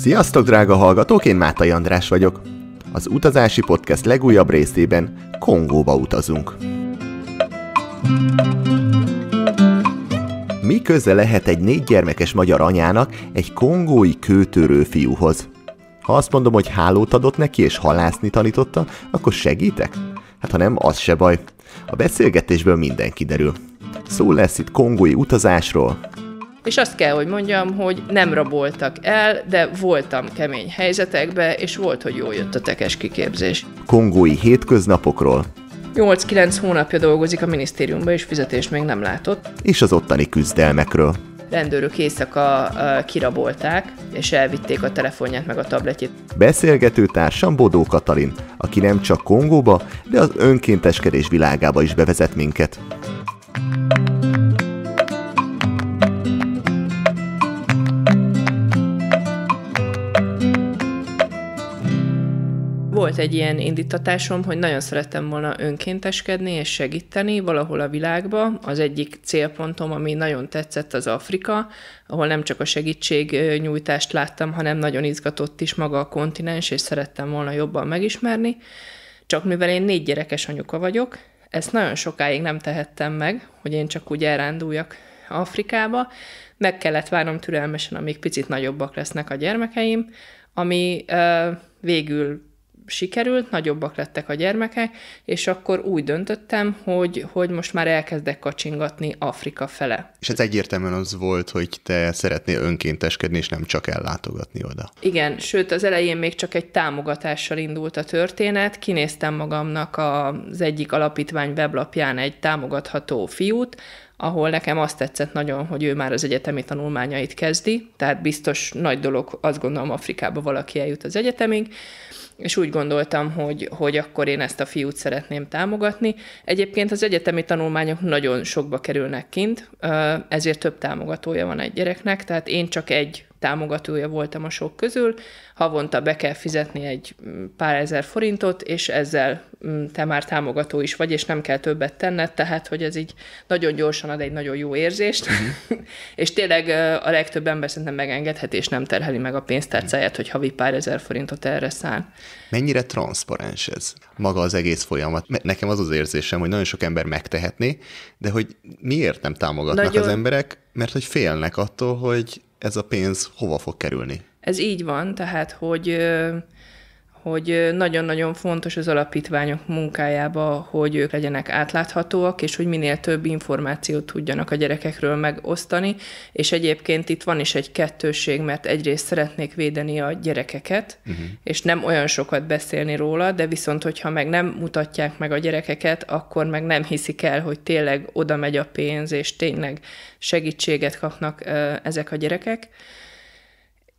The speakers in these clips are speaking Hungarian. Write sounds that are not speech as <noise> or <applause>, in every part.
Sziasztok, drága hallgatók, én Mátai András vagyok. Az utazási podcast legújabb részében Kongóba utazunk. Mi köze lehet egy négy gyermekes magyar anyának egy kongói kőtörő fiúhoz? Ha azt mondom, hogy hálót adott neki és halászni tanította, akkor segítek? Hát ha nem, az se baj. A beszélgetésből minden kiderül. Szó lesz itt kongói utazásról, és azt kell, hogy mondjam, hogy nem raboltak el, de voltam kemény helyzetekbe, és volt, hogy jól jött a tekes kiképzés. Kongói hétköznapokról 8-9 hónapja dolgozik a minisztériumban, és fizetést még nem látott. És az ottani küzdelmekről. Rendőrök éjszaka kirabolták, és elvitték a telefonját meg a tabletjét. Beszélgető társam Bodó Katalin, aki nem csak Kongóba, de az önkénteskedés világába is bevezet minket. volt egy ilyen indítatásom, hogy nagyon szerettem volna önkénteskedni és segíteni valahol a világba. Az egyik célpontom, ami nagyon tetszett, az Afrika, ahol nem csak a segítségnyújtást láttam, hanem nagyon izgatott is maga a kontinens, és szerettem volna jobban megismerni. Csak mivel én négy gyerekes anyuka vagyok, ezt nagyon sokáig nem tehettem meg, hogy én csak úgy elránduljak Afrikába. Meg kellett várnom türelmesen, amíg picit nagyobbak lesznek a gyermekeim, ami végül sikerült, nagyobbak lettek a gyermekek, és akkor úgy döntöttem, hogy, hogy most már elkezdek kacsingatni Afrika fele. És ez egyértelműen az volt, hogy te szeretnél önkénteskedni, és nem csak ellátogatni oda. Igen, sőt az elején még csak egy támogatással indult a történet. Kinéztem magamnak az egyik alapítvány weblapján egy támogatható fiút, ahol nekem azt tetszett nagyon, hogy ő már az egyetemi tanulmányait kezdi, tehát biztos nagy dolog, azt gondolom Afrikába valaki eljut az egyetemig, és úgy gondoltam, hogy, hogy akkor én ezt a fiút szeretném támogatni. Egyébként az egyetemi tanulmányok nagyon sokba kerülnek kint, ezért több támogatója van egy gyereknek, tehát én csak egy támogatója voltam a sok közül. Havonta be kell fizetni egy mm, pár ezer forintot, és ezzel mm, te már támogató is vagy, és nem kell többet tenned, tehát hogy ez így nagyon gyorsan ad egy nagyon jó érzést, mhm. <laughs> és tényleg a legtöbb ember szerintem megengedhet, és nem terheli meg a pénztárcáját, hogy havi pár ezer forintot erre szán. Mennyire transzparens ez maga az egész folyamat? Nekem az az érzésem, hogy nagyon sok ember megtehetné, de hogy miért nem támogatnak nagyon... az emberek, mert hogy félnek attól, hogy ez a pénz hova fog kerülni? Ez így van, tehát hogy hogy nagyon-nagyon fontos az alapítványok munkájába, hogy ők legyenek átláthatóak, és hogy minél több információt tudjanak a gyerekekről megosztani, és egyébként itt van is egy kettőség, mert egyrészt szeretnék védeni a gyerekeket, uh-huh. és nem olyan sokat beszélni róla, de viszont, hogyha meg nem mutatják meg a gyerekeket, akkor meg nem hiszik el, hogy tényleg oda megy a pénz, és tényleg segítséget kapnak ezek a gyerekek.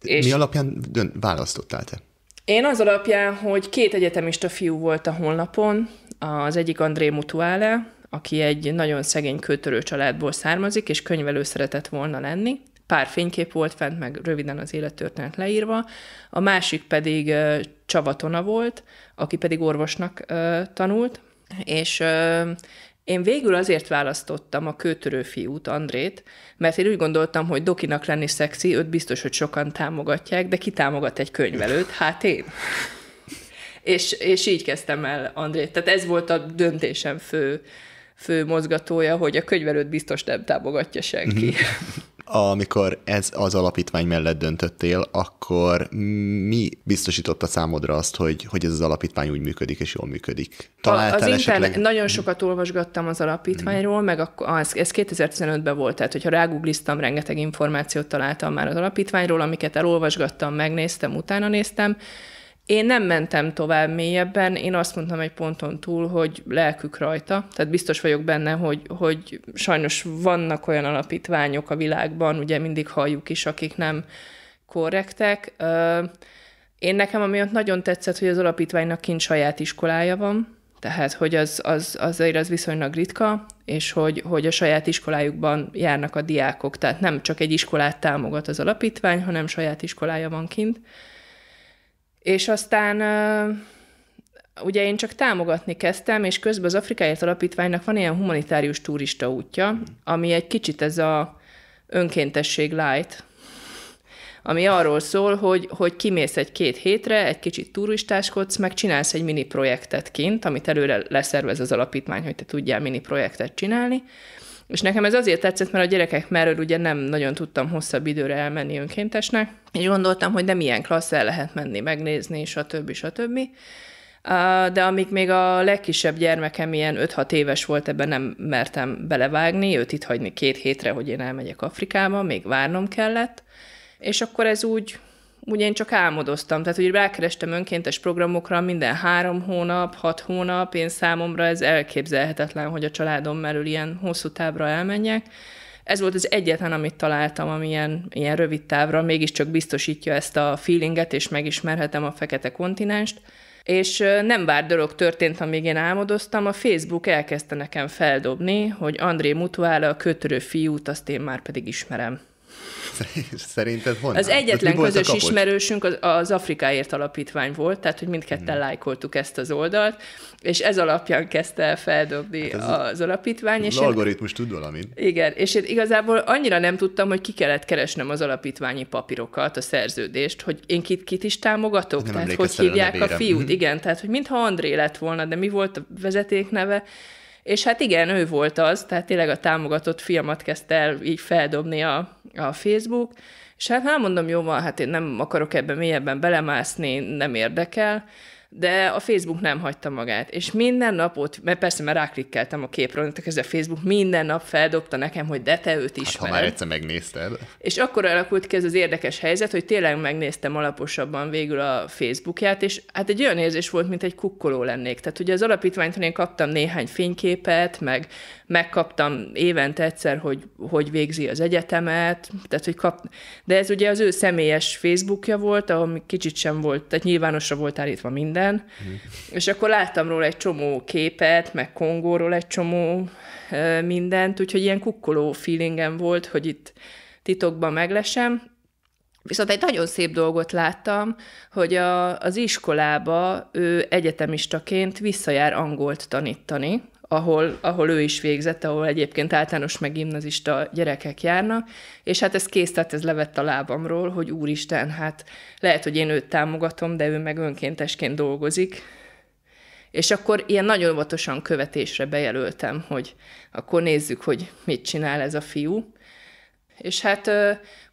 Mi és... Mi alapján választottál te? Én az alapján, hogy két egyetemista fiú volt a honlapon, az egyik André Mutuále, aki egy nagyon szegény kőtörő családból származik, és könyvelő szeretett volna lenni. Pár fénykép volt fent, meg röviden az élettörténet leírva. A másik pedig Csavatona volt, aki pedig orvosnak tanult, és én végül azért választottam a kötörő fiút, Andrét, mert én úgy gondoltam, hogy dokinak lenni szexi, őt biztos, hogy sokan támogatják, de ki támogat egy könyvelőt? Hát én. És, és így kezdtem el Andrét. Tehát ez volt a döntésem fő, fő mozgatója, hogy a könyvelőt biztos nem támogatja senki. Mhm. Amikor ez az alapítvány mellett döntöttél, akkor mi biztosította számodra azt, hogy, hogy ez az alapítvány úgy működik és jól működik? Találtál az esetleg... internet, nagyon sokat olvasgattam az alapítványról, hmm. meg a, az, ez 2015-ben volt, tehát hogyha rágoogliztam, rengeteg információt találtam már az alapítványról, amiket elolvasgattam, megnéztem, utána néztem, én nem mentem tovább mélyebben, én azt mondtam egy ponton túl, hogy lelkük rajta, tehát biztos vagyok benne, hogy, hogy sajnos vannak olyan alapítványok a világban, ugye mindig halljuk is, akik nem korrektek. Én nekem ott nagyon tetszett, hogy az alapítványnak kint saját iskolája van, tehát hogy az, az, azért az viszonylag ritka, és hogy, hogy a saját iskolájukban járnak a diákok, tehát nem csak egy iskolát támogat az alapítvány, hanem saját iskolája van kint. És aztán ugye én csak támogatni kezdtem, és közben az Afrikáért Alapítványnak van ilyen humanitárius turista útja, ami egy kicsit ez a önkéntesség light, ami arról szól, hogy, hogy kimész egy-két hétre, egy kicsit turistáskodsz, meg csinálsz egy mini projektet kint, amit előre leszervez az alapítvány, hogy te tudjál mini projektet csinálni, és nekem ez azért tetszett, mert a gyerekek merről ugye nem nagyon tudtam hosszabb időre elmenni önkéntesnek, és gondoltam, hogy nem ilyen klassz el lehet menni, megnézni, és a többi, a többi. De amíg még a legkisebb gyermekem ilyen 5-6 éves volt, ebben nem mertem belevágni, őt itt hagyni két hétre, hogy én elmegyek Afrikába, még várnom kellett, és akkor ez úgy ugye én csak álmodoztam, tehát hogy rákerestem önkéntes programokra minden három hónap, hat hónap, én számomra ez elképzelhetetlen, hogy a családom merül ilyen hosszú távra elmenjek. Ez volt az egyetlen, amit találtam, ami ilyen, ilyen rövid távra mégiscsak biztosítja ezt a feelinget, és megismerhetem a fekete kontinenst. És nem bár dolog történt, amíg én álmodoztam, a Facebook elkezdte nekem feldobni, hogy André Mutuála a kötörő fiút, azt én már pedig ismerem. Szerinted honnan? Az egyetlen közös ismerősünk az, az Afrikáért Alapítvány volt, tehát hogy mindketten hmm. lájkoltuk ezt az oldalt, és ez alapján kezdte el feldobni hát az, az alapítvány. Az és algoritmus én, tud valamit. Igen, és én igazából annyira nem tudtam, hogy ki kellett keresnem az alapítványi papírokat, a szerződést, hogy én kit, kit is támogatok, nem tehát hogy hívják a, a fiút. Mhm. Igen, tehát hogy mintha André lett volna, de mi volt a vezetékneve, és hát igen, ő volt az, tehát tényleg a támogatott fiamat kezdte el így feldobni a, a Facebook, és hát nem hát mondom, jó van, hát én nem akarok ebben mélyebben belemászni, nem érdekel, de a Facebook nem hagyta magát. És minden nap ott, mert persze, mert ráklikkeltem a képről, ez a Facebook minden nap feldobta nekem, hogy de te őt is. Hát, ha már egyszer megnézted. És akkor alakult ki ez az érdekes helyzet, hogy tényleg megnéztem alaposabban végül a Facebookját, és hát egy olyan érzés volt, mint egy kukkoló lennék. Tehát ugye az alapítványtól én kaptam néhány fényképet, meg megkaptam évente egyszer, hogy hogy végzi az egyetemet, tehát hogy kap... De ez ugye az ő személyes Facebookja volt, ahol kicsit sem volt, tehát nyilvánosra volt állítva minden, mm. és akkor láttam róla egy csomó képet, meg Kongóról egy csomó mindent, úgyhogy ilyen kukkoló feelingem volt, hogy itt titokban meglesem, Viszont egy nagyon szép dolgot láttam, hogy a, az iskolába ő egyetemistaként visszajár angolt tanítani, ahol, ahol ő is végzett, ahol egyébként általános meg gimnazista gyerekek járnak, és hát ez kész, tehát ez levett a lábamról, hogy úristen, hát lehet, hogy én őt támogatom, de ő meg önkéntesként dolgozik, és akkor ilyen nagyon óvatosan követésre bejelöltem, hogy akkor nézzük, hogy mit csinál ez a fiú. És hát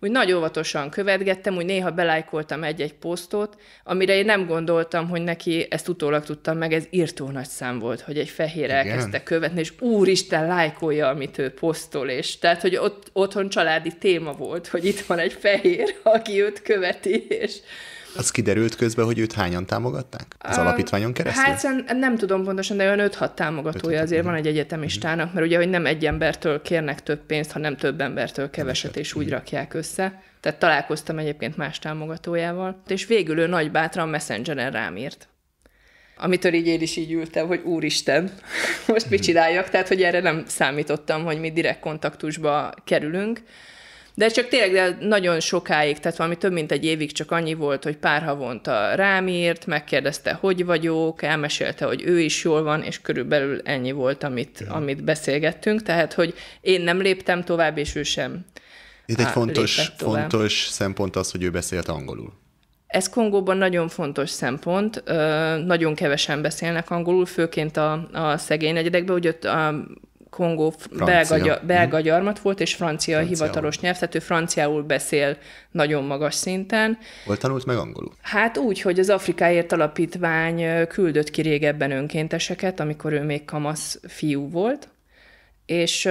úgy nagy óvatosan követgettem, úgy néha belájkoltam egy-egy posztot, amire én nem gondoltam, hogy neki ezt utólag tudtam meg, ez írtó nagy szám volt, hogy egy fehér Igen. elkezdte követni, és úristen lájkolja, amit ő posztol, és tehát, hogy ott, otthon családi téma volt, hogy itt van egy fehér, <laughs> aki őt követi, és az kiderült közben, hogy őt hányan támogatták? Az um, alapítványon keresztül? Hát szóval nem tudom pontosan, de olyan 5-6 támogatója 5 azért van egy egyetemistának, mert ugye, hogy nem egy embertől kérnek több pénzt, hanem több embertől keveset, és úgy rakják össze. Tehát találkoztam egyébként más támogatójával, és végül ő nagy bátran messengeren rám írt amitől így én is így ültem, hogy úristen, <laughs> most mit mhm. csináljak? Tehát, hogy erre nem számítottam, hogy mi direkt kontaktusba kerülünk. De csak tényleg de nagyon sokáig, tehát valami több mint egy évig csak annyi volt, hogy pár havonta rám írt, megkérdezte, hogy vagyok, elmesélte, hogy ő is jól van, és körülbelül ennyi volt, amit, ja. amit beszélgettünk. Tehát, hogy én nem léptem tovább, és ő sem. Itt egy fontos, fontos szempont az, hogy ő beszélt angolul. Ez Kongóban nagyon fontos szempont. Nagyon kevesen beszélnek angolul, főként a, a szegény egyedekben, hogy ott a, Kongó francia. belga, mhm. belga gyarmat volt, és francia, francia hivatalos nyelv, tehát ő franciául beszél nagyon magas szinten. Hol tanult meg angolul? Hát úgy, hogy az Afrikáért Alapítvány küldött ki régebben önkénteseket, amikor ő még kamasz fiú volt, és,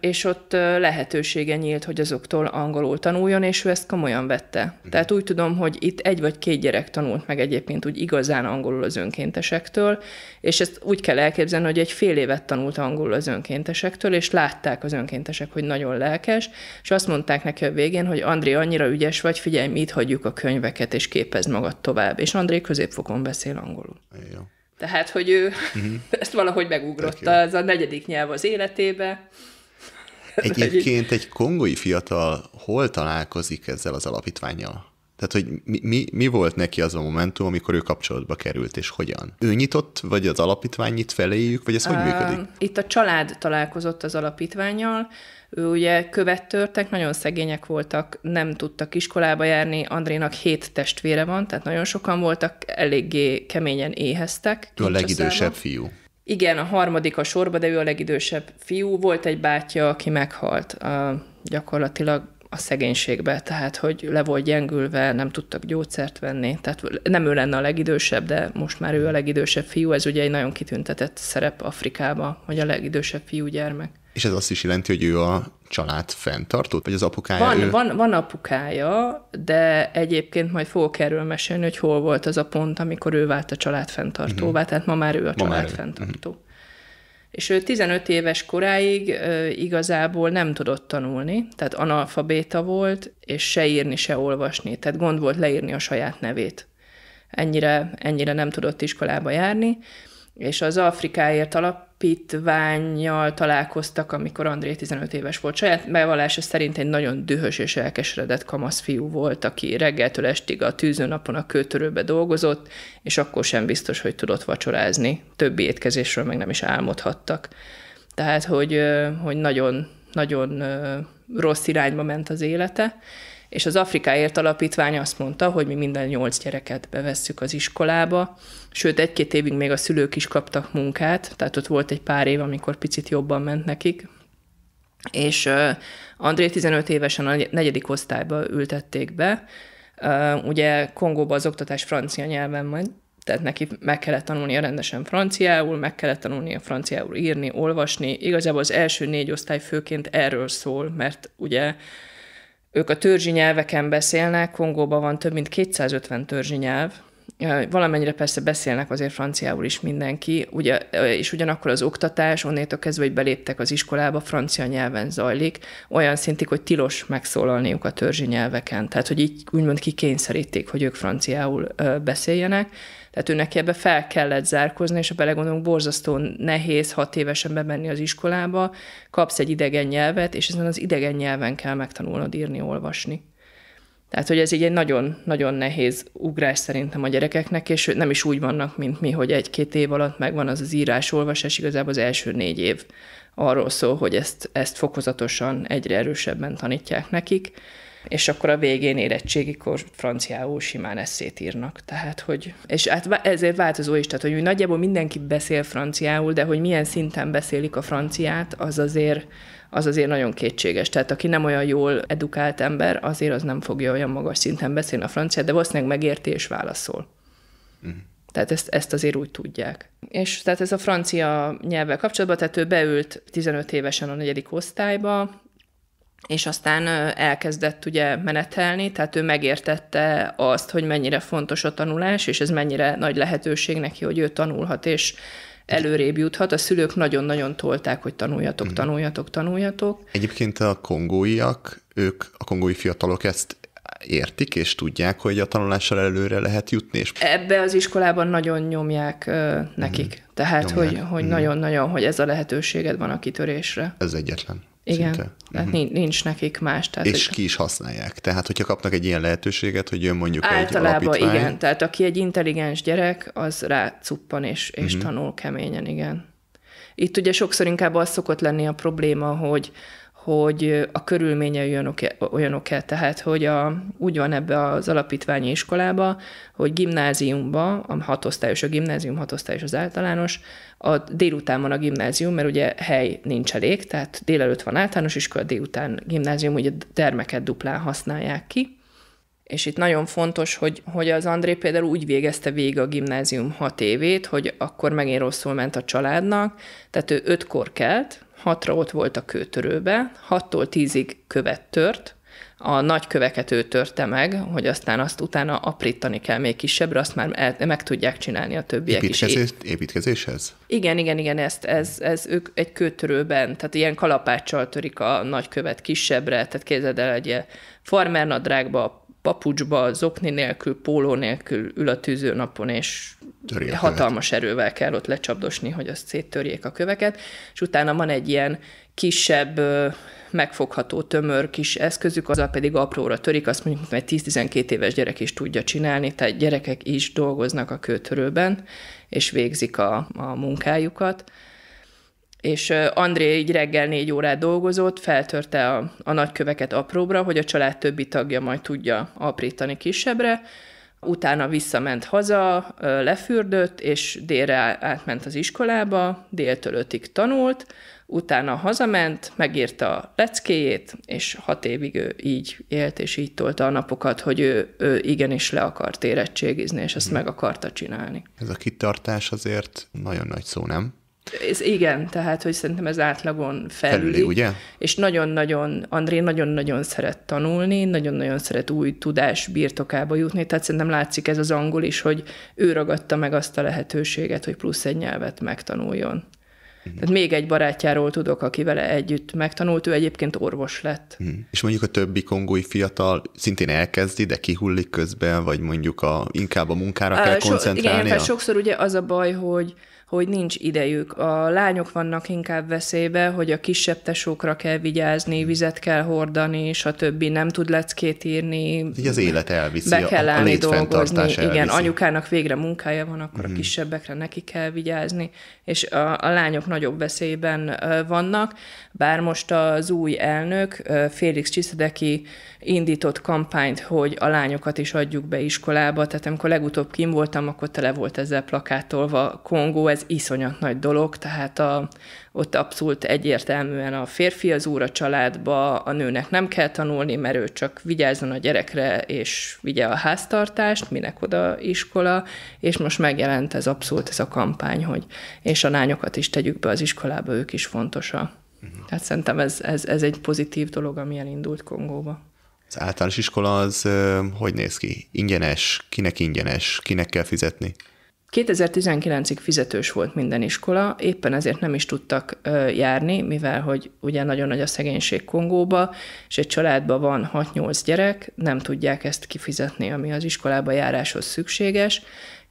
és ott lehetősége nyílt, hogy azoktól angolul tanuljon, és ő ezt komolyan vette. Mhm. Tehát úgy tudom, hogy itt egy vagy két gyerek tanult meg egyébként úgy igazán angolul az önkéntesektől, és ezt úgy kell elképzelni, hogy egy fél évet tanult angolul az önkéntesektől, és látták az önkéntesek, hogy nagyon lelkes, és azt mondták neki a végén, hogy André, annyira ügyes vagy, figyelj, mi itt hagyjuk a könyveket, és képezd magad tovább. És André középfokon beszél angolul. Jó. Tehát, hogy ő uh-huh. <laughs> ezt valahogy megugrotta, ez a negyedik nyelv az életébe. <laughs> Egyébként egy kongói fiatal hol találkozik ezzel az alapítványjal? Tehát, hogy mi, mi, mi volt neki az a momentum, amikor ő kapcsolatba került, és hogyan? Ő nyitott, vagy az alapítvány nyit feléjük, vagy ez uh, hogy működik? Itt a család találkozott az alapítványjal, ő ugye követ törtek, nagyon szegények voltak, nem tudtak iskolába járni, Andrénak hét testvére van, tehát nagyon sokan voltak, eléggé keményen éheztek. Ő a legidősebb fiú. Igen, a harmadik a sorba, de ő a legidősebb fiú. Volt egy bátyja, aki meghalt a, gyakorlatilag a szegénységbe, tehát hogy le volt gyengülve, nem tudtak gyógyszert venni, tehát nem ő lenne a legidősebb, de most már ő a legidősebb fiú, ez ugye egy nagyon kitüntetett szerep Afrikába, hogy a legidősebb fiú gyermek. És ez azt is jelenti, hogy ő a család fenntartó, vagy az apukája? Van, ő... van, van apukája, de egyébként majd fogok erről mesélni, hogy hol volt az a pont, amikor ő vált a család fenntartóvá, uh-huh. tehát ma már ő a ma család mhm. fenntartó. Uh-huh. És ő 15 éves koráig ö, igazából nem tudott tanulni, tehát analfabéta volt, és se írni, se olvasni, tehát gond volt leírni a saját nevét. Ennyire, ennyire nem tudott iskolába járni, és az Afrikáért alap alapítványjal találkoztak, amikor André 15 éves volt. Saját bevallása szerint egy nagyon dühös és elkeseredett kamasz fiú volt, aki reggeltől estig a tűzön napon a kőtörőbe dolgozott, és akkor sem biztos, hogy tudott vacsorázni. Többi étkezésről meg nem is álmodhattak. Tehát, hogy, hogy nagyon, nagyon rossz irányba ment az élete és az Afrikáért Alapítvány azt mondta, hogy mi minden nyolc gyereket bevesszük az iskolába, sőt egy-két évig még a szülők is kaptak munkát, tehát ott volt egy pár év, amikor picit jobban ment nekik, és André 15 évesen a negyedik osztályba ültették be, ugye Kongóban az oktatás francia nyelven majd, tehát neki meg kellett tanulnia rendesen franciául, meg kellett tanulnia franciául írni, olvasni. Igazából az első négy osztály főként erről szól, mert ugye ők a törzsi nyelveken beszélnek, Kongóban van több mint 250 törzsi nyelv, valamennyire persze beszélnek azért franciául is mindenki, ugye, és ugyanakkor az oktatás, onnétől kezdve, hogy beléptek az iskolába, francia nyelven zajlik, olyan szintig, hogy tilos megszólalniuk a törzsi nyelveken. Tehát, hogy így úgymond kikényszerítik, hogy ők franciául beszéljenek, tehát ő neki ebbe fel kellett zárkozni, és a belegondolunk borzasztó nehéz hat évesen bemenni az iskolába, kapsz egy idegen nyelvet, és ezen az idegen nyelven kell megtanulnod írni, olvasni. Tehát, hogy ez így egy nagyon-nagyon nehéz ugrás szerintem a gyerekeknek, és nem is úgy vannak, mint mi, hogy egy-két év alatt megvan az az írás-olvasás, igazából az első négy év arról szól, hogy ezt, ezt fokozatosan egyre erősebben tanítják nekik és akkor a végén érettségikor franciául simán eszét írnak. Tehát, hogy, és hát ezért változó is, tehát, hogy nagyjából mindenki beszél franciául, de hogy milyen szinten beszélik a franciát, az azért az azért nagyon kétséges. Tehát aki nem olyan jól edukált ember, azért az nem fogja olyan magas szinten beszélni a franciát, de valószínűleg megérti és válaszol. Uh-huh. Tehát ezt, ezt azért úgy tudják. És tehát ez a francia nyelvvel kapcsolatban, tehát ő beült 15 évesen a negyedik osztályba, és aztán elkezdett ugye menetelni, tehát ő megértette azt, hogy mennyire fontos a tanulás, és ez mennyire nagy lehetőség neki, hogy ő tanulhat, és előrébb juthat. A szülők nagyon-nagyon tolták, hogy tanuljatok, mhm. tanuljatok, tanuljatok. Egyébként a kongóiak, ők, a kongói fiatalok ezt értik és tudják, hogy a tanulással előre lehet jutni. És... Ebbe az iskolában nagyon nyomják uh, nekik. Mm. Tehát, nyomják. hogy, hogy mm. nagyon-nagyon, hogy ez a lehetőséged van a kitörésre. Ez egyetlen. Igen, szinte. tehát uh-huh. Mhm. nincs nekik más. Tehát, és hogy... ki is használják. Tehát, hogyha kapnak egy ilyen lehetőséget, hogy jön mondjuk Általában egy alapítvány... igen, tehát aki egy intelligens gyerek, az rá cuppan és, és uh-huh. tanul keményen, igen. Itt ugye sokszor inkább az szokott lenni a probléma, hogy hogy a körülménye olyanok-e, olyanok-e, tehát hogy a, úgy van ebbe az alapítványi iskolába, hogy gimnáziumba, a hatosztályos, a gimnázium hatosztályos az általános, a délután van a gimnázium, mert ugye hely nincs elég, tehát délelőtt van általános iskola, délután gimnázium, ugye termeket duplán használják ki. És itt nagyon fontos, hogy, hogy az André például úgy végezte végig a gimnázium hat évét, hogy akkor megint rosszul ment a családnak, tehát ő ötkor kelt, hatra ott volt a kőtörőbe, hattól tízig követ tört, a nagy köveket ő törte meg, hogy aztán azt utána aprítani kell még kisebbre, azt már el, meg tudják csinálni a többiek Építkezés, is. Építkezéshez? Igen, igen, igen, ezt, ez, ez ők egy kőtörőben, tehát ilyen kalapáccsal törik a nagy követ kisebbre, tehát képzeld el, egy farmernadrágba papucsba, zokni nélkül, póló nélkül ül a tűző napon, és Törjél hatalmas követ. erővel kell ott lecsapdosni, hogy azt széttörjék a köveket, és utána van egy ilyen kisebb, megfogható tömör kis eszközük, az pedig apróra törik, azt mondjuk, hogy 10-12 éves gyerek is tudja csinálni, tehát gyerekek is dolgoznak a kőtörőben, és végzik a, a munkájukat és André így reggel négy órát dolgozott, feltörte a, a nagyköveket apróbra, hogy a család többi tagja majd tudja aprítani kisebbre, utána visszament haza, lefürdött, és délre átment az iskolába, déltől ötig tanult, utána hazament, megírta a leckéjét, és hat évig ő így élt, és így tolta a napokat, hogy ő, ő igenis le akart érettségizni, és ezt hmm. meg akarta csinálni. Ez a kitartás azért nagyon nagy szó, nem? Ez igen, tehát hogy szerintem ez átlagon felüli. felüli ugye? És nagyon-nagyon, André nagyon-nagyon szeret tanulni, nagyon-nagyon szeret új tudás birtokába jutni, tehát szerintem látszik ez az angol is, hogy ő ragadta meg azt a lehetőséget, hogy plusz egy nyelvet megtanuljon. Mm. Tehát még egy barátjáról tudok, aki vele együtt megtanult, ő egyébként orvos lett. Mm. És mondjuk a többi kongói fiatal szintén elkezdi, de kihullik közben, vagy mondjuk a, inkább a munkára kell so, koncentrálnia? Igen, sokszor ugye az a baj, hogy hogy nincs idejük. A lányok vannak inkább veszélybe, hogy a kisebb tesókra kell vigyázni, hmm. vizet kell hordani, és a többi Nem tud leckét írni. Hát így az élet elviszi, be kell a, a dolgozni. Elviszi. Igen, anyukának végre munkája van, akkor mm. a hmm. kisebbekre neki kell vigyázni, és a, a lányok nagyobb veszélyben vannak, bár most az új elnök, Félix Csiszedeki indított kampányt, hogy a lányokat is adjuk be iskolába, tehát amikor legutóbb kim voltam, akkor tele volt ezzel plakátolva Kongó, ez ez iszonyat nagy dolog, tehát a, ott abszolút egyértelműen a férfi az úr a családba, a nőnek nem kell tanulni, mert ő csak vigyázzon a gyerekre, és vigye a háztartást, minek oda iskola, és most megjelent ez abszolút ez a kampány, hogy és a lányokat is tegyük be az iskolába, ők is fontosak. Uh-huh. Tehát szerintem ez, ez, ez egy pozitív dolog, ami elindult Kongóba. Az általános iskola az hogy néz ki? Ingyenes? Kinek ingyenes? Kinek kell fizetni? 2019-ig fizetős volt minden iskola, éppen ezért nem is tudtak járni, mivel hogy ugye nagyon nagy a szegénység Kongóba, és egy családban van 6-8 gyerek, nem tudják ezt kifizetni, ami az iskolába járáshoz szükséges.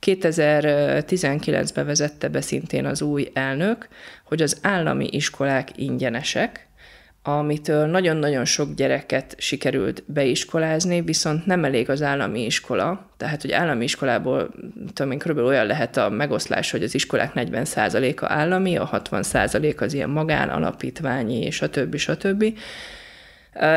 2019-ben vezette be szintén az új elnök, hogy az állami iskolák ingyenesek, amitől nagyon-nagyon sok gyereket sikerült beiskolázni, viszont nem elég az állami iskola, tehát hogy állami iskolából tudom én, körülbelül olyan lehet a megoszlás, hogy az iskolák 40%-a állami, a 60% az ilyen magán, alapítványi, és a többi.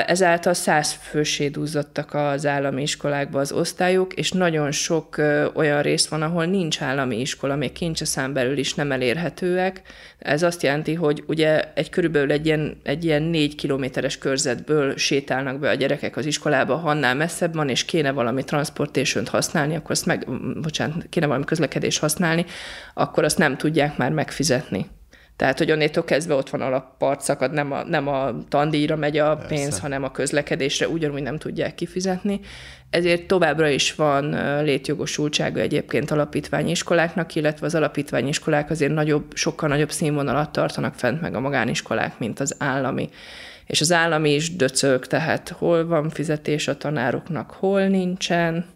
Ezáltal száz fősé duzzadtak az állami iskolákba az osztályok, és nagyon sok olyan rész van, ahol nincs állami iskola, még kincseszám belül is nem elérhetőek. Ez azt jelenti, hogy ugye egy körülbelül egy ilyen, egy ilyen négy kilométeres körzetből sétálnak be a gyerekek az iskolába, ha annál messzebb van, és kéne valami transportation használni, akkor azt meg, bocsánat, kéne valami közlekedés használni, akkor azt nem tudják már megfizetni. Tehát, hogy onnétől kezdve ott van szakad, nem a, nem a tandíjra megy a Persze. pénz, hanem a közlekedésre ugyanúgy nem tudják kifizetni. Ezért továbbra is van létjogosultsága egyébként alapítványiskoláknak, illetve az alapítványiskolák azért nagyobb, sokkal nagyobb színvonalat tartanak fent meg a magániskolák, mint az állami. És az állami is döcög, tehát hol van fizetés a tanároknak, hol nincsen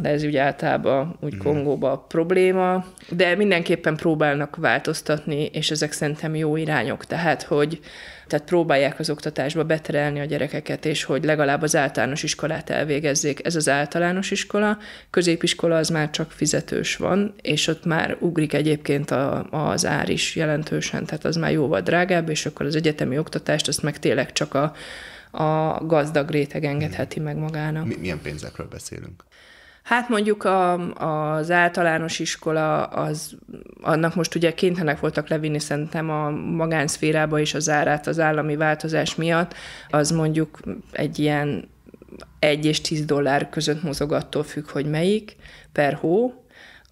de ez ugye általában úgy mhm. Kongóban a probléma, de mindenképpen próbálnak változtatni, és ezek szerintem jó irányok, tehát hogy tehát próbálják az oktatásba beterelni a gyerekeket, és hogy legalább az általános iskolát elvégezzék. Ez az általános iskola, középiskola az már csak fizetős van, és ott már ugrik egyébként a, az ár is jelentősen, tehát az már jóval drágább, és akkor az egyetemi oktatást azt meg tényleg csak a, a gazdag réteg engedheti meg magának. milyen pénzekről beszélünk? Hát mondjuk a, az általános iskola, az, annak most ugye kénytelenek voltak levinni szerintem a magánszférába is az árát az állami változás miatt, az mondjuk egy ilyen 1 és 10 dollár között mozog attól függ, hogy melyik per hó,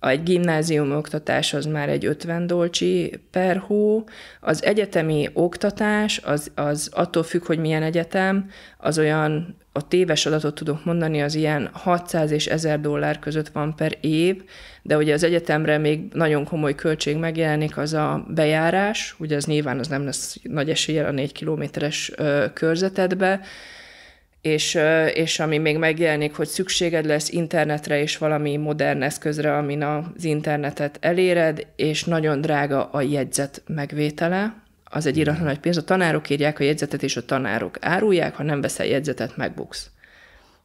egy gimnázium oktatás az már egy 50 dolcsi per hó, az egyetemi oktatás az, az attól függ, hogy milyen egyetem, az olyan, a téves adatot tudok mondani, az ilyen 600 és 1000 dollár között van per év, de ugye az egyetemre még nagyon komoly költség megjelenik, az a bejárás, ugye az nyilván az nem lesz nagy eséllyel a 4 kilométeres körzetedbe, és, és ami még megjelenik, hogy szükséged lesz internetre és valami modern eszközre, amin az internetet eléred, és nagyon drága a jegyzet megvétele, az egy iratlan nagy pénz, a tanárok írják a jegyzetet, és a tanárok árulják, ha nem veszel jegyzetet, megbuksz.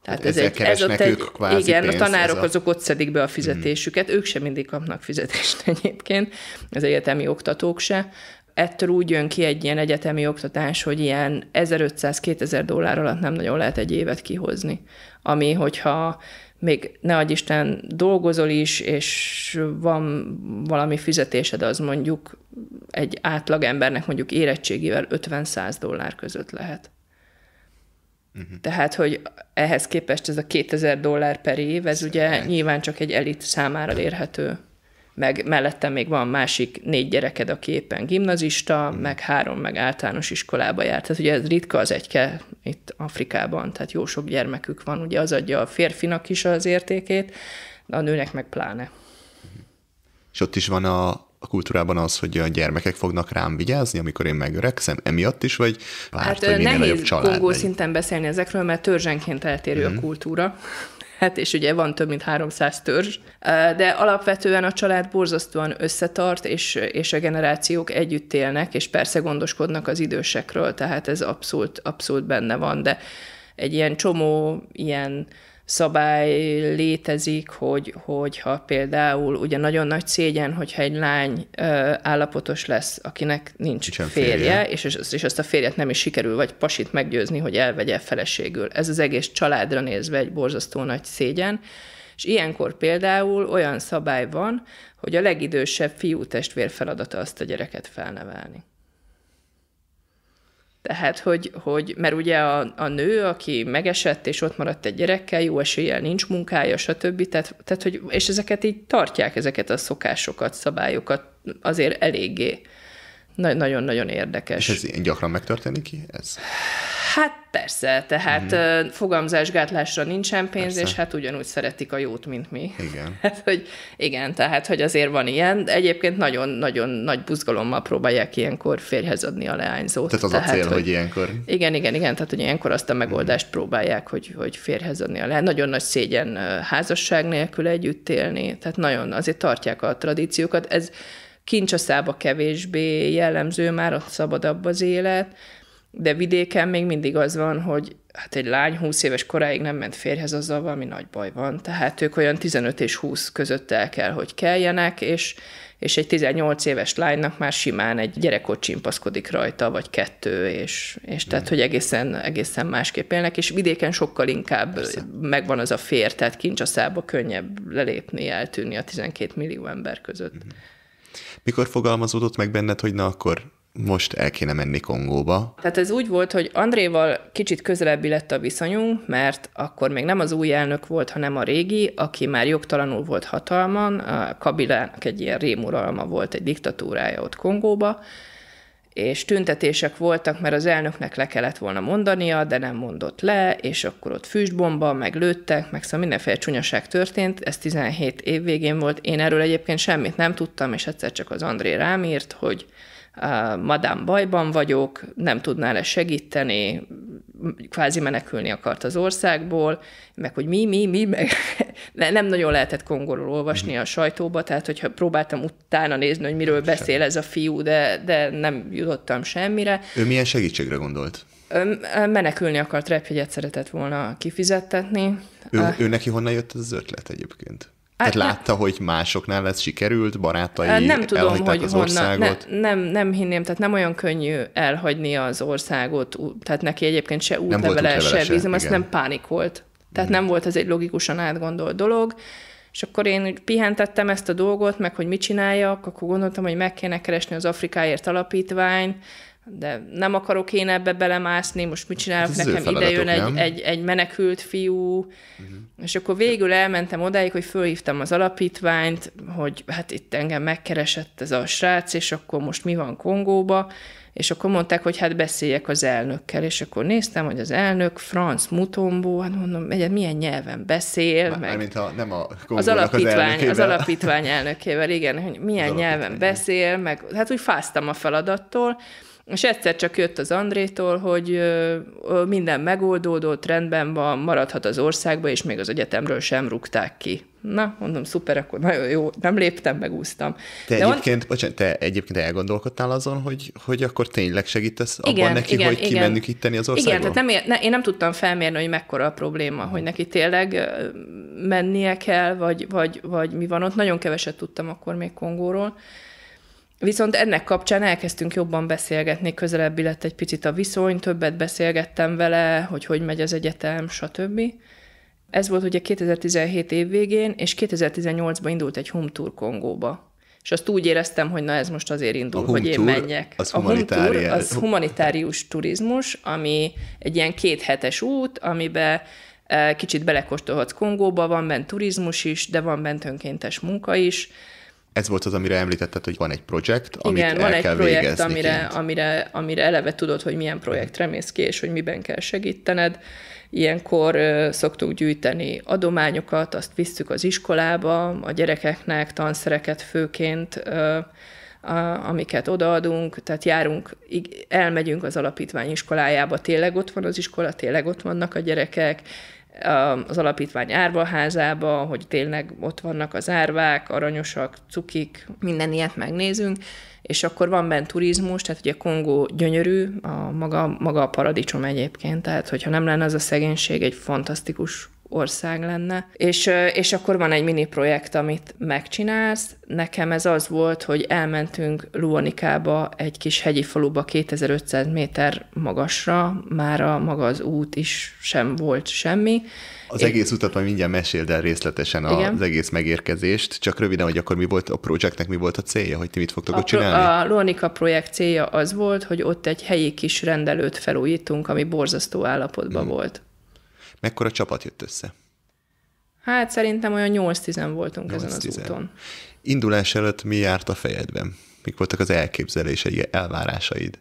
Tehát ez egy, ez ott egy, igen, pénz, a tanárok a... azok ott szedik be a fizetésüket, mm. ők sem mindig kapnak fizetést <laughs> egyébként, az egyetemi oktatók se, ettől úgy jön ki egy ilyen egyetemi oktatás, hogy ilyen 1500-2000 dollár alatt nem nagyon lehet egy évet kihozni. Ami, hogyha még ne adj Isten, dolgozol is, és van valami fizetésed, az mondjuk egy átlagembernek mondjuk érettségivel 50-100 dollár között lehet. Uh-huh. Tehát, hogy ehhez képest ez a 2000 dollár per év, ez ugye nyilván csak egy elit számára érhető meg mellette még van másik négy gyereked, aki éppen gimnazista, mm. meg három, meg általános iskolába járt. Tehát ugye ez ritka az egyke itt Afrikában, tehát jó sok gyermekük van, ugye az adja a férfinak is az értékét, de a nőnek meg pláne. És ott is van a, a kultúrában az, hogy a gyermekek fognak rám vigyázni, amikor én megöregszem, emiatt is, vagy várt, hát, hogy minél nagyobb család Kongó szinten beszélni ezekről, mert törzsenként eltérő mm. a mhm. kultúra lehet, és ugye van több mint 300 törzs, de alapvetően a család borzasztóan összetart, és, és a generációk együtt élnek, és persze gondoskodnak az idősekről, tehát ez abszolút, abszolút benne van, de egy ilyen csomó ilyen szabály létezik, hogy, hogyha például ugye nagyon nagy szégyen, hogyha egy lány ö, állapotos lesz, akinek nincs Nincsen férje, férje. És, és azt a férjet nem is sikerül, vagy pasit meggyőzni, hogy elvegye feleségül. Ez az egész családra nézve egy borzasztó nagy szégyen. És ilyenkor például olyan szabály van, hogy a legidősebb fiú testvér feladata azt a gyereket felnevelni. Tehát, hogy, hogy mert ugye a, a nő, aki megesett, és ott maradt egy gyerekkel, jó eséllyel nincs munkája, stb. Tehát, tehát, hogy, és ezeket így tartják, ezeket a szokásokat, szabályokat azért eléggé. Nagyon-nagyon érdekes. És ez gyakran megtörténik ki? Ez? Hát persze, tehát mm-hmm. fogamzásgátlásra nincsen pénz, persze. és hát ugyanúgy szeretik a jót, mint mi. Igen. <laughs> Hát, hogy igen, tehát, hogy azért van ilyen. De egyébként nagyon-nagyon nagy buzgalommal próbálják ilyenkor férjhez adni a leányzót. Tehát az tehát, a cél, hogy, hogy ilyenkor. Igen, igen, igen, tehát, hogy ilyenkor azt a megoldást mm. próbálják, hogy, hogy férjhez adni a leányzót. Nagyon nagy szégyen házasság nélkül együtt élni, tehát nagyon azért tartják a tradíciókat. Ez Kincsaszába kevésbé jellemző, már ott szabadabb az élet, de vidéken még mindig az van, hogy hát egy lány 20 éves koráig nem ment férhez azzal valami nagy baj van. Tehát ők olyan 15 és 20 között el kell, hogy keljenek, és, és egy 18 éves lánynak már simán egy gyerekot csimpaszkodik rajta, vagy kettő, és, és tehát, mm. hogy egészen, egészen másképp élnek, és vidéken sokkal inkább Persze. megvan az a fér, tehát kincs a szába könnyebb lelépni, eltűnni a 12 millió ember között. Uh-huh. Mikor fogalmazódott meg benned, hogy na akkor most el kéne menni Kongóba. Tehát ez úgy volt, hogy Andréval kicsit közelebbi lett a viszonyunk, mert akkor még nem az új elnök volt, hanem a régi, aki már jogtalanul volt hatalman, a Kabilának egy ilyen rémuralma volt, egy diktatúrája ott Kongóba, és tüntetések voltak, mert az elnöknek le kellett volna mondania, de nem mondott le, és akkor ott füstbomba, meg lőttek, meg szóval mindenféle csúnyaság történt, ez 17 év végén volt, én erről egyébként semmit nem tudtam, és egyszer csak az André rám írt, hogy madám bajban vagyok, nem tudnál-e segíteni, kvázi menekülni akart az országból, meg hogy mi, mi, mi, meg <laughs> nem nagyon lehetett kongolul olvasni mhm. a sajtóba, tehát hogyha próbáltam utána nézni, hogy miről beszél ez a fiú, de, de nem jutottam semmire. Ő milyen segítségre gondolt? menekülni akart, repjegyet szeretett volna kifizettetni. Ő, ő neki honnan jött az ötlet egyébként? Tehát látta, hogy másoknál ez sikerült, barátai nem tudom, elhagyták hogy az honnan, országot? Ne, nem, nem hinném, tehát nem olyan könnyű elhagyni az országot, tehát neki egyébként se útlevele, se vízem, azt nem pánikolt. Tehát hmm. nem volt ez egy logikusan átgondolt dolog. És akkor én pihentettem ezt a dolgot, meg hogy mit csináljak, akkor gondoltam, hogy meg kéne keresni az Afrikáért alapítvány, de nem akarok én ebbe belemászni, most mit csinálok, hát nekem ide jön egy, egy, egy menekült fiú, uh-huh. és akkor végül elmentem odáig, hogy fölhívtam az alapítványt, hogy hát itt engem megkeresett ez a srác, és akkor most mi van Kongóba, és akkor mondták, hogy hát beszéljek az elnökkel, és akkor néztem, hogy az elnök Franz Mutombó, hát mondom, egyet milyen nyelven beszél, Már, meg mint a, nem a az alapítvány, az, az alapítvány elnökével, igen, hogy milyen nyelven beszél, meg hát úgy fáztam a feladattól, és egyszer csak jött az Andrétól, hogy minden megoldódott, rendben van, maradhat az országba, és még az egyetemről sem rúgták ki. Na, mondom, szuper, akkor nagyon jó, nem léptem, megúsztam. Te, De egyébként, on... bocsánat, te egyébként elgondolkodtál azon, hogy, hogy akkor tényleg segítesz igen, abban neki, igen, hogy igen. kimennük itteni az országból? Igen, tehát nem, ne, én nem tudtam felmérni, hogy mekkora a probléma, hogy neki tényleg mennie kell, vagy, vagy, vagy mi van ott. Nagyon keveset tudtam akkor még Kongóról. Viszont ennek kapcsán elkezdtünk jobban beszélgetni, közelebbi lett egy picit a viszony, többet beszélgettem vele, hogy hogy megy az egyetem, stb. Ez volt ugye 2017 év végén, és 2018-ban indult egy Home Tour Kongóba. És azt úgy éreztem, hogy na ez most azért indul, hogy én menjek. Az a Home Tour az humanitárius turizmus, ami egy ilyen kéthetes út, amiben eh, kicsit belekóstolhatsz Kongóba, van bent turizmus is, de van bent önkéntes munka is, ez volt az, amire említetted, hogy van egy projekt, amit Igen, el van kell projekt, végezni amire, amire, amire eleve tudod, hogy milyen projektre mész ki, és hogy miben kell segítened. Ilyenkor szoktuk gyűjteni adományokat, azt visszük az iskolába, a gyerekeknek tanszereket főként, amiket odaadunk, tehát járunk, elmegyünk az alapítvány iskolájába, tényleg ott van az iskola, tényleg ott vannak a gyerekek, az alapítvány árvaházába, hogy tényleg ott vannak az árvák, aranyosak, cukik, minden ilyet megnézünk, és akkor van bent turizmus, tehát ugye Kongó gyönyörű, a maga, maga a paradicsom egyébként, tehát hogyha nem lenne az a szegénység, egy fantasztikus ország lenne. És, és akkor van egy mini projekt, amit megcsinálsz. Nekem ez az volt, hogy elmentünk Luonikába, egy kis hegyi faluba 2500 méter magasra, már a maga az út is sem volt semmi. Az Én... egész utat majd mindjárt meséld el részletesen Igen. az egész megérkezést, csak röviden, hogy akkor mi volt a projektnek, mi volt a célja, hogy ti mit fogtok a ott csinálni? A Luonika projekt célja az volt, hogy ott egy helyi kis rendelőt felújítunk, ami borzasztó állapotban hmm. volt. Mekkora csapat jött össze? Hát szerintem olyan 8-10 voltunk 8 ezen az úton. Indulás előtt mi járt a fejedben? Mik voltak az elképzelései, elvárásaid?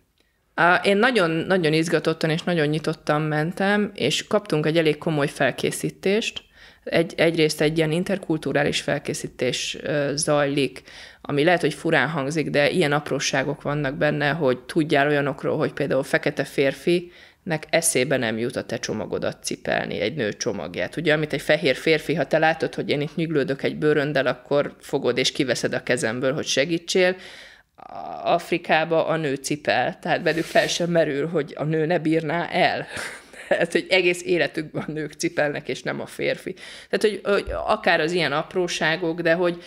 Én nagyon-nagyon izgatottan és nagyon nyitottan mentem, és kaptunk egy elég komoly felkészítést. Egy, egyrészt egy ilyen interkulturális felkészítés zajlik, ami lehet, hogy furán hangzik, de ilyen apróságok vannak benne, hogy tudjál olyanokról, hogy például fekete férfi nek eszébe nem jut a te csomagodat cipelni, egy nő csomagját. Ugye, amit egy fehér férfi, ha te látod, hogy én itt nyüglődök egy bőröndel, akkor fogod és kiveszed a kezemből, hogy segítsél. Afrikába a nő cipel, tehát velük fel sem merül, hogy a nő ne bírná el. <laughs> Tehát, hogy egész életükben a nők cipelnek, és nem a férfi. Tehát, hogy, hogy akár az ilyen apróságok, de hogy,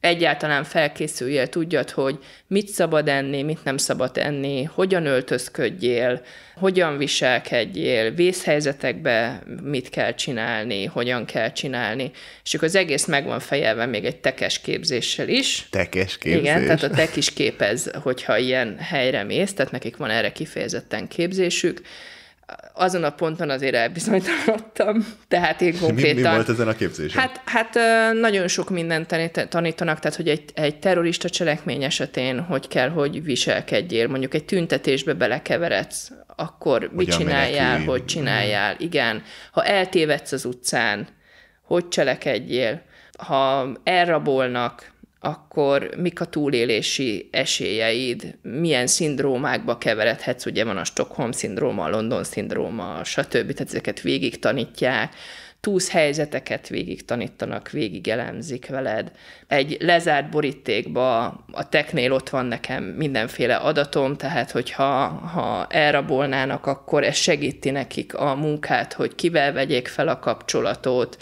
egyáltalán felkészüljél, tudjad, hogy mit szabad enni, mit nem szabad enni, hogyan öltözködjél, hogyan viselkedjél, vészhelyzetekbe mit kell csinálni, hogyan kell csinálni. És akkor az egész meg van fejelve még egy tekes képzéssel is. Tekes képzés. Igen, tehát a tek is képez, hogyha ilyen helyre mész, tehát nekik van erre kifejezetten képzésük azon a ponton azért elbizonytalanodtam. Tehát én konkrétan... Mi, mi volt ezen a képzésen? Hát, hát nagyon sok mindent tanítanak, tehát hogy egy, egy terrorista cselekmény esetén hogy kell, hogy viselkedjél. Mondjuk egy tüntetésbe belekeveredsz, akkor hogy mit csináljál, menekül. hogy csináljál. Igen. Ha eltévedsz az utcán, hogy cselekedjél. Ha elrabolnak, akkor mik a túlélési esélyeid, milyen szindrómákba keveredhetsz, ugye van a Stockholm-szindróma, a London-szindróma, stb. Tehát ezeket végig tanítják, túsz helyzeteket végig tanítanak, végig elemzik veled. Egy lezárt borítékba a teknél ott van nekem mindenféle adatom, tehát hogyha ha elrabolnának, akkor ez segíti nekik a munkát, hogy kivel vegyék fel a kapcsolatot,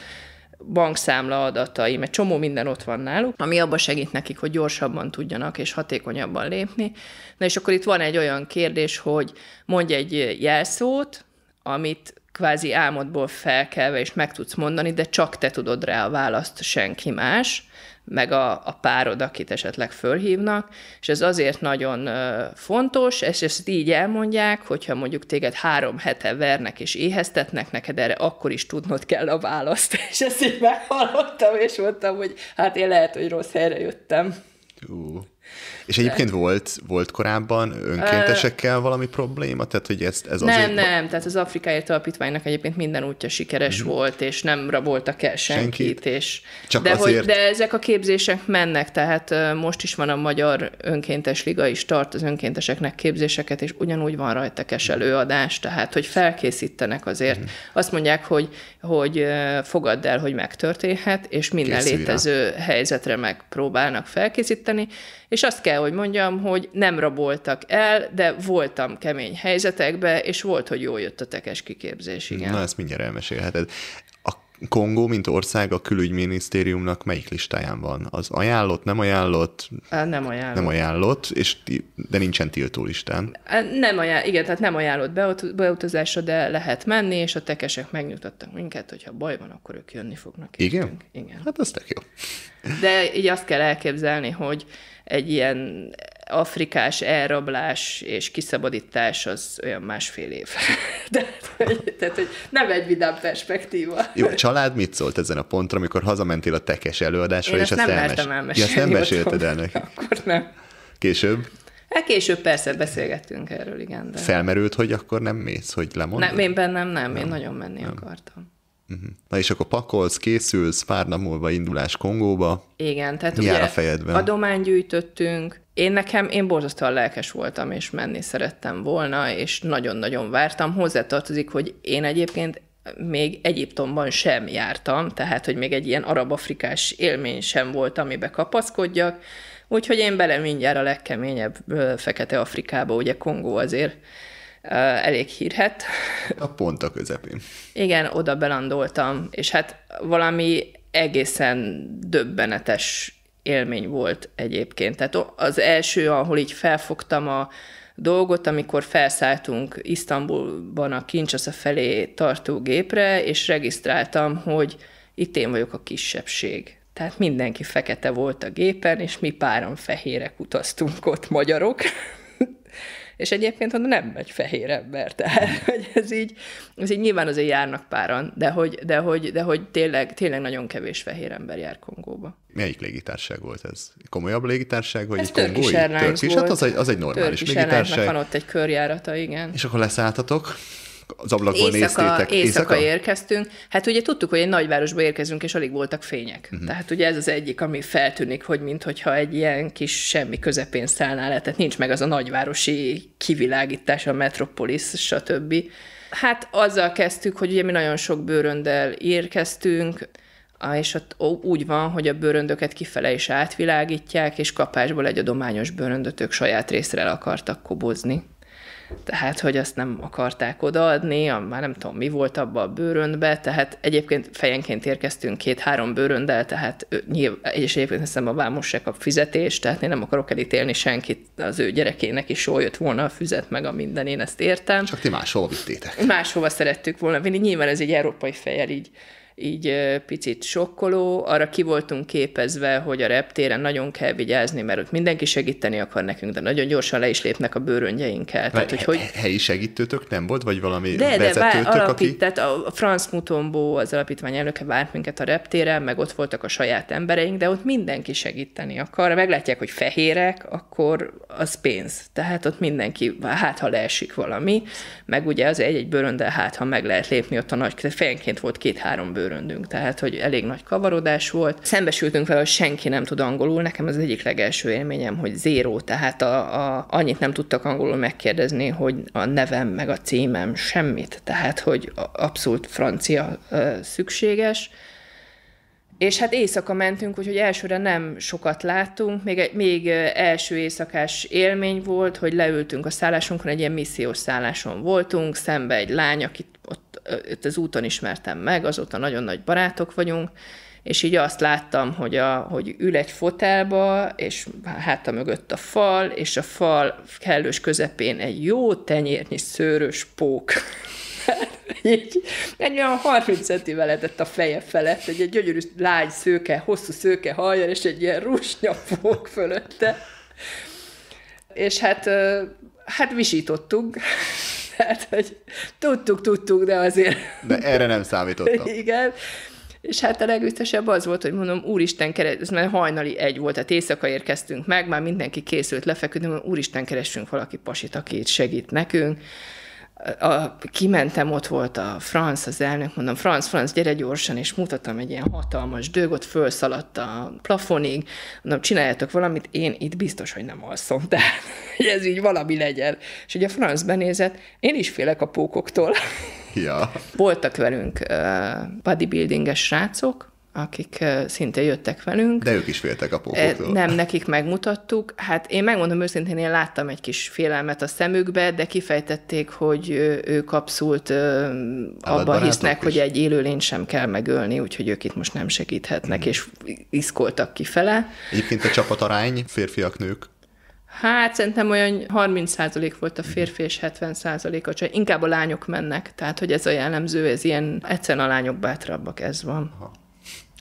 bankszámla adatai, mert csomó minden ott van náluk, ami abba segít nekik, hogy gyorsabban tudjanak és hatékonyabban lépni. Na és akkor itt van egy olyan kérdés, hogy mondj egy jelszót, amit kvázi álmodból felkelve és meg tudsz mondani, de csak te tudod rá a választ, senki más meg a, a párod, akit esetleg fölhívnak, és ez azért nagyon fontos, és ezt így elmondják, hogyha mondjuk téged három hete vernek és éheztetnek, neked erre akkor is tudnod kell a választ, <laughs> és ezt így meghallottam, és mondtam, hogy hát én lehet, hogy rossz helyre jöttem. Uh. És egyébként volt, volt korábban önkéntesekkel valami probléma? Tehát, hogy ez ez nem, azért... nem, tehát az Afrikáért Alapítványnak egyébként minden útja sikeres mm-hmm. volt, és nem raboltak el senkit. senkit. És... Csak de, azért... hogy, de ezek a képzések mennek, tehát most is van a Magyar Önkéntes Liga is tart az önkénteseknek képzéseket, és ugyanúgy van rajta kes előadás, tehát, hogy felkészítenek azért. Mm. Azt mondják, hogy, hogy fogadd el, hogy megtörténhet, és minden Készülj létező rá. helyzetre megpróbálnak felkészíteni, és azt kell hogy mondjam, hogy nem raboltak el, de voltam kemény helyzetekbe, és volt, hogy jól jött a tekes kiképzés, igen. Na, ezt mindjárt elmesélheted. A Kongó, mint ország a külügyminisztériumnak melyik listáján van? Az ajánlott, nem ajánlott? Nem ajánlott. Nem ajánlott, és, de nincsen tiltó listán. Nem ajánlott, igen, tehát nem ajánlott beutazásra, de lehet menni, és a tekesek megnyugtattak minket, hogy ha baj van, akkor ők jönni fognak. Igen? Értünk. Igen. Hát az jó. De így azt kell elképzelni, hogy egy ilyen afrikás elrablás és kiszabadítás az olyan másfél év. <laughs> De, tehát, hogy nem egy vidám perspektíva. Jó, a család mit szólt ezen a pontra, amikor hazamentél a tekes előadásra, Én és ezt nem elmes... mertem elmesélni. Ja, nem mesélted el neki. Akkor nem. Később? Hát később persze beszélgettünk erről, igen. De... Felmerült, hogy akkor nem mész, hogy lemondod? Nem, én bennem nem, nem. én nagyon menni nem. akartam. Mhm. Na és akkor pakolsz, készülsz, pár nap múlva indulás Kongóba. Igen, tehát Mi ugye a fejedben? adomány gyűjtöttünk, én nekem, én borzasztóan lelkes voltam, és menni szerettem volna, és nagyon-nagyon vártam. Hozzátartozik, hogy én egyébként még Egyiptomban sem jártam, tehát, hogy még egy ilyen arab-afrikás élmény sem volt, amibe kapaszkodjak, úgyhogy én bele mindjárt a legkeményebb Fekete Afrikába, ugye Kongó azért elég hírhet. A pont a közepén. Igen, oda belandoltam, és hát valami egészen döbbenetes élmény volt egyébként. Tehát az első, ahol így felfogtam a dolgot, amikor felszálltunk Isztambulban a Kincsasza felé tartó gépre, és regisztráltam, hogy itt én vagyok a kisebbség. Tehát mindenki fekete volt a gépen, és mi páran fehérek utaztunk ott magyarok. És egyébként onnan nem megy fehér ember, tehát <laughs> hogy ez így, ez így nyilván azért járnak páran, de hogy, de hogy, de hogy tényleg, tényleg nagyon kevés fehér ember jár Kongóba. Melyik légitárság volt ez? Komolyabb légitárság, vagy ez egy kongói? Hát volt. Hát az egy, az egy normális Turkish légitárság. van ott egy körjárata, igen. És akkor leszálltatok, az ablakból éjszaka, néztétek? Éjszaka, éjszaka érkeztünk. Hát ugye tudtuk, hogy egy nagyvárosba érkezünk, és alig voltak fények. Uh-huh. Tehát ugye ez az egyik, ami feltűnik, hogy mintha egy ilyen kis semmi közepén szállnál le, tehát nincs meg az a nagyvárosi kivilágítás, a metropolis, stb. Hát azzal kezdtük, hogy ugye mi nagyon sok bőröndel érkeztünk, és ott úgy van, hogy a bőröndöket kifele is átvilágítják, és kapásból egy adományos bőröndöt ők saját részre el akartak kobozni tehát hogy azt nem akarták odaadni, a, már nem tudom, mi volt abban a bőröndbe, tehát egyébként fejenként érkeztünk két-három bőröndel, tehát ő, nyilv, és egyébként hiszem a vámos se kap fizetést, tehát én nem akarok elítélni senkit, az ő gyerekének is jól jött volna a füzet, meg a minden, én ezt értem. Csak ti máshova vittétek. Máshova szerettük volna vinni, nyilván ez egy európai fejjel így így picit sokkoló. Arra ki voltunk képezve, hogy a reptéren nagyon kell vigyázni, mert ott mindenki segíteni akar nekünk, de nagyon gyorsan le is lépnek a bőröngyeinkkel. tehát, hogy, hogy... Helyi segítőtök nem volt, vagy valami de, vezetőtök, de, alapít, aki... Tehát a Franz Mutombo, az alapítvány elnöke várt minket a reptéren, meg ott voltak a saját embereink, de ott mindenki segíteni akar. Meglátják, hogy fehérek, akkor az pénz. Tehát ott mindenki, hát ha leesik valami, meg ugye az egy-egy bőröndel, hát ha meg lehet lépni ott a nagy, fejenként volt két-három bőr bőröndünk, tehát hogy elég nagy kavarodás volt. Szembesültünk vele, hogy senki nem tud angolul, nekem az egyik legelső élményem, hogy zéró, tehát a, a, annyit nem tudtak angolul megkérdezni, hogy a nevem, meg a címem, semmit, tehát hogy abszolút francia ö, szükséges. És hát éjszaka mentünk, úgyhogy elsőre nem sokat láttunk, még, még első éjszakás élmény volt, hogy leültünk a szállásunkon, egy ilyen missziós szálláson voltunk, szembe egy lány, akit ott itt az úton ismertem meg, azóta nagyon nagy barátok vagyunk, és így azt láttam, hogy, a, hogy ül egy fotelba, és háta mögött a fal, és a fal kellős közepén egy jó tenyérnyi szőrös pók. <laughs> így, egy olyan 30 centivel lehetett a feje felett, egy, egy gyönyörű lágy szőke, hosszú szőke haja, és egy ilyen rusnya pók fölötte. És hát, hát visítottunk, tehát, hogy tudtuk, tudtuk, de azért... De erre nem számítottam. <laughs> Igen. És hát a legüttesebb az volt, hogy mondom, úristen, keres... ez már hajnali egy volt, tehát éjszaka érkeztünk meg, már mindenki készült lefeküdni, mondom, úristen, keressünk valaki pasit, aki itt segít nekünk a, kimentem, ott volt a franc, az elnök, mondom, franc, franc, gyere gyorsan, és mutatom egy ilyen hatalmas dögöt fölszaladt a plafonig, mondom, csináljátok valamit, én itt biztos, hogy nem alszom, de hogy <laughs> ez így valami legyen. És ugye a franc benézett, én is félek a pókoktól. Ja. <laughs> Voltak velünk uh, bodybuildinges srácok, akik szintén jöttek velünk. De ők is féltek a pókoktól. Nem, <laughs> nekik megmutattuk. Hát én megmondom őszintén, én láttam egy kis félelmet a szemükbe, de kifejtették, hogy ők abszolút abban hisznek, is. hogy egy élőlényt sem kell megölni, úgyhogy ők itt most nem segíthetnek, mm. és iszkoltak kifele. Egyébként a csapatarány, férfiak-nők, Hát szerintem olyan 30% volt a férfi és 70% a csaj. Inkább a lányok mennek, tehát hogy ez a jellemző, ez ilyen egyszerűen a lányok bátrabbak, ez van. Aha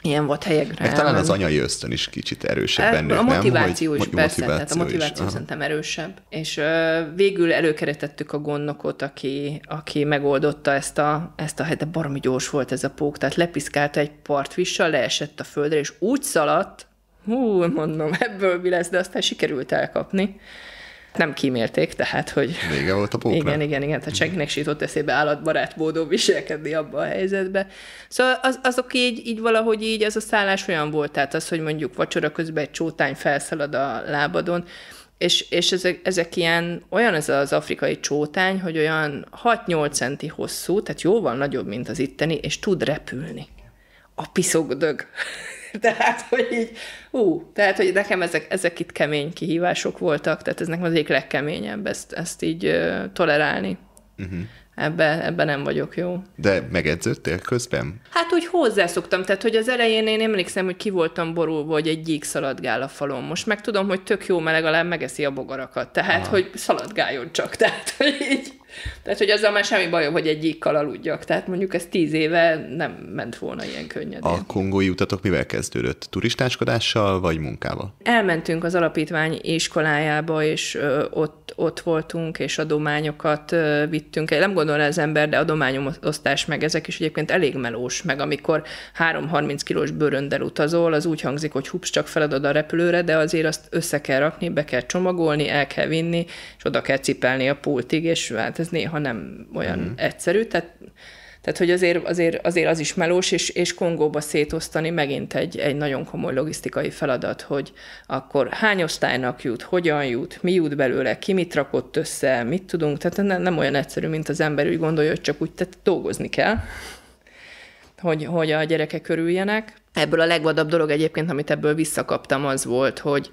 ilyen volt helyekre. Meg talán az anyai ösztön is kicsit erősebb hát, bennük, A motiváció nem? is, hogy, persze, motiváció tehát a motiváció is. szerintem erősebb. És ö, végül előkeretettük a gondnokot, aki, aki megoldotta ezt a, ezt a de baromi gyors volt ez a pók, tehát lepiszkálta egy partvissal, leesett a földre, és úgy szaladt, hú, mondom, ebből mi lesz, de aztán sikerült elkapni nem kímélték, tehát, hogy... Vége volt a póknak. Igen, igen, igen, tehát mhm. senkinek se jutott eszébe állatbarát módon viselkedni abban a helyzetben. Szóval az, azok így, így valahogy így, az a szállás olyan volt, tehát az, hogy mondjuk vacsora közben egy csótány felszalad a lábadon, és, és ezek, ezek ilyen, olyan ez az afrikai csótány, hogy olyan 6-8 centi hosszú, tehát jóval nagyobb, mint az itteni, és tud repülni. A piszogdög. <laughs> tehát, hogy így, ú, tehát, hogy nekem ezek, ezek itt kemény kihívások voltak, tehát ez nekem az egyik legkeményebb ezt, ezt így ö, tolerálni. Uh-huh. Ebbe, ebbe nem vagyok jó. De megedződtél közben? Hát úgy hozzászoktam, tehát hogy az elején én emlékszem, hogy ki voltam borulva, hogy egy gyík szaladgál a falon. Most meg tudom, hogy tök jó, mert legalább megeszi a bogarakat, tehát Aha. hogy szaladgáljon csak, <laughs> tehát hogy így tehát, hogy azzal már semmi bajom, hogy egy ékkal aludjak. Tehát mondjuk ez tíz éve nem ment volna ilyen könnyedén. A kongói utatok mivel kezdődött? Turistáskodással vagy munkával? Elmentünk az alapítvány iskolájába, és ott, ott voltunk, és adományokat vittünk. Nem gondol az ember, de adományosztás meg ezek is egyébként elég melós, meg amikor 3-30 kilós bőröndel utazol, az úgy hangzik, hogy hups, csak feladod a repülőre, de azért azt össze kell rakni, be kell csomagolni, el kell vinni, és oda kell cipelni a pultig, és hát ez ez néha nem olyan mm. egyszerű, tehát tehát, hogy azért, azért, azért az is melós, és, és Kongóba szétosztani megint egy, egy nagyon komoly logisztikai feladat, hogy akkor hány osztálynak jut, hogyan jut, mi jut belőle, ki mit rakott össze, mit tudunk. Tehát nem, nem olyan egyszerű, mint az ember úgy gondolja, hogy csak úgy tehát dolgozni kell, hogy, hogy a gyerekek körüljenek. Ebből a legvadabb dolog egyébként, amit ebből visszakaptam, az volt, hogy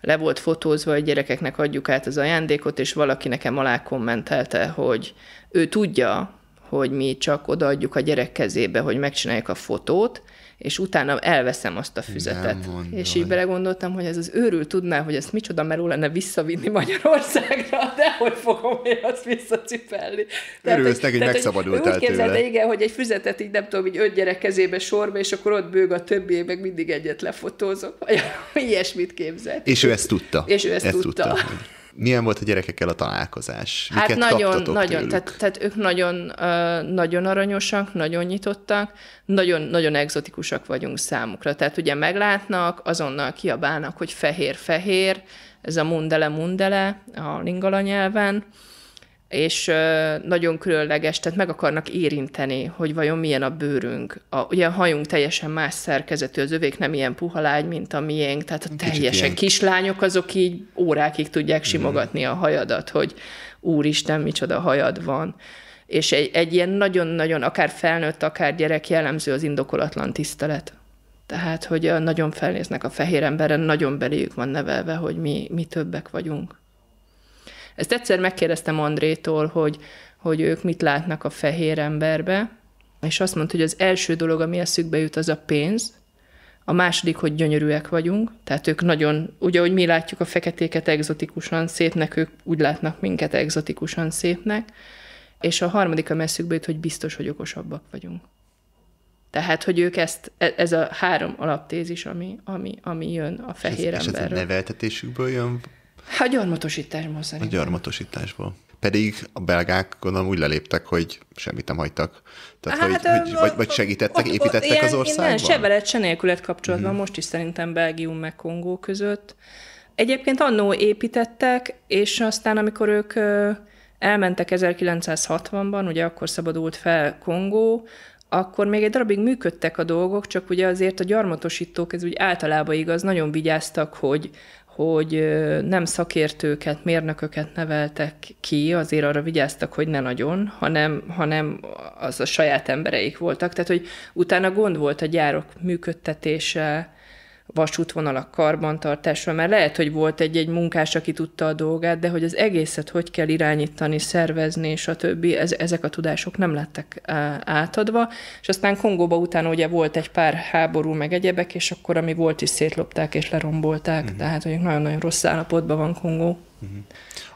le volt fotózva, hogy gyerekeknek adjuk át az ajándékot, és valaki nekem alá kommentelte, hogy ő tudja, hogy mi csak odaadjuk a gyerek kezébe, hogy megcsináljuk a fotót, és utána elveszem azt a füzetet. És így belegondoltam, hogy ez az őrül tudná, hogy ezt micsoda merő lenne visszavinni Magyarországra, <laughs> de hogy fogom én azt visszacipelni. Örülsz neki, hogy megszabadultál úgy képzeld, tőle. igen, hogy egy füzetet így nem tudom, így öt gyerek kezébe sorba, és akkor ott bőg a többi, meg mindig egyet lefotózok, vagy <laughs> ilyesmit képzelt. És ő ezt tudta. És ő ezt, ezt tudta. tudta milyen volt a gyerekekkel a találkozás? Hát Miket hát nagyon, nagyon, tehát, tehát ők nagyon, nagyon aranyosak, nagyon nyitottak, nagyon, nagyon egzotikusak vagyunk számukra. Tehát ugye meglátnak, azonnal kiabálnak, hogy fehér-fehér, ez a mundele-mundele a lingala nyelven, és nagyon különleges, tehát meg akarnak érinteni, hogy vajon milyen a bőrünk. A, ugye a hajunk teljesen más szerkezetű, az övék nem ilyen puha lágy, mint a miénk, tehát a teljesen ilyen. kislányok azok így órákig tudják mhm. simogatni a hajadat, hogy úristen, micsoda hajad van. És egy, egy ilyen nagyon-nagyon, akár felnőtt, akár gyerek jellemző az indokolatlan tisztelet. Tehát, hogy nagyon felnéznek a fehér emberen, nagyon beléjük van nevelve, hogy mi, mi többek vagyunk. Ezt egyszer megkérdeztem Andrétól, hogy, hogy ők mit látnak a fehér emberbe, és azt mondta, hogy az első dolog, ami eszükbe jut, az a pénz, a második, hogy gyönyörűek vagyunk, tehát ők nagyon, ugye, ahogy mi látjuk a feketéket exotikusan szépnek, ők úgy látnak minket exotikusan szépnek, és a harmadik a messzükbe jut, hogy biztos, hogy okosabbak vagyunk. Tehát, hogy ők ezt, e, ez a három alaptézis, ami, ami, ami jön a fehér és ez, emberről. És ez a neveltetésükből jön, a gyarmatosításból szerintem. A gyarmatosításból. Pedig a belgák gondolom úgy leléptek, hogy semmit nem hagytak. Tehát, hát, hogy, hogy, vagy, vagy segítettek, ott, építettek ilyen, az országban? Nem, se veled, se nélkület kapcsolatban, mm. most is szerintem Belgium meg Kongó között. Egyébként annó építettek, és aztán amikor ők elmentek 1960-ban, ugye akkor szabadult fel Kongó, akkor még egy darabig működtek a dolgok, csak ugye azért a gyarmatosítók, ez úgy általában igaz, nagyon vigyáztak, hogy hogy nem szakértőket, mérnököket neveltek ki, azért arra vigyáztak, hogy ne nagyon, hanem, hanem az a saját embereik voltak. Tehát, hogy utána gond volt a gyárok működtetése, vasútvonalak karbantartása, mert lehet, hogy volt egy-egy munkás, aki tudta a dolgát, de hogy az egészet hogy kell irányítani, szervezni, és a többi, ez, ezek a tudások nem lettek átadva. És aztán Kongóba utána ugye volt egy pár háború, meg egyebek, és akkor ami volt is szétlopták és lerombolták, uh-huh. tehát hogy nagyon-nagyon rossz állapotban van Kongó. Uh-huh.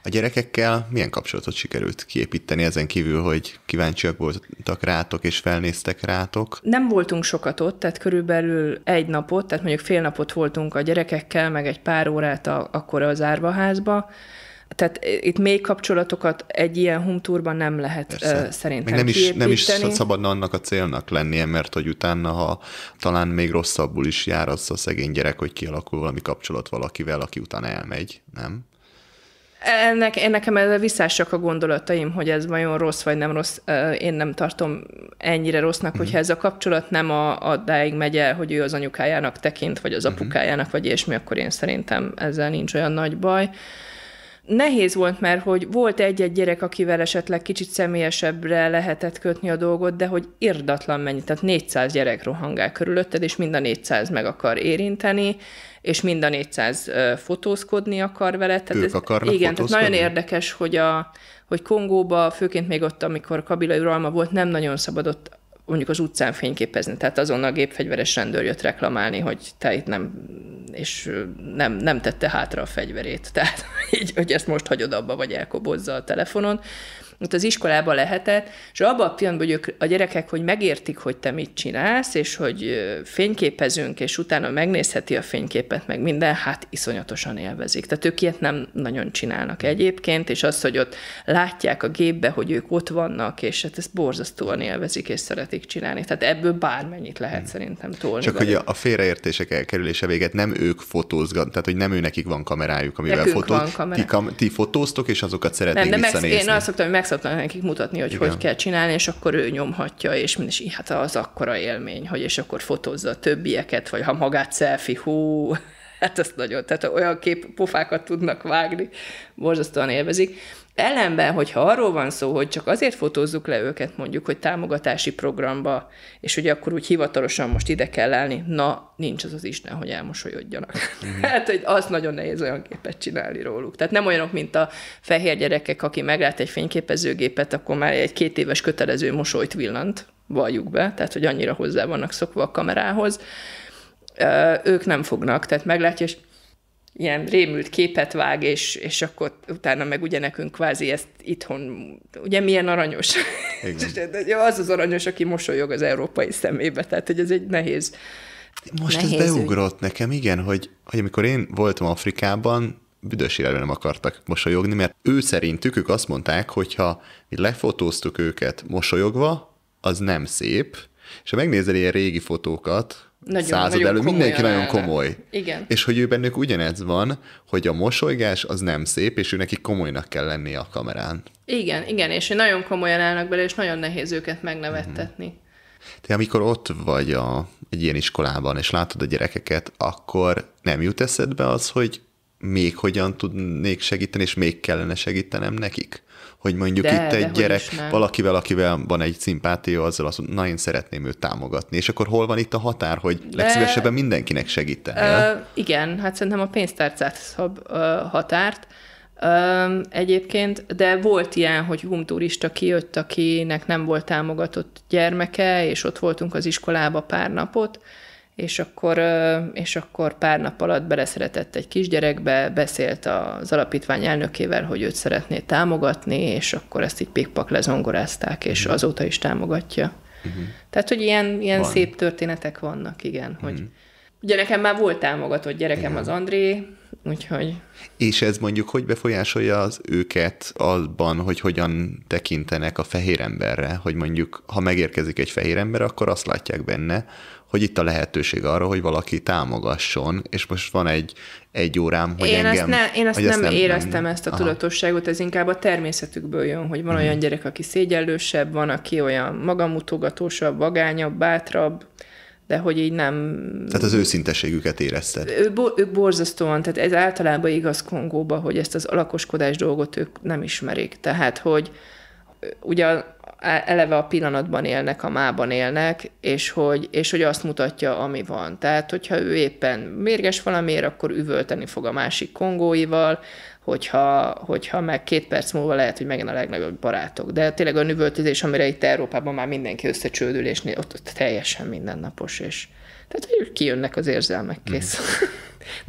A gyerekekkel milyen kapcsolatot sikerült kiépíteni ezen kívül, hogy kíváncsiak voltak rátok és felnéztek rátok? Nem voltunk sokat ott, tehát körülbelül egy napot, tehát mondjuk fél napot voltunk a gyerekekkel, meg egy pár órát a, akkor az árvaházba. Tehát itt még kapcsolatokat egy ilyen humtúrban nem lehet Persze. szerintem még nem is, nem is szabadna annak a célnak lennie, mert hogy utána, ha talán még rosszabbul is jár az a szegény gyerek, hogy kialakul valami kapcsolat valakivel, aki utána elmegy, nem? Ennek, nekem ez visszások a gondolataim, hogy ez vajon rossz vagy nem rossz. Én nem tartom ennyire rossznak, uh-huh. hogyha mhm. ez a kapcsolat nem a, a dáig megy el, hogy ő az anyukájának tekint, vagy az mhm. apukájának, vagy ilyesmi, akkor én szerintem ezzel nincs olyan nagy baj. Nehéz volt, mert hogy volt egy-egy gyerek, akivel esetleg kicsit személyesebbre lehetett kötni a dolgot, de hogy irdatlan mennyi, tehát 400 gyerek rohangál körülötted, és mind a 400 meg akar érinteni, és mind a 400 fotózkodni akar vele. Tehát ők ez, akarnak Igen, tehát nagyon érdekes, hogy, a, hogy Kongóba, főként még ott, amikor Kabila uralma volt, nem nagyon szabadott mondjuk az utcán fényképezni, tehát azonnal a gépfegyveres rendőr jött reklamálni, hogy te itt nem, és nem, nem tette hátra a fegyverét, <laughs> tehát így, hogy ezt most hagyod abba, vagy elkobozza a telefonon ott az iskolába lehetett, és abban a pillanatban, hogy ők, a gyerekek, hogy megértik, hogy te mit csinálsz, és hogy fényképezünk, és utána megnézheti a fényképet, meg minden, hát iszonyatosan élvezik. Tehát ők ilyet nem nagyon csinálnak egyébként, és az, hogy ott látják a gépbe, hogy ők ott vannak, és hát ezt borzasztóan élvezik, és szeretik csinálni. Tehát ebből bármennyit lehet hmm. szerintem tolni. Csak hogy a félreértések elkerülése véget nem ők fotózgat, tehát hogy nem őnekik van kamerájuk, amivel fotóztok. Ti, kam- ti fotóztok, és azokat szeretnék nem, de megsz- én azt szoktam, hogy megsz- szoktam nekik mutatni, hogy Igen. hogy kell csinálni, és akkor ő nyomhatja, és mindig is, hát az akkora élmény, hogy és akkor fotózza a többieket, vagy ha magát selfie, hú, <laughs> hát azt nagyon, tehát olyan kép pofákat tudnak vágni, borzasztóan élvezik. Ellenben, hogyha arról van szó, hogy csak azért fotózzuk le őket mondjuk, hogy támogatási programba, és hogy akkor úgy hivatalosan most ide kell állni, na, nincs az az Isten, hogy elmosolyodjanak. Mm-hmm. hát, hogy az nagyon nehéz olyan képet csinálni róluk. Tehát nem olyanok, mint a fehér gyerekek, aki meglát egy fényképezőgépet, akkor már egy két éves kötelező mosolyt villant, valljuk be, tehát, hogy annyira hozzá vannak szokva a kamerához. Ö, ők nem fognak, tehát meglátja, és ilyen rémült képet vág, és, és akkor utána meg ugye nekünk kvázi ezt itthon, ugye milyen aranyos. Igen. <laughs> Hát, az az aranyos, aki mosolyog az európai szemébe, tehát hogy ez egy nehéz Most nehéz ez beugrott ügy. nekem, igen, hogy, hogy amikor én voltam Afrikában, büdös életben nem akartak mosolyogni, mert ő szerintük ők azt mondták, hogyha mi lefotóztuk őket mosolyogva, az nem szép, és ha megnézel ilyen régi fotókat, nagyon, század nagyon előtt, mindenki nagyon erre. komoly. Igen. És hogy ő bennük ugyanez van, hogy a mosolygás az nem szép, és ő neki komolynak kell lenni a kamerán. Igen, igen, és ő nagyon komolyan állnak bele, és nagyon nehéz őket megnevettetni. Mm-hmm. Te amikor ott vagy a, egy ilyen iskolában, és látod a gyerekeket, akkor nem jut eszedbe az, hogy még hogyan tudnék segíteni, és még kellene segítenem nekik? hogy mondjuk de, itt egy gyerek valakivel, akivel van egy szimpátia, azzal azt mondja, na én szeretném őt támogatni, és akkor hol van itt a határ, hogy de, legszívesebben mindenkinek segítenél? Ö, igen, hát szerintem a pénztárcát szab ö, határt, Ö, egyébként, de volt ilyen, hogy humturista kijött, akinek nem volt támogatott gyermeke, és ott voltunk az iskolába pár napot, és akkor, és akkor pár nap alatt beleszeretett egy kisgyerekbe, beszélt az alapítvány elnökével, hogy őt szeretné támogatni, és akkor ezt így pikpak lezongorázták, és uh-huh. azóta is támogatja. Uh-huh. Tehát, hogy ilyen, ilyen Van. szép történetek vannak, igen, uh-huh. hogy Ugye nekem már volt támogatott gyerekem Igen. az André, úgyhogy... És ez mondjuk hogy befolyásolja az őket abban, hogy hogyan tekintenek a fehér emberre, hogy mondjuk, ha megérkezik egy fehér ember, akkor azt látják benne, hogy itt a lehetőség arra, hogy valaki támogasson, és most van egy, egy órám, hogy én engem... Ezt ne, én ezt nem, ezt nem éreztem, nem, ezt a aha. tudatosságot, ez inkább a természetükből jön, hogy van hmm. olyan gyerek, aki szégyellősebb, van, aki olyan magamutogatósabb, vagányabb, bátrabb, de hogy így nem... Tehát az őszinteségüket érezted. Ő, ők borzasztóan, tehát ez általában igaz Kongóba, hogy ezt az alakoskodás dolgot ők nem ismerik. Tehát, hogy ugye E- eleve a pillanatban élnek, a mában élnek, és hogy, és hogy azt mutatja, ami van. Tehát, hogyha ő éppen mérges valamiért, akkor üvölteni fog a másik kongóival, hogyha, hogyha meg két perc múlva lehet, hogy megint a legnagyobb barátok. De tényleg a üvöltözés, amire itt Európában már mindenki összecsődül, és ott, ott teljesen mindennapos, és tehát hogy kijönnek az érzelmek, mhm. kész. Mm. <laughs>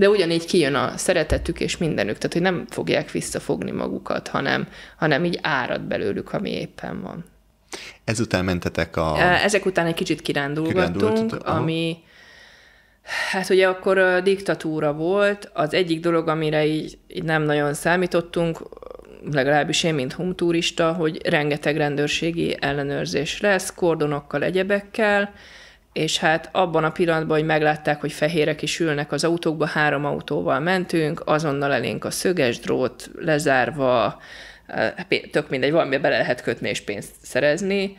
De ugyanígy kijön a szeretetük és mindenük, tehát hogy nem fogják visszafogni magukat, hanem, hanem így árad belőlük, ami éppen van. Ezután mentetek a... Ezek után egy kicsit kirándulgattunk, ami... Hát ugye akkor a diktatúra volt, az egyik dolog, amire így, így nem nagyon számítottunk, legalábbis én, mint humturista, hogy rengeteg rendőrségi ellenőrzés lesz, kordonokkal, egyebekkel, és hát abban a pillanatban, hogy meglátták, hogy fehérek is ülnek az autókba, három autóval mentünk, azonnal elénk a szöges drót, lezárva, Hát tök mindegy, valamibe bele lehet kötni és pénzt szerezni.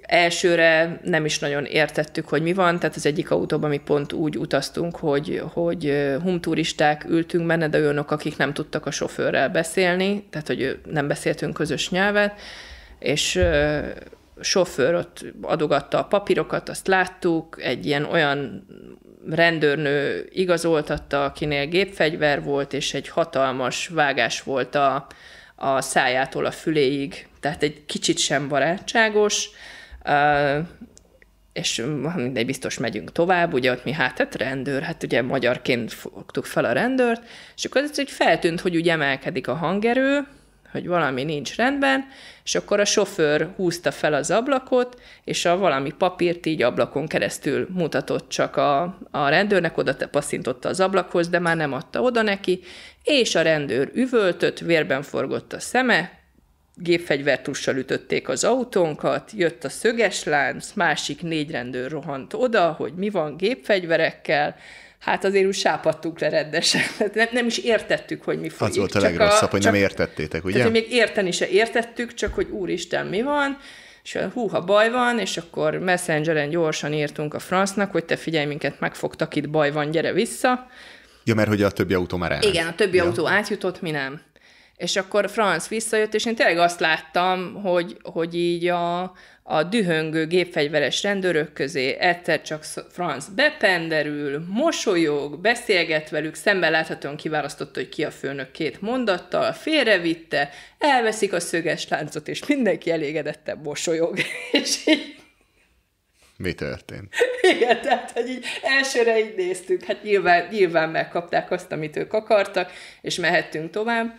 Elsőre nem is nagyon értettük, hogy mi van, tehát az egyik autóban mi pont úgy utaztunk, hogy, hogy humturisták ültünk benne, de olyanok, akik nem tudtak a sofőrrel beszélni, tehát hogy nem beszéltünk közös nyelvet, és sofőr ott adogatta a papírokat, azt láttuk, egy ilyen olyan rendőrnő igazoltatta, akinél gépfegyver volt, és egy hatalmas vágás volt a, a szájától a füléig, tehát egy kicsit sem barátságos, és mindegy, biztos megyünk tovább, ugye ott mi hát, hát rendőr, hát ugye magyarként fogtuk fel a rendőrt, és akkor ez egy feltűnt, hogy úgy emelkedik a hangerő, hogy valami nincs rendben, és akkor a sofőr húzta fel az ablakot, és a valami papírt így ablakon keresztül mutatott csak a, a rendőrnek, oda passzintotta az ablakhoz, de már nem adta oda neki, és a rendőr üvöltött, vérben forgott a szeme, gépfegyvertussal ütötték az autónkat, jött a szöges lánc, másik négy rendőr rohant oda, hogy mi van gépfegyverekkel, hát azért úgy sápadtunk le rendesen. <laughs> Hát nem, nem is értettük, hogy mi folyik. Az volt a legrosszabb, a, hogy csak, nem értettétek, ugye? Tehát, még érteni se értettük, csak hogy úristen, mi van, és hú, ha baj van, és akkor messengeren gyorsan írtunk a francnak, hogy te figyelj minket, megfogtak itt, baj van, gyere vissza. Ja, mert hogy a többi autó már elment. Igen, a többi ja. autó átjutott, mi nem. És akkor Franz visszajött, és én tényleg azt láttam, hogy, hogy így a, a dühöngő gépfegyveres rendőrök közé egyszer csak Franz bependerül, mosolyog, beszélget velük, szemben láthatóan kiválasztott, hogy ki a főnök két mondattal, félrevitte, elveszik a szöges láncot, és mindenki elégedettebb mosolyog. <laughs> és így... Mi történt? Igen, tehát, hogy így elsőre így néztük, hát nyilván, nyilván megkapták azt, amit ők akartak, és mehettünk tovább.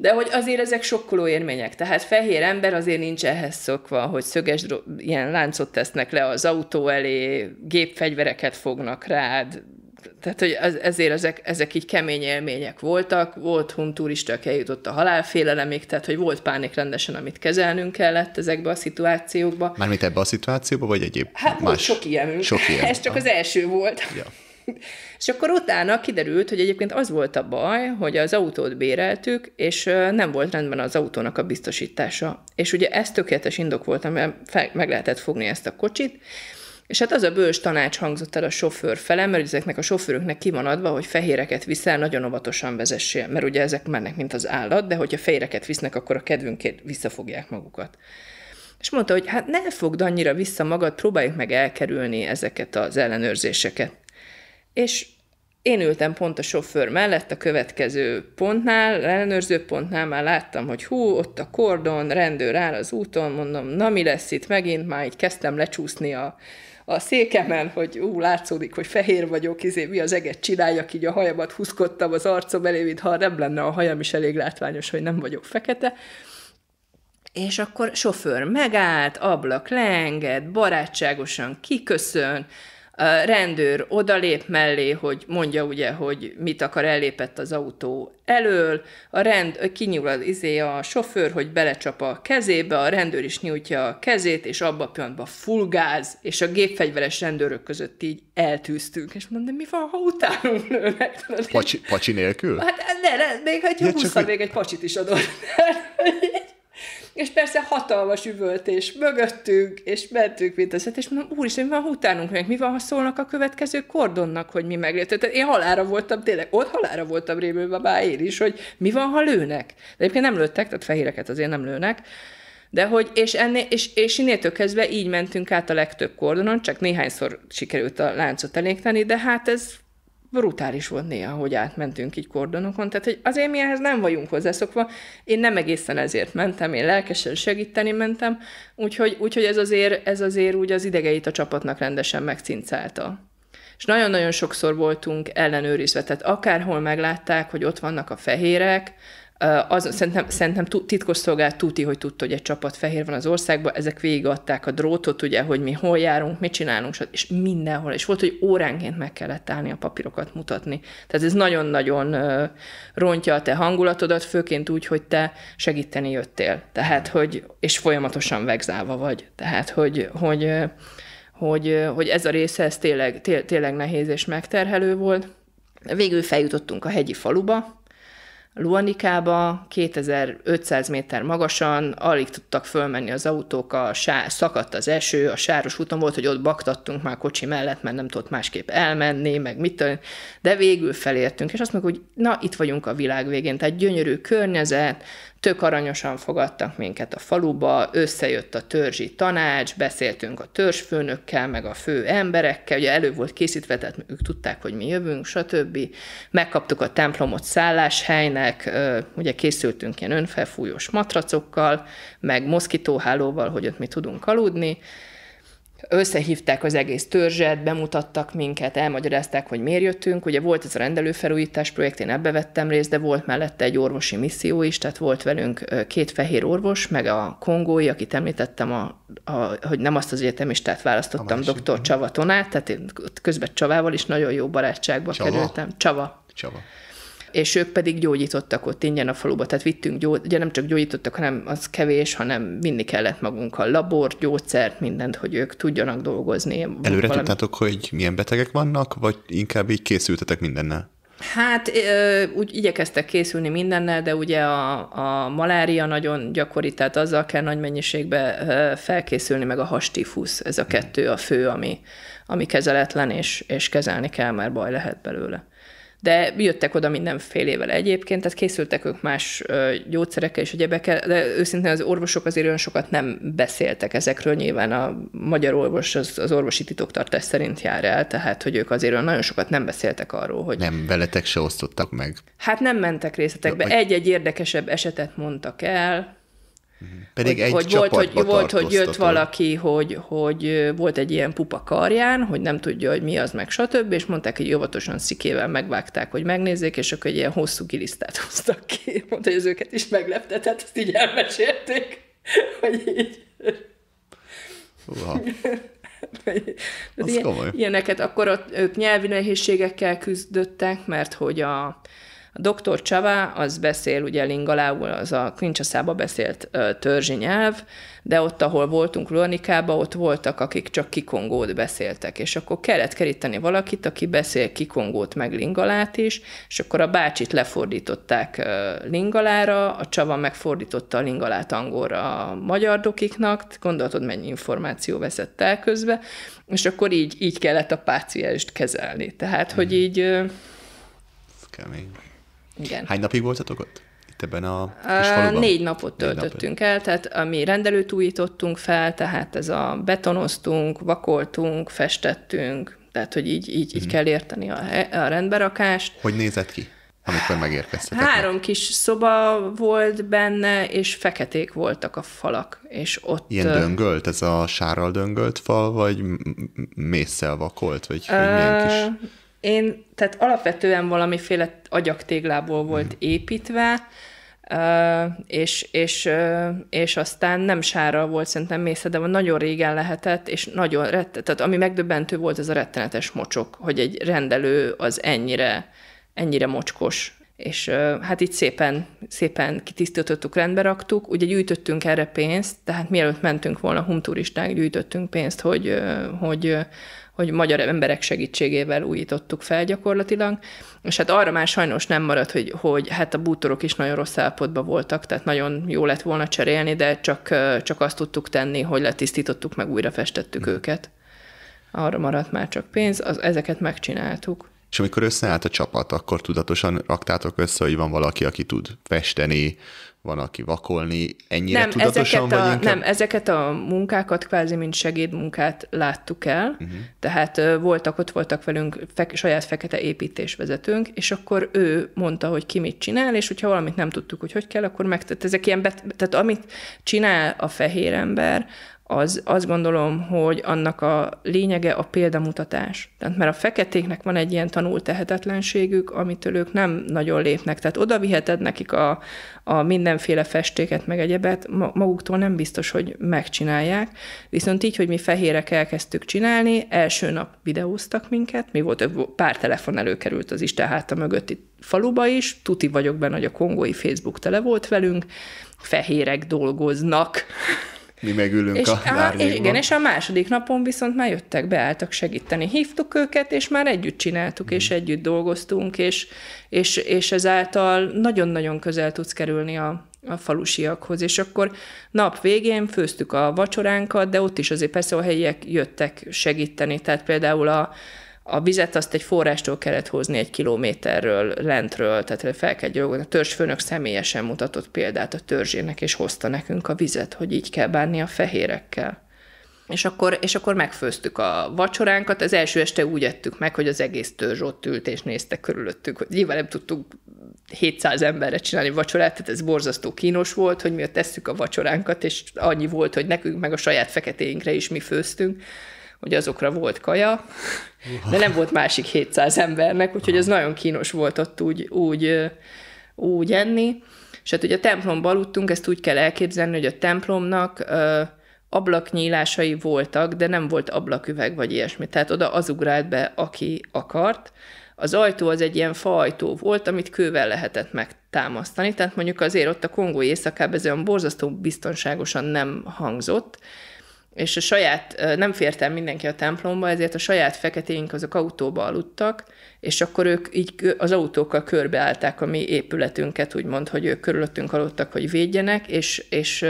De hogy azért ezek sokkoló érmények, tehát fehér ember azért nincs ehhez szokva, hogy szöges ilyen láncot tesznek le az autó elé, gépfegyvereket fognak rád, tehát hogy az, ezért ezek, ezek így kemény élmények voltak, volt aki eljutott a halálfélelemig, tehát hogy volt pánik rendesen, amit kezelnünk kellett ezekbe a szituációkba. Mármint ebbe a szituációba, vagy egyéb? Hát más? sok ilyen. Sok ilyen. <laughs> Ez csak az első volt. Ja és akkor utána kiderült, hogy egyébként az volt a baj, hogy az autót béreltük, és nem volt rendben az autónak a biztosítása. És ugye ez tökéletes indok volt, amivel meg lehetett fogni ezt a kocsit, és hát az a bős tanács hangzott el a sofőr fele, mert ezeknek a sofőröknek ki van adva, hogy fehéreket viszel, nagyon óvatosan vezessél, mert ugye ezek mennek, mint az állat, de hogyha fehéreket visznek, akkor a kedvünkért visszafogják magukat. És mondta, hogy hát ne fogd annyira vissza magad, próbáljuk meg elkerülni ezeket az ellenőrzéseket és én ültem pont a sofőr mellett a következő pontnál, ellenőrző pontnál már láttam, hogy hú, ott a kordon, rendőr áll az úton, mondom, na mi lesz itt megint, már így kezdtem lecsúszni a, a székemen, hogy ú, látszódik, hogy fehér vagyok, izé, mi az eget csináljak, így a hajamat huszkodtam az arcom elé, mintha nem lenne a hajam is elég látványos, hogy nem vagyok fekete. És akkor sofőr megállt, ablak leenged, barátságosan kiköszön, rendőr odalép mellé, hogy mondja ugye, hogy mit akar, elépett az autó elől, a rend, kinyúl az izé a sofőr, hogy belecsap a kezébe, a rendőr is nyújtja a kezét, és abba a pillanatban full gáz, és a gépfegyveres rendőrök között így eltűztünk, és mondom, mi van, ha utálunk lőnek? Pacsi, pacsi nélkül? Hát ne, ne még ha ja, 20 még egy pacsit is adott. <laughs> és persze hatalmas üvöltés mögöttünk, és mentünk, mint az és mondom, is, mi van, utánunk meg, mi van, ha szólnak a következő kordonnak, hogy mi megléptünk. Tehát én halára voltam, tényleg, ott halára voltam én is, hogy mi van, ha lőnek. De egyébként nem lőttek, tehát fehéreket azért nem lőnek. De hogy, és, ennél, és, és innétől kezdve így mentünk át a legtöbb kordonon, csak néhányszor sikerült a láncot elégteni, de hát ez brutális volt néha, hogy átmentünk így kordonokon, tehát hogy azért mi ehhez nem vagyunk hozzászokva. Én nem egészen ezért mentem, én lelkesen segíteni mentem, úgyhogy, úgyhogy ez, azért, ez azért úgy az idegeit a csapatnak rendesen megcincálta. És nagyon-nagyon sokszor voltunk ellenőrizve, tehát akárhol meglátták, hogy ott vannak a fehérek, az, szerintem, szerintem titkosszolgált tuti, hogy tudta, hogy egy csapat fehér van az országban, ezek végigadták a drótot, ugye, hogy mi hol járunk, mit csinálunk, és mindenhol. És volt, hogy óránként meg kellett állni a papírokat mutatni. Tehát ez nagyon-nagyon rontja a te hangulatodat, főként úgy, hogy te segíteni jöttél. Tehát, hogy, és folyamatosan vegzálva vagy. Tehát, hogy, hogy, hogy, hogy ez a része, ez tényleg, tényleg nehéz és megterhelő volt. Végül feljutottunk a hegyi faluba, Luanikába 2500 méter magasan, alig tudtak fölmenni az autók, a sá- szakadt az eső, a sáros úton volt, hogy ott baktattunk már kocsi mellett, mert nem tudott másképp elmenni, meg mit de végül felértünk, és azt mondjuk, hogy na, itt vagyunk a világ végén, tehát gyönyörű környezet, Tök aranyosan fogadtak minket a faluba, összejött a törzsi tanács, beszéltünk a törzsfőnökkel, meg a fő emberekkel, ugye elő volt készítve, tehát ők tudták, hogy mi jövünk, stb. Megkaptuk a templomot szálláshelynek, ugye készültünk ilyen önfelfújós matracokkal, meg moszkitóhálóval, hogy ott mi tudunk aludni, Összehívták az egész törzset, bemutattak minket, elmagyarázták, hogy miért jöttünk. Ugye volt ez a rendelőfelújítás projekt, én ebbe vettem részt, de volt mellette egy orvosi misszió is, tehát volt velünk két fehér orvos, meg a kongói, akit említettem, a, a, hogy nem azt az egyetemistát választottam, dr. Csava Tonát, tehát én közben Csavával is nagyon jó barátságba Csava. kerültem. Csava. Csava és ők pedig gyógyítottak ott ingyen a faluba, tehát vittünk, gyó, ugye nem csak gyógyítottak, hanem az kevés, hanem vinni kellett magunkkal labort, gyógyszert, mindent, hogy ők tudjanak dolgozni. Előre valami... tudtátok, hogy milyen betegek vannak, vagy inkább így készültetek mindennel? Hát úgy igyekeztek készülni mindennel, de ugye a, a malária nagyon gyakori, tehát azzal kell nagy mennyiségben felkészülni, meg a hastifusz, ez a hmm. kettő a fő, ami, ami kezeletlen, és, és kezelni kell, mert baj lehet belőle de jöttek oda mindenfélével egyébként, tehát készültek ők más gyógyszerekkel és egyebekkel, de őszintén az orvosok azért olyan sokat nem beszéltek ezekről, nyilván a magyar orvos az, az orvosi titoktartás szerint jár el, tehát hogy ők azért olyan nagyon sokat nem beszéltek arról, hogy... Nem, veletek se osztottak meg. Hát nem mentek részletekbe, egy-egy érdekesebb esetet mondtak el, Mhm. Pedig hogy, egy hogy volt, hogy, volt, hogy jött valaki, hogy, hogy volt egy ilyen pupa karján, hogy nem tudja, hogy mi az, meg stb., és mondták, hogy óvatosan szikével megvágták, hogy megnézzék, és akkor egy ilyen hosszú gilisztát <laughs> hoztak ki. Mondta, hogy az őket is meglepte, tehát ezt így elmesélték, <laughs> hogy így. Uha. <laughs> ilyen, ilyeneket akkor ott, ők nyelvi nehézségekkel küzdöttek, mert hogy a, Dr. Csavá az beszél, ugye lingalául az a kincsaszába beszélt törzsi nyelv, de ott, ahol voltunk Lornikába, ott voltak, akik csak kikongót beszéltek, és akkor kellett keríteni valakit, aki beszél kikongót meg lingalát is, és akkor a bácsit lefordították lingalára, a Csava megfordította a lingalát angolra a magyar dokiknak, gondolod, mennyi információ veszett el közbe, és akkor így, így kellett a pácienst kezelni. Tehát, mm. hogy mhm. így... Ez kemény. Igen. Hány napig voltatok ott? Itt ebben a kis Négy napot töltöttünk négy el, tehát mi rendelőt újítottunk fel, tehát ez a betonoztunk, vakoltunk, festettünk, tehát hogy így, így, így mm. kell érteni a, a rendberakást. Hogy nézett ki? amikor megérkeztetek. Három meg. kis szoba volt benne, és feketék voltak a falak, és ott... Ilyen döngölt? Ez a sárral döngölt fal, vagy mészsel vakolt? Vagy uh, milyen kis... Én, tehát alapvetően valamiféle agyaktéglából volt mhm. építve, és, és, és aztán nem sára volt szerintem mésze, de nagyon régen lehetett, és nagyon rettet, tehát ami megdöbbentő volt, ez a rettenetes mocsok, hogy egy rendelő az ennyire, ennyire mocskos és hát így szépen, szépen kitisztítottuk, rendbe raktuk. Ugye gyűjtöttünk erre pénzt, tehát mielőtt mentünk volna humturisták, gyűjtöttünk pénzt, hogy, hogy hogy magyar emberek segítségével újítottuk fel gyakorlatilag, és hát arra már sajnos nem maradt, hogy, hogy hát a bútorok is nagyon rossz állapotban voltak, tehát nagyon jó lett volna cserélni, de csak, csak azt tudtuk tenni, hogy letisztítottuk, meg újra festettük mm. őket. Arra maradt már csak pénz, az, ezeket megcsináltuk. És amikor összeállt a csapat, akkor tudatosan raktátok össze, hogy van valaki, aki tud festeni, van, aki vakolni, ennyire nem, tudatosan ezeket vagy a, inkább? Nem, ezeket a munkákat kvázi mint segédmunkát láttuk el, uh-huh. tehát voltak, ott voltak velünk fe, saját fekete építésvezetőnk, és akkor ő mondta, hogy ki mit csinál, és hogyha valamit nem tudtuk, hogy hogy kell, akkor meg, tehát ezek ilyen, bet, tehát amit csinál a fehér ember, az azt gondolom, hogy annak a lényege a példamutatás. Tehát mert a feketéknek van egy ilyen tanult tehetetlenségük, amitől ők nem nagyon lépnek. Tehát oda viheted nekik a, a mindenféle festéket, meg egyebet, maguktól nem biztos, hogy megcsinálják. Viszont így, hogy mi fehérek elkezdtük csinálni, első nap videóztak minket, mi volt, pár telefon előkerült az Isten háta mögötti faluba is, tuti vagyok benne, hogy a kongói Facebook tele volt velünk, fehérek dolgoznak. Mi megülünk és a várnékban. Igen, és a második napon viszont már jöttek, beálltak segíteni. Hívtuk őket, és már együtt csináltuk, mm. és együtt dolgoztunk, és, és, és ezáltal nagyon-nagyon közel tudsz kerülni a, a falusiakhoz, és akkor nap végén főztük a vacsoránkat, de ott is azért persze a helyiek jöttek segíteni, tehát például a a vizet azt egy forrástól kellett hozni egy kilométerről, lentről, tehát fel kell gyógulni. A törzsfőnök személyesen mutatott példát a törzsének, és hozta nekünk a vizet, hogy így kell bánni a fehérekkel. És akkor, és akkor megfőztük a vacsoránkat, az első este úgy ettük meg, hogy az egész törzs ott ült és nézte körülöttük, hogy nyilván nem tudtuk 700 emberre csinálni vacsorát, tehát ez borzasztó kínos volt, hogy mi ott tesszük a vacsoránkat, és annyi volt, hogy nekünk meg a saját feketéinkre is mi főztünk, hogy azokra volt kaja, de nem volt másik 700 embernek, úgyhogy ez nagyon kínos volt ott úgy, úgy, úgy enni. És hát ugye a templomba aludtunk, ezt úgy kell elképzelni, hogy a templomnak ö, ablaknyílásai voltak, de nem volt ablaküveg vagy ilyesmi. Tehát oda az ugrált be, aki akart. Az ajtó az egy ilyen faajtó volt, amit kővel lehetett megtámasztani, tehát mondjuk azért ott a kongói éjszakában ez olyan borzasztó biztonságosan nem hangzott, és a saját, nem fértem mindenki a templomba, ezért a saját feketéink azok autóba aludtak, és akkor ők így az autókkal körbeállták a mi épületünket, úgymond, hogy ők körülöttünk aludtak, hogy védjenek, és, és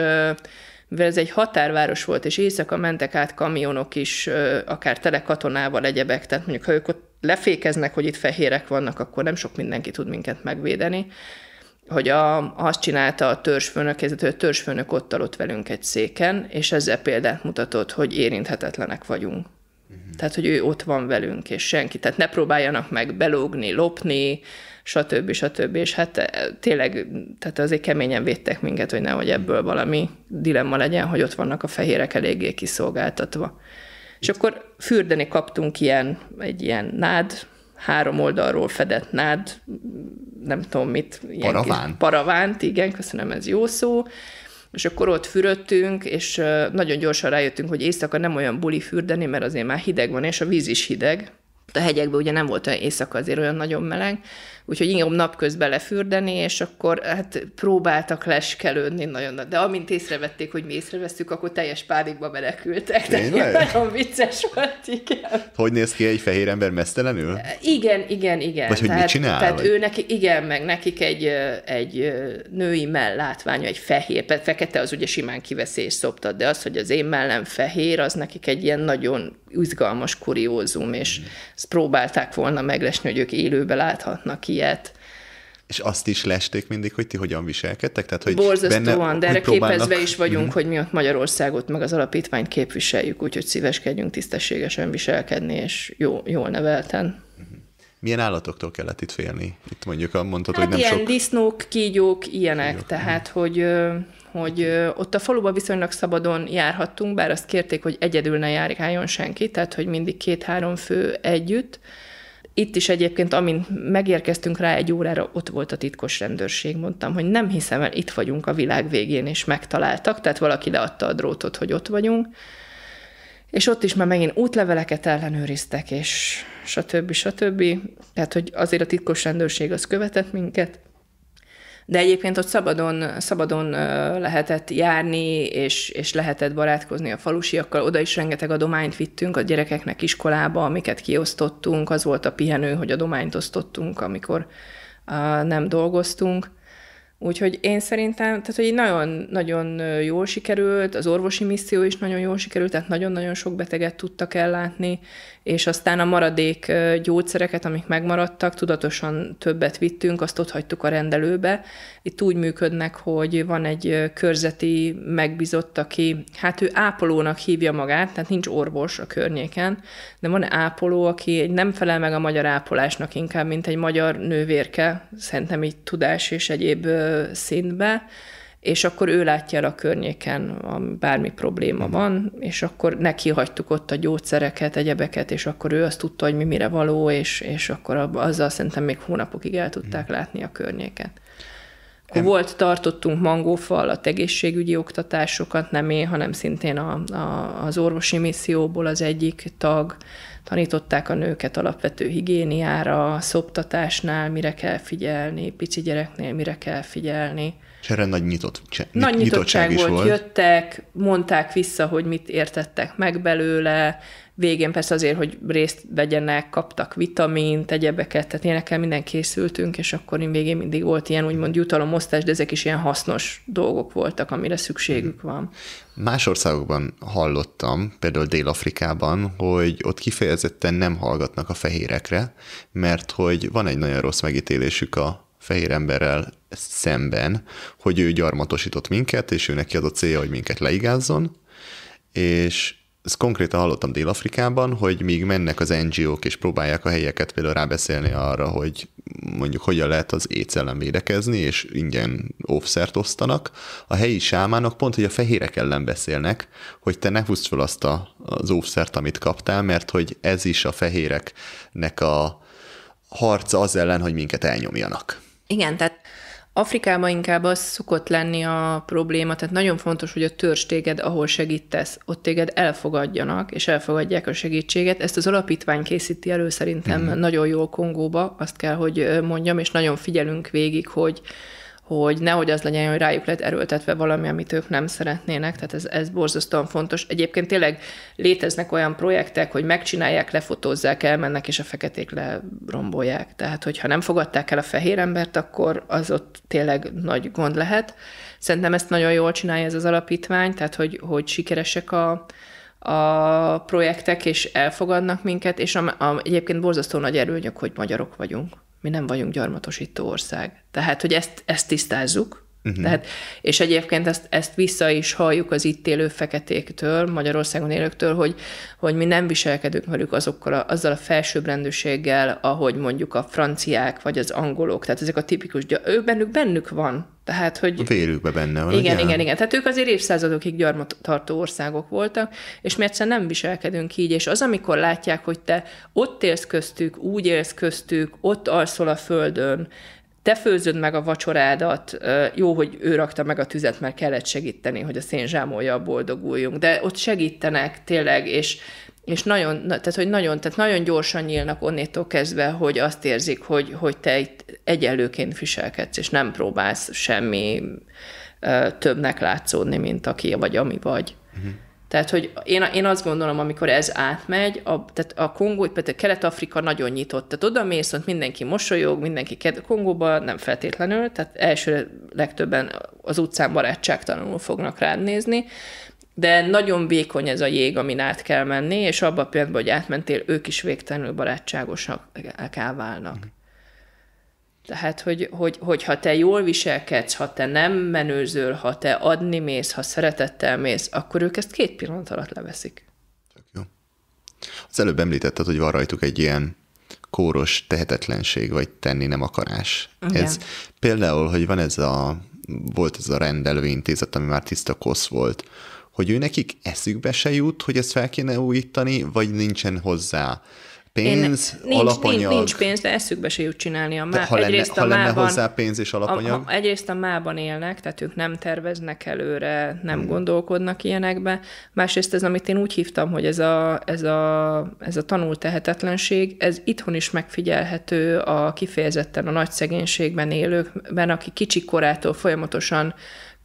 mivel ez egy határváros volt, és éjszaka mentek át kamionok is, akár tele katonával, egyebek, tehát mondjuk ha ők ott lefékeznek, hogy itt fehérek vannak, akkor nem sok mindenki tud minket megvédeni, hogy a, azt csinálta a törzsfőnök, ez a törzsfőnök ott aludt velünk egy széken, és ezzel példát mutatott, hogy érinthetetlenek vagyunk. Uh-huh. Tehát, hogy ő ott van velünk, és senki. Tehát ne próbáljanak meg belógni, lopni, stb. stb. És hát e, tényleg, tehát azért keményen védtek minket, hogy nehogy ebből valami dilemma legyen, hogy ott vannak a fehérek eléggé kiszolgáltatva. És akkor fürdeni kaptunk ilyen, egy ilyen nád, három oldalról fedett nád nem tudom mit. Ilyen Paravánt, igen, köszönöm, ez jó szó. És akkor ott fürödtünk, és nagyon gyorsan rájöttünk, hogy éjszaka nem olyan buli fürdeni, mert azért már hideg van, és a víz is hideg. A hegyekben ugye nem volt olyan éjszaka azért olyan nagyon meleg, úgyhogy inkább napközben lefürdeni, és akkor hát próbáltak leskelődni nagyon, de amint észrevették, hogy mi észrevesztük, akkor teljes pánikba menekültek. Tényleg? Nagyon vicces volt, igen. Hogy néz ki egy fehér ember mesztelenül? E, igen, igen, igen. Vagy hogy tehát, mit csinál? Tehát vagy? ő neki, igen, meg nekik egy, egy női mellátványa, egy fehér, fekete az ugye simán kiveszi és szoptad, de az, hogy az én mellem fehér, az nekik egy ilyen nagyon izgalmas kuriózum, és mm. ezt próbálták volna meglesni, hogy ők élőbe láthatnak ki ilyet. És azt is lesték mindig, hogy ti hogyan viselkedtek? Tehát, hogy Borzasztóan, benne, de erre próbálnak... képezve is vagyunk, mm. hogy mi ott Magyarországot meg az alapítványt képviseljük, úgyhogy szíveskedjünk tisztességesen viselkedni, és jó, jól nevelten. Mhm. Milyen állatoktól kellett itt félni? Itt mondjuk mondtad, hát hogy nem ilyen sok... disznók, kígyók, ilyenek. Kígyók. Tehát, hogy hogy ott a faluban viszonylag szabadon járhattunk, bár azt kérték, hogy egyedül ne járkáljon senki, tehát hogy mindig két-három fő együtt, itt is egyébként, amint megérkeztünk rá egy órára, ott volt a titkos rendőrség. Mondtam, hogy nem hiszem el, itt vagyunk a világ végén, és megtaláltak, tehát valaki leadta a drótot, hogy ott vagyunk. És ott is már megint útleveleket ellenőriztek, és stb. stb. Tehát, hogy azért a titkos rendőrség az követett minket de egyébként ott szabadon, szabadon lehetett járni, és, és lehetett barátkozni a falusiakkal. Oda is rengeteg adományt vittünk a gyerekeknek iskolába, amiket kiosztottunk. Az volt a pihenő, hogy adományt osztottunk, amikor nem dolgoztunk. Úgyhogy én szerintem, tehát hogy nagyon, nagyon jól sikerült, az orvosi misszió is nagyon jól sikerült, tehát nagyon-nagyon sok beteget tudtak ellátni, és aztán a maradék gyógyszereket, amik megmaradtak, tudatosan többet vittünk, azt ott hagytuk a rendelőbe. Itt úgy működnek, hogy van egy körzeti megbizott, aki, hát ő ápolónak hívja magát, tehát nincs orvos a környéken, de van ápoló, aki nem felel meg a magyar ápolásnak inkább, mint egy magyar nővérke, szerintem így tudás és egyéb szintbe, és akkor ő látja el a környéken, a bármi probléma mm. van, és akkor neki hagytuk ott a gyógyszereket, egyebeket, és akkor ő azt tudta, hogy mi mire való, és, és akkor azzal szerintem még hónapokig el tudták mm. látni a környéket. Akkor volt, tartottunk mangófal, egészségügyi oktatásokat, nem én, hanem szintén a, a, az orvosi misszióból az egyik tag, tanították a nőket alapvető higiéniára, szoptatásnál mire kell figyelni, pici gyereknél mire kell figyelni, és erre nagy, nyitott, nyitottság nagy nyitottság, nyitottság is volt. Jöttek, mondták vissza, hogy mit értettek meg belőle, végén persze azért, hogy részt vegyenek, kaptak vitamint, egyebeket, tehát ilyenekkel minden készültünk, és akkor én végén mindig volt ilyen úgymond jutalomosztás, de ezek is ilyen hasznos dolgok voltak, amire szükségük van. Más országokban hallottam, például Dél-Afrikában, hogy ott kifejezetten nem hallgatnak a fehérekre, mert hogy van egy nagyon rossz megítélésük a fehér emberrel szemben, hogy ő gyarmatosított minket, és ő neki az a célja, hogy minket leigázzon, és ezt konkrétan hallottam Dél-Afrikában, hogy míg mennek az NGO-k és próbálják a helyeket például rábeszélni arra, hogy mondjuk hogyan lehet az éjsz védekezni, és ingyen óvszert osztanak, a helyi sámának pont, hogy a fehérek ellen beszélnek, hogy te ne húzd fel azt a, az óvszert, amit kaptál, mert hogy ez is a fehéreknek a harca az ellen, hogy minket elnyomjanak. Igen, tehát Afrikában inkább az szokott lenni a probléma, tehát nagyon fontos, hogy a törzs téged, ahol segítesz, ott téged elfogadjanak, és elfogadják a segítséget. Ezt az alapítvány készíti elő szerintem mm. nagyon jól Kongóba, azt kell, hogy mondjam, és nagyon figyelünk végig, hogy hogy nehogy az legyen, hogy rájuk lett erőltetve valami, amit ők nem szeretnének, tehát ez, ez borzasztóan fontos. Egyébként tényleg léteznek olyan projektek, hogy megcsinálják, lefotózzák, elmennek, és a feketék lerombolják. Tehát, hogyha nem fogadták el a fehér embert, akkor az ott tényleg nagy gond lehet. Szerintem ezt nagyon jól csinálja ez az alapítvány, tehát, hogy, hogy sikeresek a, a projektek, és elfogadnak minket, és a, a, egyébként borzasztó nagy erőnyök, hogy magyarok vagyunk mi nem vagyunk gyarmatosító ország. Tehát, hogy ezt, ezt tisztázzuk, Uh-huh. Tehát, és egyébként ezt, ezt vissza is halljuk az itt élő feketéktől, Magyarországon élőktől, hogy, hogy mi nem viselkedünk velük azokkal a, azzal a felsőbbrendűséggel, ahogy mondjuk a franciák vagy az angolok. Tehát ezek a tipikus, ő bennük, bennük van. Tehát, hogy... A vérükbe benne van. Igen, igen, igen. Tehát ők azért évszázadokig gyarmatartó országok voltak, és mi egyszerűen nem viselkedünk így, és az, amikor látják, hogy te ott élsz köztük, úgy élsz köztük, ott alszol a földön, te főzöd meg a vacsorádat, jó, hogy ő rakta meg a tüzet, mert kellett segíteni, hogy a szénzsámolja boldoguljunk, de ott segítenek tényleg, és és nagyon, tehát, hogy nagyon, tehát nagyon gyorsan nyílnak onnétól kezdve, hogy azt érzik, hogy, hogy te itt egyenlőként viselkedsz, és nem próbálsz semmi többnek látszódni, mint aki vagy, ami vagy. Uh-huh. Tehát, hogy én, én azt gondolom, amikor ez átmegy, a, tehát a Kongó, például Kelet-Afrika nagyon nyitott, tehát oda mész, ott mindenki mosolyog, mindenki ked- Kongóban, nem feltétlenül, tehát elsőre legtöbben az utcán barátságtalanul fognak rád nézni, de nagyon vékony ez a jég, amin át kell menni, és abban a pillanatban, hogy átmentél, ők is végtelenül barátságosak válnak. Mm. Tehát, hogy, hogy, hogy ha te jól viselkedsz, ha te nem menőzöl, ha te adni mész, ha szeretettel mész, akkor ők ezt két pillanat alatt leveszik. Tök jó. Az előbb említetted, hogy van rajtuk egy ilyen kóros tehetetlenség, vagy tenni nem akarás. Igen. Ez például, hogy van ez a, volt ez a rendelőintézet, ami már tiszta kosz volt, hogy ő nekik eszükbe se jut, hogy ezt fel kéne újítani, vagy nincsen hozzá pénz, Én, nincs, alapanyag. Nincs, nincs pénz, de eszükbe se jut csinálni a má. ha egyrészt lenne, a ha mában, lenne hozzá pénz és alapanyag. A, a, egyrészt a mában élnek, tehát ők nem terveznek előre, nem hmm. gondolkodnak ilyenekbe. Másrészt ez, amit én úgy hívtam, hogy ez a, ez a, ez a tanult tehetetlenség, ez itthon is megfigyelhető a kifejezetten a nagy szegénységben élőkben, aki kicsi korától folyamatosan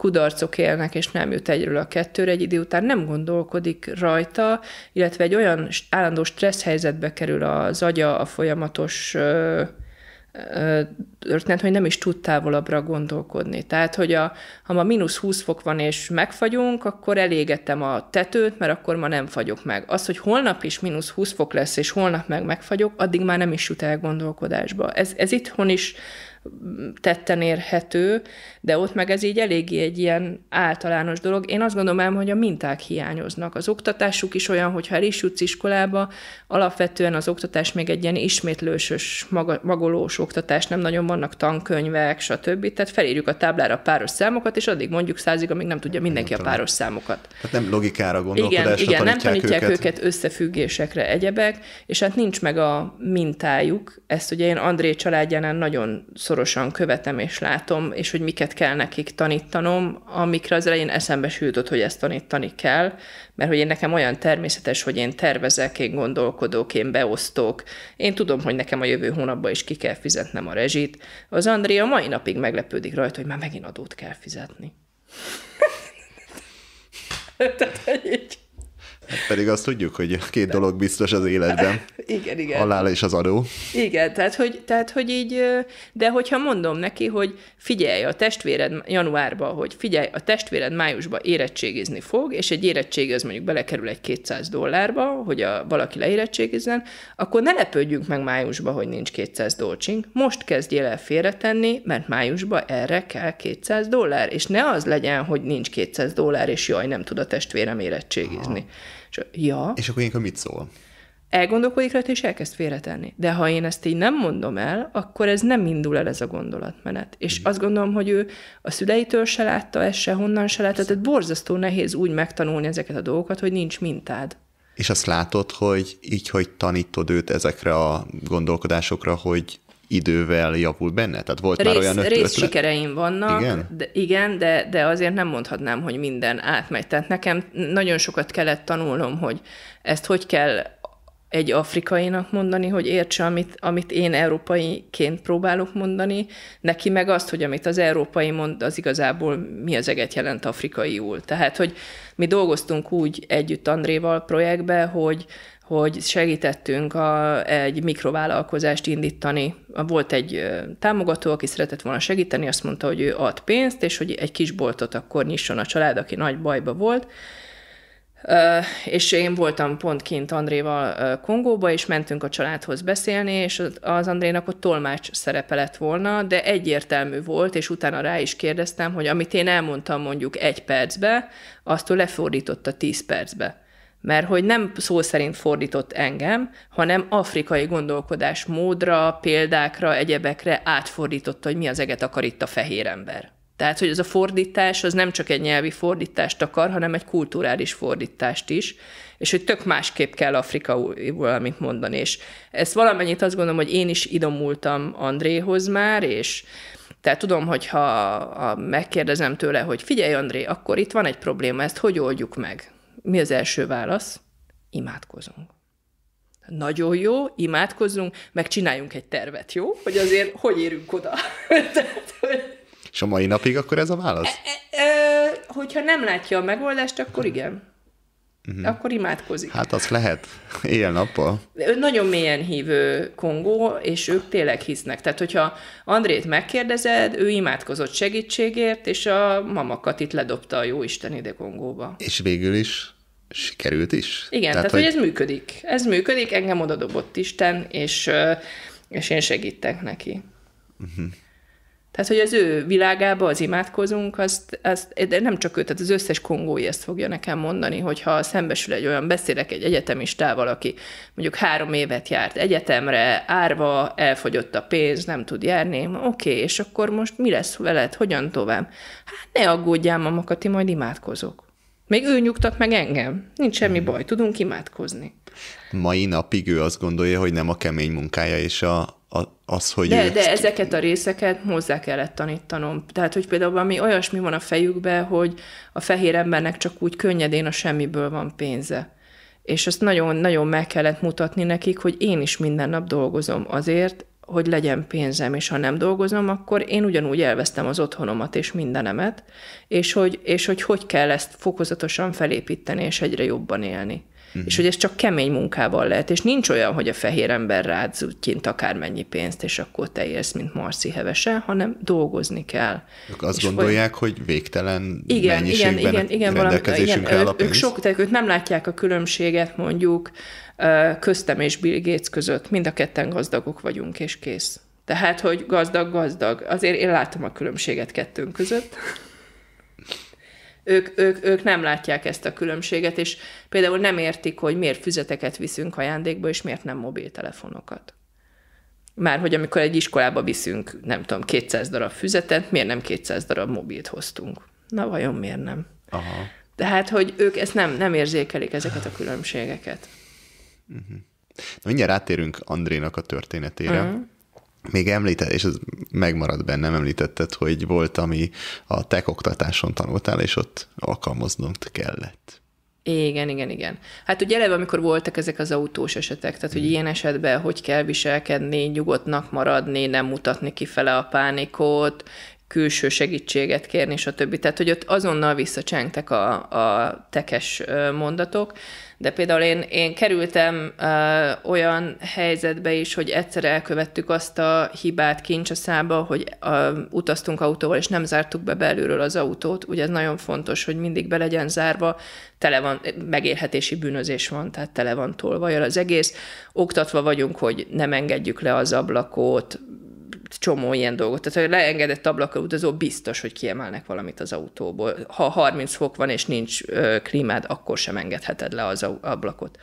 kudarcok élnek, és nem jut egyről a kettőre, egy idő után nem gondolkodik rajta, illetve egy olyan állandó stressz helyzetbe kerül az agya a folyamatos történet, hogy nem is tud távolabbra gondolkodni. Tehát, hogy a, ha ma mínusz 20 fok van és megfagyunk, akkor elégetem a tetőt, mert akkor ma nem fagyok meg. Az, hogy holnap is mínusz 20 fok lesz, és holnap meg megfagyok, addig már nem is jut el gondolkodásba. Ez, ez itthon is tetten érhető, de ott meg ez így eléggé egy ilyen általános dolog. Én azt gondolom, hogy a minták hiányoznak. Az oktatásuk is olyan, hogyha el is jutsz iskolába, alapvetően az oktatás még egy ilyen ismétlősös, magolós oktatás, nem nagyon vannak tankönyvek, stb. Tehát felírjuk a táblára a páros számokat, és addig mondjuk százig, amíg nem tudja mindenki nem a páros számokat. Tehát nem logikára gondolkodásra Igen, igen nem tanítják őket. őket összefüggésekre, egyebek, és hát nincs meg a mintájuk. Ezt ugye én André családjánál nagyon szor szorosan követem és látom, és hogy miket kell nekik tanítanom, amikre az elején eszembe sültött, hogy ezt tanítani kell, mert hogy én nekem olyan természetes, hogy én tervezek, én gondolkodok, én beosztok, én tudom, hogy nekem a jövő hónapban is ki kell fizetnem a rezsit. Az Andrea mai napig meglepődik rajta, hogy már megint adót kell fizetni. <laughs> Tehát, hogy így, Hát pedig azt tudjuk, hogy két dolog biztos az életben. <laughs> Igen, igen. Halál és az adó. Igen, tehát hogy, tehát hogy így, de hogyha mondom neki, hogy figyelj a testvéred januárba, hogy figyelj, a testvéred májusba érettségizni fog, és egy érettség az mondjuk belekerül egy 200 dollárba, hogy a, valaki leérettségizzen, akkor ne lepődjünk meg májusba, hogy nincs 200 dolcsink. Most kezdjél el félretenni, mert májusba erre kell 200 dollár, és ne az legyen, hogy nincs 200 dollár, és jaj, nem tud a testvérem érettségizni. Aha. És, ja. És akkor ilyenkor mit szól? Elgondolkodik rajta, és elkezd félretenni. De ha én ezt így nem mondom el, akkor ez nem indul el ez a gondolatmenet. És mm. azt gondolom, hogy ő a szüleitől se látta ezt, se honnan se látta, tehát borzasztó nehéz úgy megtanulni ezeket a dolgokat, hogy nincs mintád. És azt látod, hogy így, hogy tanítod őt ezekre a gondolkodásokra, hogy idővel javul benne? Tehát volt rész, már olyan öt, rész ötlet? sikereim vannak, igen? De, igen de, de azért nem mondhatnám, hogy minden átmegy. Tehát nekem nagyon sokat kellett tanulnom, hogy ezt hogy kell egy afrikainak mondani, hogy értse, amit, amit én európaiként próbálok mondani, neki meg azt, hogy amit az európai mond, az igazából mi az eget jelent afrikaiul. Tehát, hogy mi dolgoztunk úgy együtt Andréval projektbe, hogy hogy segítettünk a, egy mikrovállalkozást indítani. Volt egy támogató, aki szeretett volna segíteni, azt mondta, hogy ő ad pénzt, és hogy egy kis boltot akkor nyisson a család, aki nagy bajba volt. és én voltam pont kint Andréval Kongóba, és mentünk a családhoz beszélni, és az Andrénak ott tolmács szerepe lett volna, de egyértelmű volt, és utána rá is kérdeztem, hogy amit én elmondtam mondjuk egy percbe, azt ő lefordította tíz percbe mert hogy nem szó szerint fordított engem, hanem afrikai gondolkodás módra, példákra, egyebekre átfordította, hogy mi az eget akar itt a fehér ember. Tehát, hogy ez a fordítás, az nem csak egy nyelvi fordítást akar, hanem egy kulturális fordítást is, és hogy tök másképp kell Afrika valamit mondani. És ezt valamennyit azt gondolom, hogy én is idomultam Andréhoz már, és tehát tudom, hogy ha megkérdezem tőle, hogy figyelj André, akkor itt van egy probléma, ezt hogy oldjuk meg? mi az első válasz? Imádkozunk. Nagyon jó, imádkozunk, meg csináljunk egy tervet, jó? Hogy azért hogy érünk oda. <laughs> És a mai napig akkor ez a válasz? E, e, e, hogyha nem látja a megoldást, akkor igen uh-huh. akkor imádkozik. Hát az lehet, éjjel-nappal. Ő nagyon mélyen hívő Kongó, és ők tényleg hisznek. Tehát, hogyha Andrét megkérdezed, ő imádkozott segítségért, és a mamakat itt ledobta a jó ide Kongóba. És végül is sikerült is. Igen, tehát, tehát hogy... hogy ez működik. Ez működik, engem oda dobott Isten, és, és én segítek neki. Uh-huh. Tehát, hogy az ő világába az imádkozunk, azt, azt, de nem csak ő, tehát az összes kongói ezt fogja nekem mondani, hogyha szembesül egy olyan, beszélek egy egyetemistával, aki mondjuk három évet járt egyetemre, árva, elfogyott a pénz, nem tud járni, oké, okay, és akkor most mi lesz veled, hogyan tovább? Hát ne aggódjál, mamakati, majd imádkozok. Még ő nyugtat meg engem. Nincs semmi mhm. baj, tudunk imádkozni. Mai napig ő azt gondolja, hogy nem a kemény munkája és a, az, hogy... De, de ezeket a részeket hozzá kellett tanítanom. Tehát, hogy például valami olyasmi van a fejükben, hogy a fehér embernek csak úgy könnyedén a semmiből van pénze. És azt nagyon-nagyon meg kellett mutatni nekik, hogy én is minden nap dolgozom azért, hogy legyen pénzem, és ha nem dolgozom, akkor én ugyanúgy elvesztem az otthonomat és mindenemet, és hogy, és hogy hogy kell ezt fokozatosan felépíteni, és egyre jobban élni huh mhm. És hogy ez csak kemény munkával lehet, és nincs olyan, hogy a fehér ember rád kint akármennyi pénzt, és akkor te élsz, mint Marci hevese, hanem dolgozni kell. Ők azt és gondolják, hogy, hogy végtelen igen, mennyiségben igen, igen, igen, rendelkezésünkre igen, áll a pénz. Ők, sok, tehát ők nem látják a különbséget mondjuk köztem és Bill Gates között. Mind a ketten gazdagok vagyunk, és kész. Tehát, hogy gazdag-gazdag. Azért én látom a különbséget kettőnk között. Ők, ők, ők nem látják ezt a különbséget, és például nem értik, hogy miért füzeteket viszünk ajándékba, és miért nem mobiltelefonokat. Már hogy amikor egy iskolába viszünk, nem tudom, 200 darab füzetet, miért nem 200 darab mobilt hoztunk? Na vajon miért nem? Aha. Tehát, hogy ők ezt nem, nem érzékelik, ezeket a különbségeket. Uh-huh. Na, mindjárt rátérünk Andrénak a történetére, uh-huh még említett, és ez megmaradt bennem, említetted, hogy volt, ami a tech oktatáson tanultál, és ott alkalmaznunk kellett. Igen, igen, igen. Hát ugye eleve, amikor voltak ezek az autós esetek, tehát hogy mm. ilyen esetben hogy kell viselkedni, nyugodtnak maradni, nem mutatni kifele a pánikot, külső segítséget kérni, és a többi, Tehát, hogy ott azonnal visszacsengtek a, a tekes mondatok, de például én, én kerültem ö, olyan helyzetbe is, hogy egyszer elkövettük azt a hibát kincsaszába, hogy ö, utaztunk autóval, és nem zártuk be belülről az autót. Ugye ez nagyon fontos, hogy mindig be legyen zárva, tele van, megélhetési bűnözés van, tehát tele van tolva az egész. Oktatva vagyunk, hogy nem engedjük le az ablakot, csomó ilyen dolgot. Tehát, hogy leengedett ablakkal utazó, biztos, hogy kiemelnek valamit az autóból. Ha 30 fok van, és nincs ö, klímád, akkor sem engedheted le az ablakot.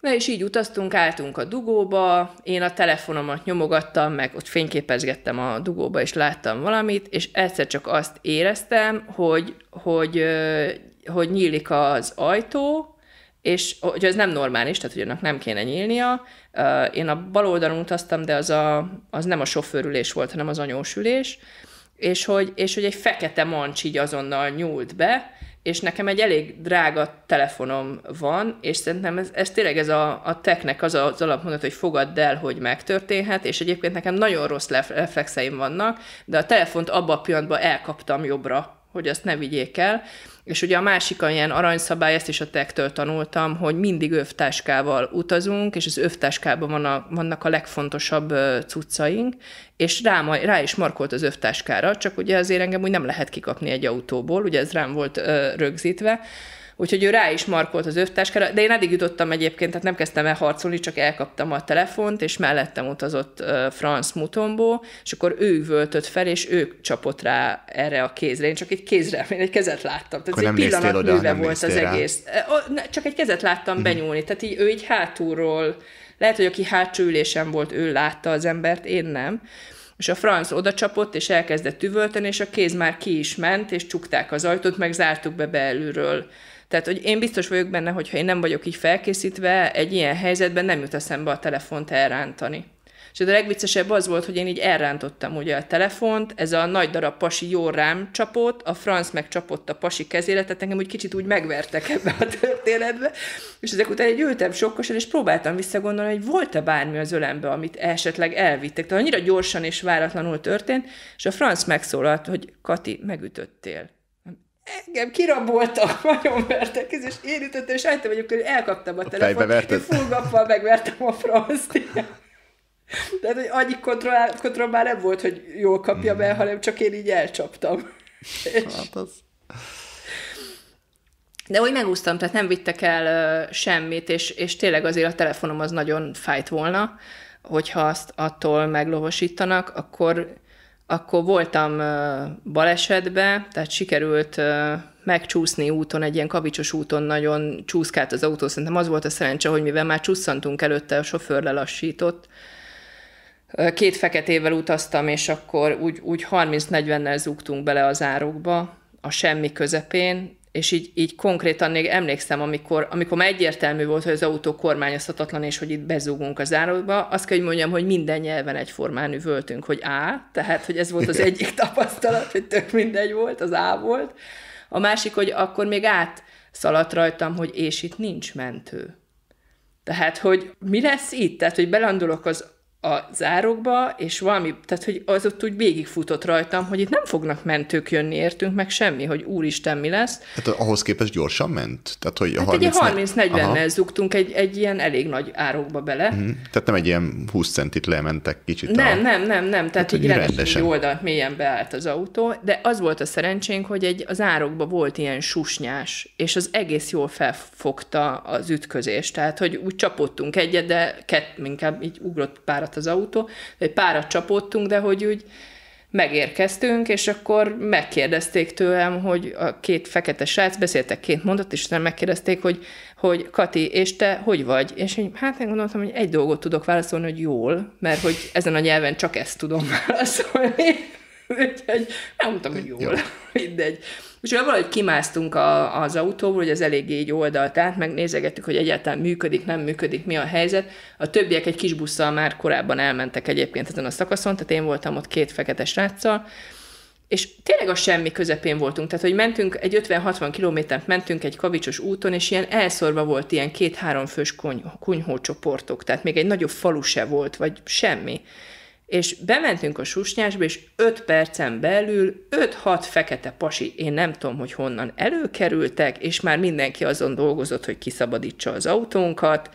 Na és így utaztunk, álltunk a dugóba, én a telefonomat nyomogattam, meg ott fényképezgettem a dugóba, és láttam valamit, és egyszer csak azt éreztem, hogy, hogy, hogy nyílik az ajtó, és hogy ez nem normális, tehát hogy annak nem kéne nyílnia, én a bal oldalon utaztam, de az, a, az nem a sofőrülés volt, hanem az anyósülés, és hogy, és hogy egy fekete mancs így azonnal nyúlt be, és nekem egy elég drága telefonom van, és szerintem ez, ez tényleg ez a, a technek az az alapmondat, hogy fogadd el, hogy megtörténhet, és egyébként nekem nagyon rossz reflexeim vannak, de a telefont abban a pillanatban elkaptam jobbra, hogy azt ne vigyék el, és ugye a másik a ilyen aranyszabály, ezt is a tektől tanultam, hogy mindig övtáskával utazunk, és az övtáskában van a, vannak a legfontosabb cuccaink, és rá, rá is markolt az övtáskára, csak ugye azért engem úgy nem lehet kikapni egy autóból, ugye ez rám volt ö, rögzítve, Úgyhogy ő rá is markolt az övtáskára, de én eddig jutottam egyébként, tehát nem kezdtem el harcolni, csak elkaptam a telefont, és mellettem utazott Franz Mutombo, és akkor ő völtött fel, és ő csapott rá erre a kézre. Én csak egy kézre, én egy kezet láttam. Tehát egy pillanat oda, műve volt az rá. egész. Csak egy kezet láttam mhm. benyúlni, tehát így, ő így hátulról, lehet, hogy aki hátsó ülésen volt, ő látta az embert, én nem. És a franc oda csapott, és elkezdett üvölteni, és a kéz már ki is ment, és csukták az ajtót, meg zártuk be belülről tehát, hogy én biztos vagyok benne, hogy ha én nem vagyok így felkészítve, egy ilyen helyzetben nem jut eszembe a telefont elrántani. És a legviccesebb az volt, hogy én így elrántottam ugye a telefont, ez a nagy darab pasi jó rám csapott, a franc meg csapott a pasi kezére, tehát engem úgy kicsit úgy megvertek ebbe a történetbe, és ezek után egy ültem sokkosan, és próbáltam visszagondolni, hogy volt-e bármi az ölembe, amit esetleg elvittek. Tehát annyira gyorsan és váratlanul történt, és a franc megszólalt, hogy Kati, megütöttél engem kiraboltak, <laughs> nagyon vertek, és én ütöttem, és álltam, hogy akkor elkaptam a, a telefont, én fullgappal megvertem a franzt. Tehát, hogy annyi kontroll, kontroll már nem volt, hogy jól kapja mm. be, hanem csak én így elcsaptam. és... Hát az... De úgy megúsztam, tehát nem vittek el uh, semmit, és, és tényleg azért a telefonom az nagyon fájt volna, hogyha azt attól meglovosítanak, akkor akkor voltam balesetbe, tehát sikerült megcsúszni úton, egy ilyen kavicsos úton nagyon csúszkált az autó. Szerintem az volt a szerencse, hogy mivel már csúszantunk előtte, a sofőr lelassított. Két feketével utaztam, és akkor úgy, úgy 30-40-nel zúgtunk bele az árokba, a semmi közepén, és így, így konkrétan még emlékszem, amikor, amikor már egyértelmű volt, hogy az autó kormányozhatatlan, és hogy itt bezúgunk a zárodba, azt kell, hogy mondjam, hogy minden nyelven egyformán üvöltünk, hogy A, tehát, hogy ez volt az egyik tapasztalat, hogy tök mindegy volt, az A volt. A másik, hogy akkor még átszaladt rajtam, hogy és itt nincs mentő. Tehát, hogy mi lesz itt? Tehát, hogy belandulok az a zárokba, és valami, tehát hogy az ott úgy végigfutott rajtam, hogy itt nem fognak mentők jönni értünk, meg semmi, hogy úristen, mi lesz. Hát ahhoz képest gyorsan ment? Tehát, hogy hát 30 egy 30-40-nel zugtunk egy, egy ilyen elég nagy árokba bele. Mm-hmm. Tehát nem egy ilyen 20 centit lementek kicsit. Nem, a... nem, nem, nem, tehát hát, így rendesen oldalt mélyen beállt az autó, de az volt a szerencsénk, hogy egy, az árokba volt ilyen susnyás, és az egész jól felfogta az ütközést, tehát hogy úgy csapottunk egyet, de kett, inkább így ugrott párat lett az autó, egy párat csapottunk, de hogy úgy megérkeztünk, és akkor megkérdezték tőlem, hogy a két fekete srác, beszéltek két mondat, és nem megkérdezték, hogy, hogy Kati, és te hogy vagy? És én, hát én gondoltam, hogy egy dolgot tudok válaszolni, hogy jól, mert hogy ezen a nyelven csak ezt tudom válaszolni. <laughs> Úgyhogy nem mondtam, hogy jól, jó. <laughs> mindegy. És olyan valahogy kimásztunk a, az autóból, hogy az eléggé így oldalt át, megnézegettük, hogy egyáltalán működik, nem működik, mi a helyzet. A többiek egy kis busszal már korábban elmentek egyébként ezen a szakaszon, tehát én voltam ott két fekete sráccal, és tényleg a semmi közepén voltunk, tehát hogy mentünk, egy 50-60 kilométert mentünk egy kavicsos úton, és ilyen elszorva volt ilyen két-három fős kony, kunyhócsoportok, tehát még egy nagyobb falu se volt, vagy semmi és bementünk a susnyásba, és 5 percen belül 5-6 fekete pasi, én nem tudom, hogy honnan előkerültek, és már mindenki azon dolgozott, hogy kiszabadítsa az autónkat,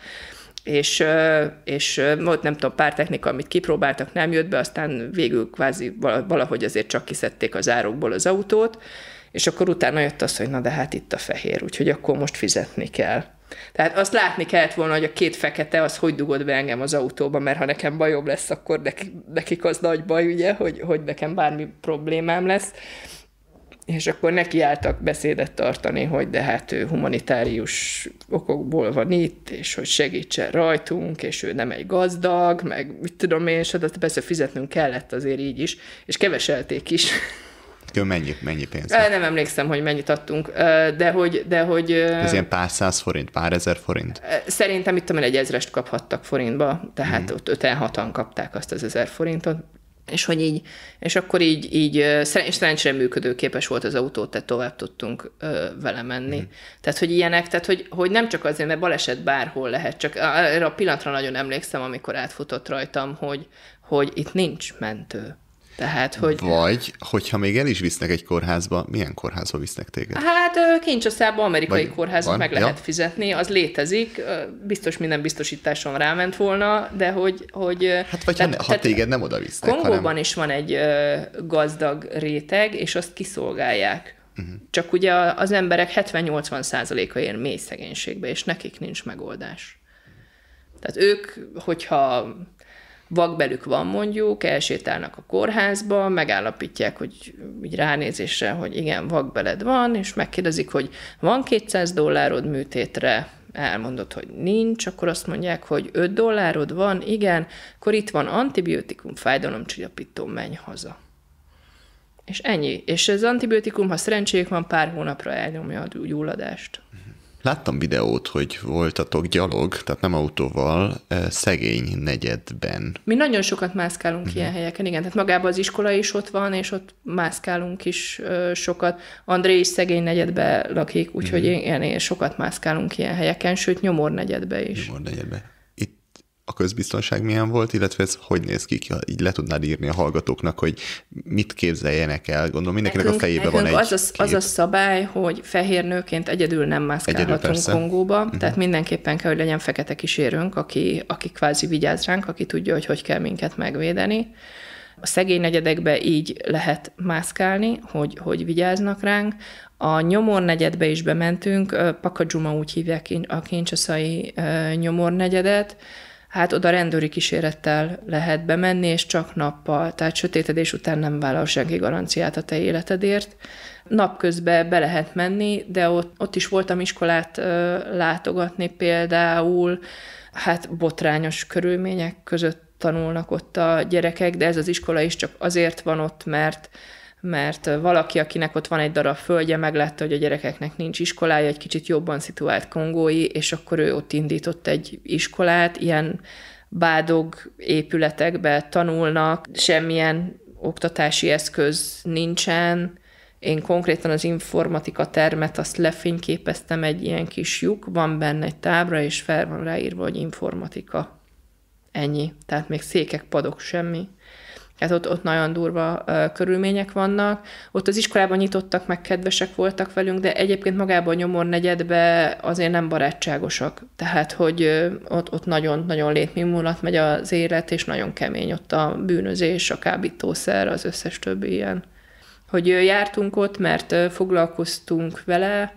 és, és volt nem tudom, pár technika, amit kipróbáltak, nem jött be, aztán végül kvázi valahogy azért csak kiszedték az árokból az autót, és akkor utána jött az, hogy na de hát itt a fehér, úgyhogy akkor most fizetni kell. Tehát azt látni kellett volna, hogy a két fekete az hogy dugod be engem az autóba, mert ha nekem bajom lesz, akkor neki, nekik az nagy baj, ugye, hogy, hogy nekem bármi problémám lesz. És akkor álltak beszédet tartani, hogy de hát ő humanitárius okokból van itt, és hogy segítsen rajtunk, és ő nem egy gazdag, meg mit tudom én, és hát persze fizetnünk kellett azért így is, és keveselték is. Kül mennyi, mennyi pénz? Nem emlékszem, hogy mennyit adtunk, de hogy... De hogy ez ilyen pár száz forint, pár ezer forint? Szerintem itt egy ezrest kaphattak forintba, tehát mm. ott öten hatan kapták azt az ezer forintot, és hogy így, és akkor így, így szerencsére működőképes volt az autó, tehát tovább tudtunk ö, vele menni. Mm. Tehát, hogy ilyenek, tehát, hogy, hogy nem csak azért, mert baleset bárhol lehet, csak erre a pillanatra nagyon emlékszem, amikor átfutott rajtam, hogy, hogy itt nincs mentő. Tehát, hogy... Vagy, hogyha még el is visznek egy kórházba, milyen kórházba visznek téged? Hát kincsosszába amerikai Vagy kórházba meg lehet ja. fizetni, az létezik, biztos minden biztosításon ráment volna, de hogy... hogy hát vagy tehát, ha, tehát téged nem oda visznek. Kongóban hanem... is van egy gazdag réteg, és azt kiszolgálják. Uh-huh. Csak ugye az emberek 70-80 százaléka ér mély szegénységbe, és nekik nincs megoldás. Tehát ők, hogyha vakbelük van mondjuk, elsétálnak a kórházba, megállapítják, hogy így ránézésre, hogy igen, vakbeled van, és megkérdezik, hogy van 200 dollárod műtétre, elmondod, hogy nincs, akkor azt mondják, hogy 5 dollárod van, igen, akkor itt van antibiotikum, fájdalomcsillapító, menj haza. És ennyi. És az antibiotikum, ha szerencséjük van, pár hónapra elnyomja a gyulladást. Láttam videót, hogy voltatok gyalog, tehát nem autóval, szegény negyedben. Mi nagyon sokat mászkálunk mm ilyen helyeken, igen. Tehát magában az iskola is ott van, és ott mászkálunk is sokat. André is szegény negyedbe lakik, úgyhogy uh mhm. én, én, én sokat mászkálunk ilyen helyeken, sőt nyomor negyedbe is. Nyomor negyedbe a közbiztonság milyen volt, illetve ez hogy néz ki, így le tudnád írni a hallgatóknak, hogy mit képzeljenek el. Gondolom mindenkinek nekünk, a fejébe van egy az a, az a szabály, hogy fehér nőként egyedül nem mászkálhatunk Kongóba, uh-huh. tehát mindenképpen kell, hogy legyen fekete kísérőnk, aki, aki kvázi vigyáz ránk, aki tudja, hogy hogy kell minket megvédeni. A szegény negyedekbe így lehet mászkálni, hogy, hogy vigyáznak ránk. A nyomor negyedbe is bementünk, Pakadzsuma úgy hívják a kincsaszai nyomor negyedet, hát oda rendőri kísérettel lehet bemenni, és csak nappal, tehát sötétedés után nem vállal senki garanciát a te életedért. Napközben be lehet menni, de ott, ott is voltam iskolát ö, látogatni például, hát botrányos körülmények között tanulnak ott a gyerekek, de ez az iskola is csak azért van ott, mert mert valaki, akinek ott van egy darab földje, meglátta, hogy a gyerekeknek nincs iskolája, egy kicsit jobban szituált kongói, és akkor ő ott indított egy iskolát, ilyen bádog épületekbe tanulnak, semmilyen oktatási eszköz nincsen. Én konkrétan az informatika termet azt lefényképeztem egy ilyen kis lyuk, van benne egy tábra, és fel van ráírva, hogy informatika. Ennyi. Tehát még székek, padok, semmi tehát ott, ott nagyon durva uh, körülmények vannak. Ott az iskolában nyitottak, meg kedvesek voltak velünk, de egyébként magában a nyomor negyedbe azért nem barátságosak. Tehát, hogy uh, ott, ott nagyon, nagyon létmimulat megy az élet, és nagyon kemény ott a bűnözés, a kábítószer, az összes többi ilyen. Hogy uh, jártunk ott, mert foglalkoztunk vele,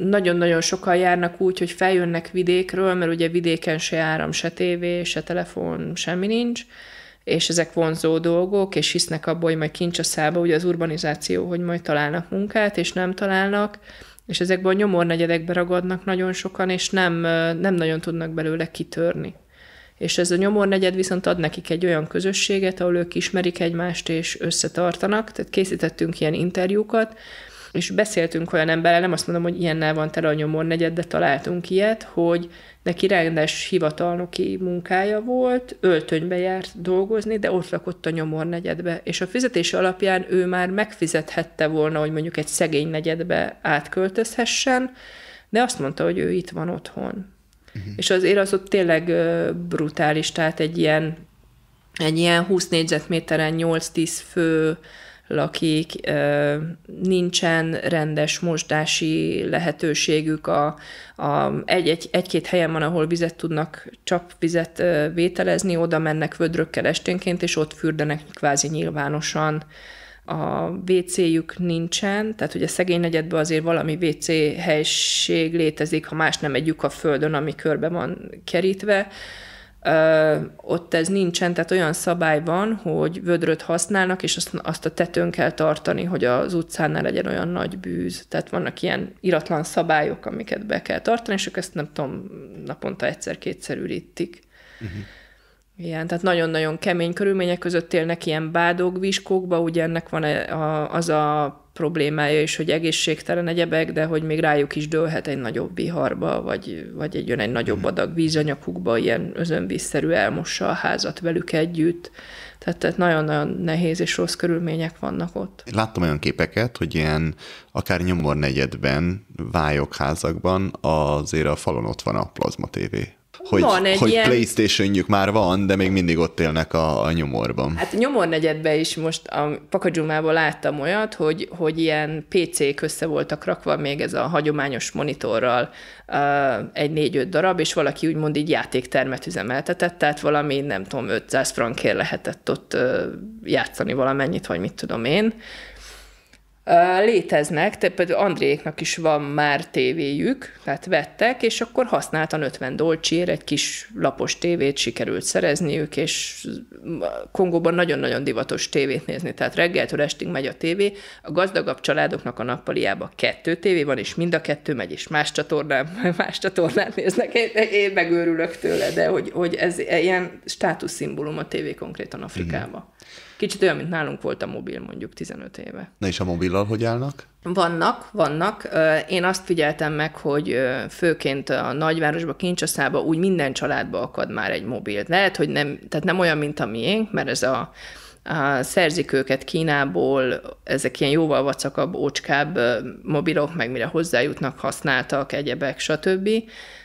nagyon-nagyon sokan járnak úgy, hogy feljönnek vidékről, mert ugye vidéken se áram, se tévé, se telefon, semmi nincs, és ezek vonzó dolgok, és hisznek abból, hogy majd kincs a szába, ugye az urbanizáció, hogy majd találnak munkát, és nem találnak, és ezekből a nyomornegyedekbe ragadnak nagyon sokan, és nem, nem nagyon tudnak belőle kitörni. És ez a nyomornegyed viszont ad nekik egy olyan közösséget, ahol ők ismerik egymást és összetartanak. Tehát készítettünk ilyen interjúkat, és beszéltünk olyan emberrel, nem azt mondom, hogy ilyennel van tele a nyomor negyed, de találtunk ilyet, hogy neki rendes hivatalnoki munkája volt, öltönybe járt dolgozni, de ott lakott a nyomor negyedbe, és a fizetés alapján ő már megfizethette volna, hogy mondjuk egy szegény negyedbe átköltözhessen, de azt mondta, hogy ő itt van otthon. Uh-huh. És azért az ott tényleg brutális, tehát egy ilyen, egy ilyen 20 négyzetméteren 8-10 fő lakik, nincsen rendes mosdási lehetőségük, a, a egy, egy, egy-két helyen van, ahol vizet tudnak, csak vizet vételezni, oda mennek vödrökkel esténként, és ott fürdenek kvázi nyilvánosan a WC-jük nincsen, tehát hogy a szegény negyedben azért valami WC helység létezik, ha más nem egy a földön, ami körbe van kerítve, ott ez nincsen, tehát olyan szabály van, hogy vödröt használnak, és azt, azt a tetőn kell tartani, hogy az utcán ne legyen olyan nagy bűz. Tehát vannak ilyen iratlan szabályok, amiket be kell tartani, és ők ezt nem tudom, naponta egyszer-kétszer ürítik. Uh-huh. Mhm. Igen, tehát nagyon-nagyon kemény körülmények között élnek ilyen bádogviskókba, ugye ennek van a, az a problémája is, hogy egészségtelen egyebek, de hogy még rájuk is dőlhet egy nagyobb viharba, vagy, vagy egy jön egy nagyobb mhm. adag víz a nyakukba, ilyen özönvízszerű elmossa a házat velük együtt. Tehát, tehát nagyon-nagyon nehéz és rossz körülmények vannak ott. Láttam olyan képeket, hogy ilyen akár nyomor negyedben, házakban azért a falon ott van a plazma tévé hogy, van egy hogy ilyen... Playstation-jük már van, de még mindig ott élnek a, a nyomorban. Hát a nyomornegyedben is most a Pakadzsumából láttam olyat, hogy, hogy ilyen PC-k össze voltak rakva, még ez a hagyományos monitorral uh, egy négy-öt darab, és valaki úgymond így játéktermet üzemeltetett, tehát valami, nem tudom, 500 frankért lehetett ott uh, játszani valamennyit, vagy mit tudom én léteznek, tehát például Andréknak is van már tévéjük, tehát vettek, és akkor használtan 50 dolcsiért egy kis lapos tévét sikerült szerezniük, és Kongóban nagyon-nagyon divatos tévét nézni, tehát reggeltől estig megy a tévé, a gazdagabb családoknak a nappaliába kettő tévé van, és mind a kettő megy, és más csatornán, <laughs> más csatornán néznek, én, én megőrülök tőle, de hogy, hogy ez ilyen státuszszimbólum a tévé konkrétan Afrikában. Mm. Kicsit olyan, mint nálunk volt a mobil mondjuk 15 éve. Na és a mobillal hogy állnak? Vannak, vannak. Én azt figyeltem meg, hogy főként a nagyvárosba, Kincsaszába úgy minden családba akad már egy mobil. Lehet, hogy nem, tehát nem olyan, mint a miénk, mert ez a a szerzik őket Kínából, ezek ilyen jóval vacakabb, ócskább mobilok, meg mire hozzájutnak, használtak, egyebek, stb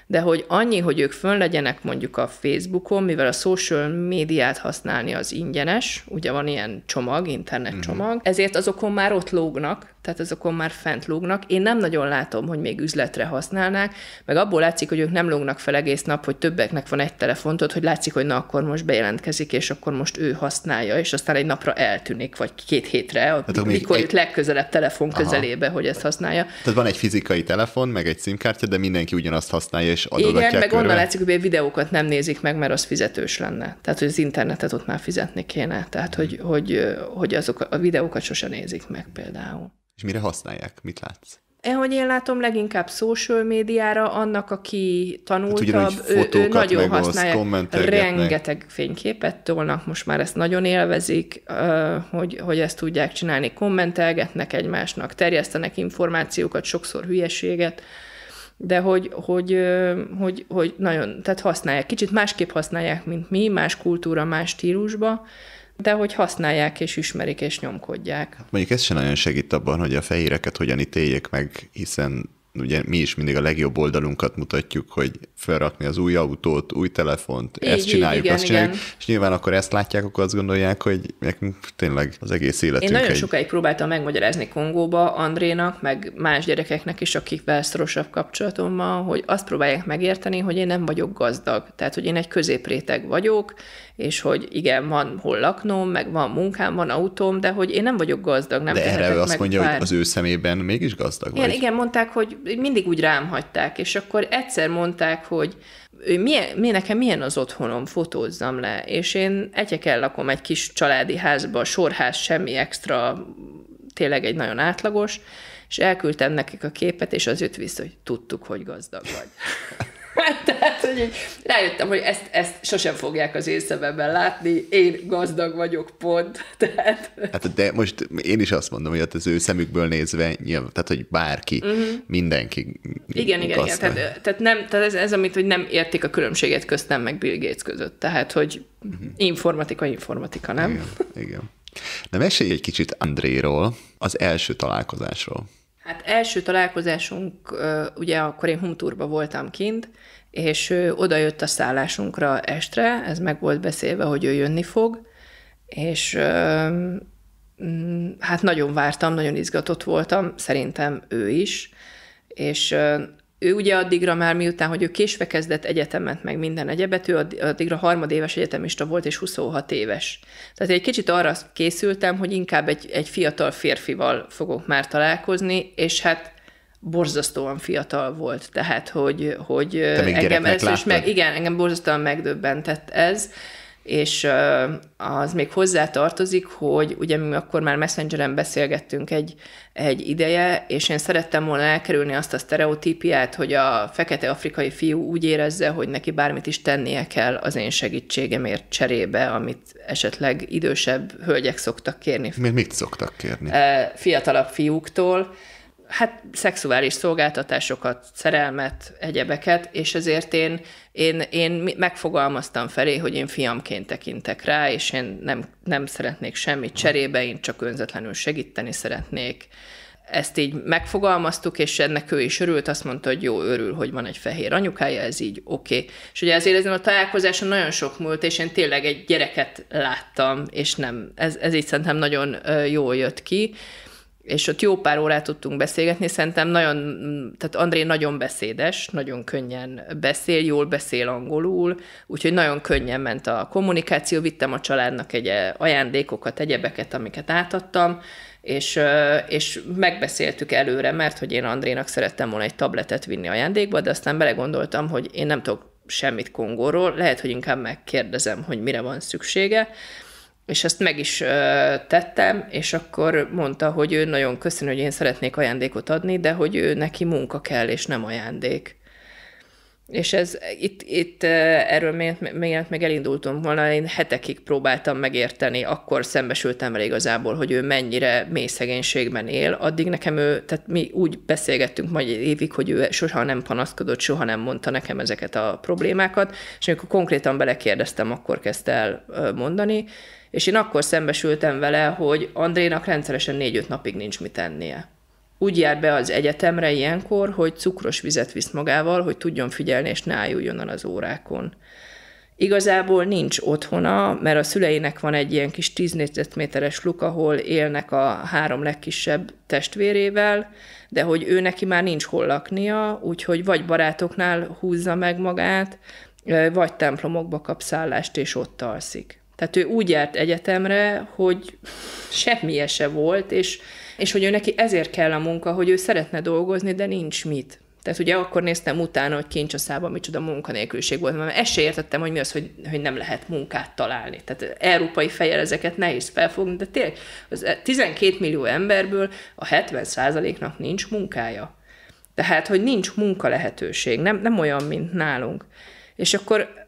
de hogy annyi, hogy ők fönn legyenek mondjuk a Facebookon, mivel a social médiát használni az ingyenes, ugye van ilyen csomag, internet mhm. csomag, ezért azokon már ott lógnak, tehát azokon már fent lógnak. Én nem nagyon látom, hogy még üzletre használnák, meg abból látszik, hogy ők nem lógnak fel egész nap, hogy többeknek van egy telefontot, hogy látszik, hogy na akkor most bejelentkezik, és akkor most ő használja, és aztán egy napra eltűnik, vagy két hétre, hát, mikor egy... jut legközelebb telefon Aha. közelébe, hogy ezt használja. Tehát van egy fizikai telefon, meg egy simkártya, de mindenki ugyanazt használja, és adogatják Igen, meg körül. onnan látszik, hogy a videókat nem nézik meg, mert az fizetős lenne. Tehát, hogy az internetet ott már fizetni kéne. Tehát, hogy, hogy, hogy azok a videókat sose nézik meg például. És mire használják? Mit látsz? Eh, hogy én látom, leginkább social médiára, annak, aki hát tanultabb, hát ő, ő nagyon használja. Rengeteg fényképet tolnak, most már ezt nagyon élvezik, eh, hogy, hogy ezt tudják csinálni, kommentelgetnek egymásnak, terjesztenek információkat, sokszor hülyeséget de hogy, hogy, hogy, hogy nagyon, tehát használják. Kicsit másképp használják, mint mi, más kultúra, más stílusba, de hogy használják és ismerik és nyomkodják. Hát mondjuk ez sem nagyon segít abban, hogy a fehéreket hogyan ítéljék meg, hiszen ugye mi is mindig a legjobb oldalunkat mutatjuk, hogy felrakni az új autót, új telefont, így, ezt csináljuk, igen, azt csináljuk, igen. és nyilván akkor ezt látják, akkor azt gondolják, hogy nekünk tényleg az egész életünk Én nagyon egy... sokáig próbáltam megmagyarázni Kongóba Andrénak, meg más gyerekeknek is, akikvel szorosabb kapcsolatom van, hogy azt próbálják megérteni, hogy én nem vagyok gazdag, tehát hogy én egy középréteg vagyok, és hogy igen, van hol laknom, meg van munkám, van autóm, de hogy én nem vagyok gazdag, nem De erre ő azt meg mondja, pár... hogy az ő szemében mégis gazdag igen, vagy. Igen, mondták, hogy mindig úgy rám hagyták, és akkor egyszer mondták, hogy milyen, mi, nekem milyen az otthonom, fotózzam le, és én el lakom egy kis családi házba, sorház, semmi extra, tényleg egy nagyon átlagos, és elküldtem nekik a képet, és az jött vissza, hogy tudtuk, hogy gazdag vagy. <laughs> <laughs> Tehát, hogy így rájöttem, hogy ezt, ezt sosem fogják az én szememben látni, én gazdag vagyok, pont. <laughs> Tehát... Hát de most én is azt mondom, hogy az ő szemükből nézve, nyilván, tehát hogy bárki, uh-huh. mindenki Igen, igen, igen. Tehát, tehát, nem, tehát ez, ez, amit, hogy nem értik a különbséget köztem meg Bill Gates között. Tehát, hogy uh-huh. informatika, informatika, nem? Igen, igen. De mesélj egy kicsit Andréról, az első találkozásról. Hát első találkozásunk, ugye akkor én Humturba voltam kint, és ő oda jött a szállásunkra estre, ez meg volt beszélve, hogy ő jönni fog, és mm, hát nagyon vártam, nagyon izgatott voltam, szerintem ő is, és ő ugye addigra már miután, hogy ő késve kezdett egyetemet, meg minden egyebet, ő addigra harmadéves egyetemista volt, és 26 éves. Tehát egy kicsit arra készültem, hogy inkább egy, egy fiatal férfival fogok már találkozni, és hát borzasztóan fiatal volt, tehát hogy, hogy engem ez is meg, igen, engem borzasztóan megdöbbentett ez, és az még hozzá tartozik, hogy ugye mi akkor már Messengeren beszélgettünk egy, egy ideje, és én szerettem volna elkerülni azt a sztereotípiát, hogy a fekete afrikai fiú úgy érezze, hogy neki bármit is tennie kell az én segítségemért cserébe, amit esetleg idősebb hölgyek szoktak kérni. Miért mit szoktak kérni? Fiatalabb fiúktól hát szexuális szolgáltatásokat, szerelmet, egyebeket, és ezért én, én, én megfogalmaztam felé, hogy én fiamként tekintek rá, és én nem, nem szeretnék semmit cserébe, én csak önzetlenül segíteni szeretnék. Ezt így megfogalmaztuk, és ennek ő is örült, azt mondta, hogy jó, örül, hogy van egy fehér anyukája, ez így oké. Okay. És ugye ezért ezen a találkozáson nagyon sok múlt, és én tényleg egy gyereket láttam, és nem, ez, ez így szerintem nagyon jól jött ki és ott jó pár órát tudtunk beszélgetni, szerintem nagyon, tehát André nagyon beszédes, nagyon könnyen beszél, jól beszél angolul, úgyhogy nagyon könnyen ment a kommunikáció, vittem a családnak egy ajándékokat, egyebeket, amiket átadtam, és, és megbeszéltük előre, mert hogy én Andrénak szerettem volna egy tabletet vinni ajándékba, de aztán belegondoltam, hogy én nem tudok semmit Kongóról, lehet, hogy inkább megkérdezem, hogy mire van szüksége, és ezt meg is tettem, és akkor mondta, hogy ő nagyon köszön, hogy én szeretnék ajándékot adni, de hogy ő neki munka kell, és nem ajándék. És ez itt, itt erről miért még elindultunk volna, én hetekig próbáltam megérteni, akkor szembesültem el igazából, hogy ő mennyire mély szegénységben él. Addig nekem ő, tehát mi úgy beszélgettünk majd évig, hogy ő soha nem panaszkodott, soha nem mondta nekem ezeket a problémákat, és amikor konkrétan belekérdeztem, akkor kezdte el mondani, és én akkor szembesültem vele, hogy Andrénak rendszeresen négy-öt napig nincs mit ennie. Úgy jár be az egyetemre ilyenkor, hogy cukros vizet visz magával, hogy tudjon figyelni, és ne álljuljon az órákon. Igazából nincs otthona, mert a szüleinek van egy ilyen kis 10 négyzetméteres luk, ahol élnek a három legkisebb testvérével, de hogy ő neki már nincs hol laknia, úgyhogy vagy barátoknál húzza meg magát, vagy templomokba kap szállást, és ott alszik. Tehát ő úgy járt egyetemre, hogy semmi se volt, és, és hogy ő neki ezért kell a munka, hogy ő szeretne dolgozni, de nincs mit. Tehát ugye akkor néztem utána, hogy kincsaszában micsoda munkanélküliség volt, mert ezt se értettem, hogy mi az, hogy, hogy nem lehet munkát találni. Tehát európai fejjel ezeket nehéz felfogni, de tényleg az 12 millió emberből a 70%-nak nincs munkája. Tehát, hogy nincs munka lehetőség, nem, nem olyan, mint nálunk. És akkor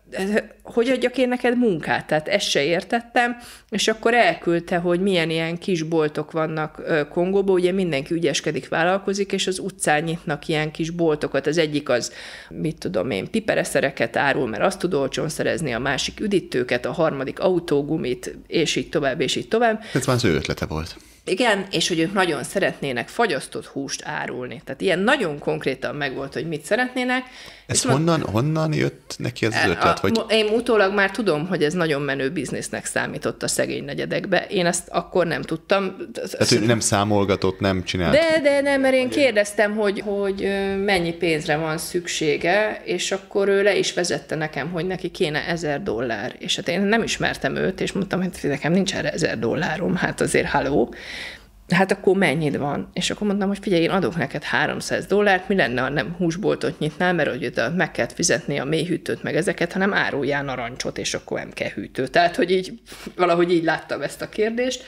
hogy adjak én neked munkát? Tehát ezt se értettem, és akkor elküldte, hogy milyen ilyen kis boltok vannak Kongóban, ugye mindenki ügyeskedik, vállalkozik, és az utcán nyitnak ilyen kis boltokat. Az egyik az, mit tudom én, pipereszereket árul, mert azt tud olcsón szerezni, a másik üdítőket, a harmadik autógumit, és így tovább, és így tovább. Ez már az ő ötlete volt. Igen, és hogy ők nagyon szeretnének fagyasztott húst árulni. Tehát ilyen nagyon konkrétan megvolt, hogy mit szeretnének, ez honnan, ma... honnan jött neki ez az e, ötlet? Hogy... Én utólag már tudom, hogy ez nagyon menő biznisznek számított a szegény negyedekbe. Én ezt akkor nem tudtam. Tehát ő nem számolgatott, nem csinált? De, de nem, mert én kérdeztem, hogy, hogy mennyi pénzre van szüksége, és akkor ő le is vezette nekem, hogy neki kéne ezer dollár. És hát én nem ismertem őt, és mondtam, hogy nekem nincs erre ezer dollárom, hát azért haló hát akkor mennyit van? És akkor mondtam, hogy figyelj, én adok neked 300 dollárt, mi lenne, ha nem húsboltot nyitnál, mert hogy meg kell fizetni a mélyhűtőt, meg ezeket, hanem áruljál narancsot, és akkor nem kell hűtő. Tehát, hogy így <laughs> valahogy így láttam ezt a kérdést.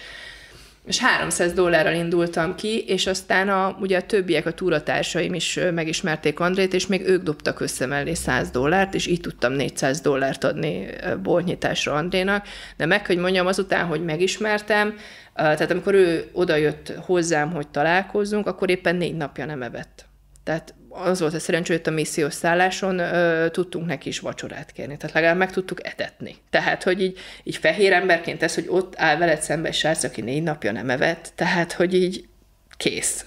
És 300 dollárral indultam ki, és aztán a, ugye a többiek, a túratársaim is megismerték Andrét, és még ők dobtak össze mellé 100 dollárt, és így tudtam 400 dollárt adni boltnyitásra Andrénak. De meg, hogy mondjam, azután, hogy megismertem, tehát amikor ő odajött hozzám, hogy találkozzunk, akkor éppen négy napja nem evett. Tehát az volt a szerencsé, hogy a missziós szálláson ö, tudtunk neki is vacsorát kérni, tehát legalább meg tudtuk etetni. Tehát, hogy így, így fehér emberként ez, hogy ott áll veled szembe egy srác, aki négy napja nem evett, tehát, hogy így kész.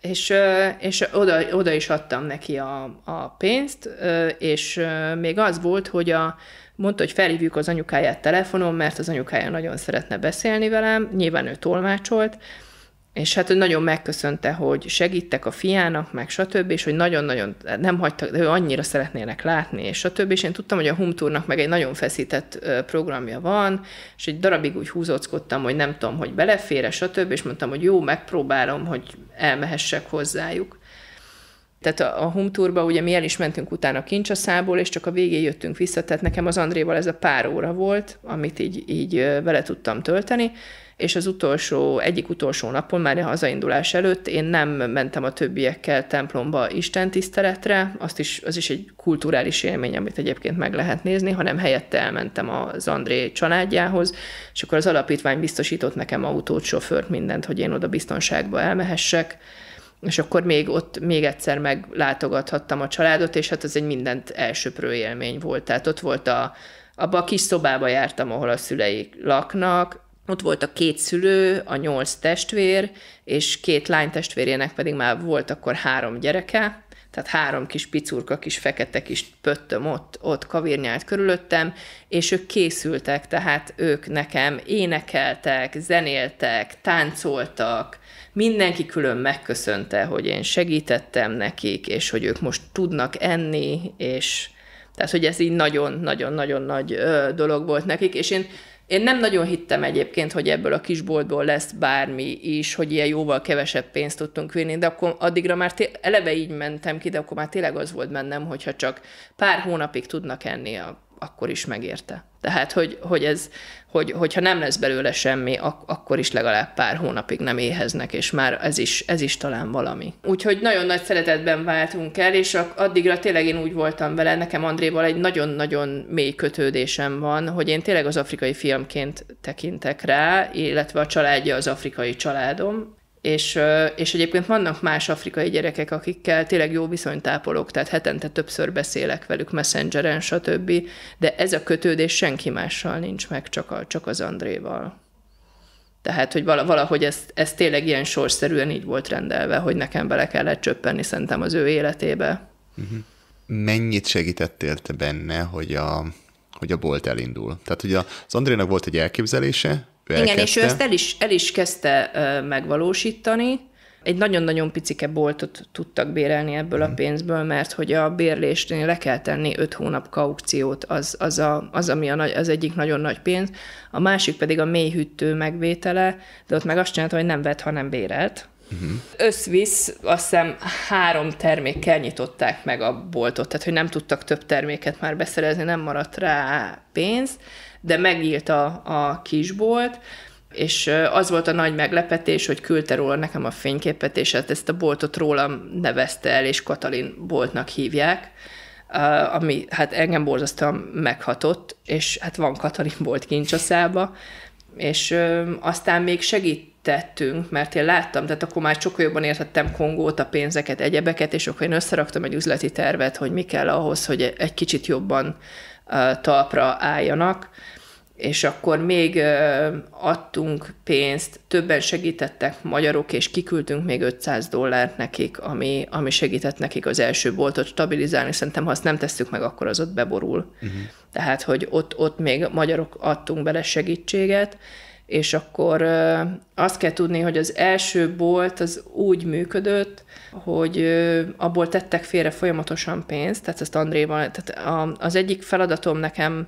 És, ö, és oda, oda is adtam neki a, a pénzt, ö, és ö, még az volt, hogy a, Mondta, hogy felhívjuk az anyukáját telefonon, mert az anyukája nagyon szeretne beszélni velem, nyilván ő tolmácsolt, és hát ő nagyon megköszönte, hogy segítek a fiának, meg stb., és hogy nagyon-nagyon nem hagytak, de ő annyira szeretnének látni, és stb. És én tudtam, hogy a Humtúrnak meg egy nagyon feszített programja van, és egy darabig úgy húzockodtam, hogy nem tudom, hogy belefér, stb., és mondtam, hogy jó, megpróbálom, hogy elmehessek hozzájuk. Tehát a, a Humturba ugye mi el is mentünk utána Kincsaszából, és csak a végén jöttünk vissza, tehát nekem az Andréval ez a pár óra volt, amit így, így vele tudtam tölteni, és az utolsó, egyik utolsó napon, már a hazaindulás előtt én nem mentem a többiekkel templomba Isten tiszteletre, azt is, az is egy kulturális élmény, amit egyébként meg lehet nézni, hanem helyette elmentem az André családjához, és akkor az alapítvány biztosított nekem autót, sofőrt, mindent, hogy én oda biztonságba elmehessek, és akkor még ott még egyszer meglátogathattam a családot, és hát az egy mindent elsőprő élmény volt. Tehát ott volt a, abba a kis szobába jártam, ahol a szüleik laknak, ott volt a két szülő, a nyolc testvér, és két lány testvérének pedig már volt akkor három gyereke, tehát három kis picurka, kis fekete kis pöttöm ott, ott kavírnyált körülöttem, és ők készültek, tehát ők nekem énekeltek, zenéltek, táncoltak, mindenki külön megköszönte, hogy én segítettem nekik, és hogy ők most tudnak enni, és tehát, hogy ez így nagyon-nagyon-nagyon nagy ö, dolog volt nekik, és én én nem nagyon hittem egyébként, hogy ebből a kisboltból lesz bármi is, hogy ilyen jóval kevesebb pénzt tudtunk vinni, de akkor addigra már té- eleve így mentem ki, de akkor már tényleg az volt bennem, hogyha csak pár hónapig tudnak enni a akkor is megérte. Tehát, hogy, hogy ez, hogy, hogyha nem lesz belőle semmi, ak- akkor is legalább pár hónapig nem éheznek, és már ez is, ez is talán valami. Úgyhogy nagyon nagy szeretetben váltunk el, és addigra tényleg én úgy voltam vele, nekem Andréval egy nagyon-nagyon mély kötődésem van, hogy én tényleg az afrikai filmként tekintek rá, illetve a családja az afrikai családom, és, és egyébként vannak más afrikai gyerekek, akikkel tényleg jó viszonyt ápolok, tehát hetente többször beszélek velük messengeren, stb. De ez a kötődés senki mással nincs meg, csak, a, csak az Andréval. Tehát, hogy valahogy ez, ez tényleg ilyen sorszerűen így volt rendelve, hogy nekem bele kellett csöppenni szerintem az ő életébe. Mhm. Mennyit segítettél te benne, hogy a, hogy a bolt elindul? Tehát ugye az Andrénak volt egy elképzelése, elkezdte. Igen, és ő ezt el is, el is kezdte megvalósítani. Egy nagyon-nagyon picike boltot tudtak bérelni ebből a mm. pénzből, mert hogy a bérlésnél le kell tenni öt hónap kaukciót, az, az, a, az, ami a nagy, az egyik nagyon nagy pénz, a másik pedig a mélyhűtő megvétele, de ott meg azt csinálta, hogy nem vett, hanem bérelt. Uh-huh. Összvisz, azt hiszem három termékkel nyitották meg a boltot, tehát hogy nem tudtak több terméket már beszerezni, nem maradt rá pénz, de megnyílt a, a kisbolt, és az volt a nagy meglepetés, hogy küldte róla nekem a fényképet, és hát ezt a boltot rólam nevezte el, és Katalin boltnak hívják, ami hát engem borzasztóan meghatott, és hát van Katalin bolt kincsaszába, és aztán még segít tettünk, mert én láttam, tehát akkor már sokkal jobban értettem Kongót, a pénzeket, egyebeket, és akkor én összeraktam egy üzleti tervet, hogy mi kell ahhoz, hogy egy kicsit jobban talpra álljanak és akkor még adtunk pénzt, többen segítettek magyarok, és kiküldtünk még 500 dollárt nekik, ami, ami segített nekik az első boltot stabilizálni. Szerintem, ha azt nem tesszük meg, akkor az ott beborul. Uh-huh. Tehát, hogy ott, ott még magyarok adtunk bele segítséget, és akkor azt kell tudni, hogy az első bolt az úgy működött, hogy abból tettek félre folyamatosan pénzt, tehát ezt Andréval, tehát az egyik feladatom nekem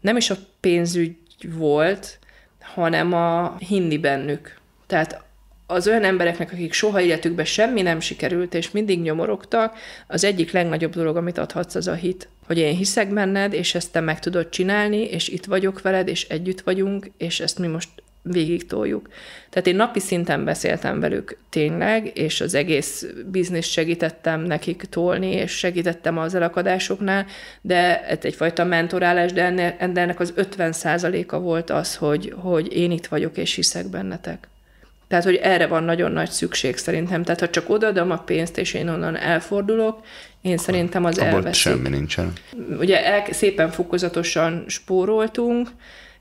nem is a pénzügy volt, hanem a hinni bennük. Tehát az olyan embereknek, akik soha életükben semmi nem sikerült, és mindig nyomorogtak, az egyik legnagyobb dolog, amit adhatsz, az a hit. Hogy én hiszek benned, és ezt te meg tudod csinálni, és itt vagyok veled, és együtt vagyunk, és ezt mi most végig toljuk. Tehát én napi szinten beszéltem velük tényleg, és az egész bizniszt segítettem nekik tolni, és segítettem az elakadásoknál, de ez hát egyfajta mentorálás, de ennek az 50%-a volt az, hogy, hogy én itt vagyok, és hiszek bennetek. Tehát, hogy erre van nagyon nagy szükség szerintem. Tehát, ha csak odaadom a pénzt, és én onnan elfordulok, én szerintem az elveszik. semmi nincsen. Ugye el, szépen fokozatosan spóroltunk,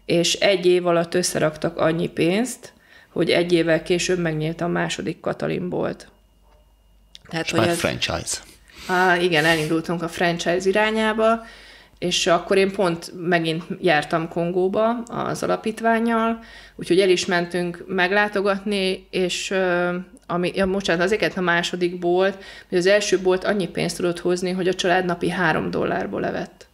és egy év alatt összeraktak annyi pénzt, hogy egy évvel később megnyílt a második Katalin bolt. Tehát, és hogy már ez... franchise. Á, igen, elindultunk a franchise irányába, és akkor én pont megint jártam Kongóba az alapítványjal, úgyhogy el is mentünk meglátogatni, és ami, ja, bocsánat, azért a második bolt, hogy az első bolt annyi pénzt tudott hozni, hogy a család napi három dollárból levett.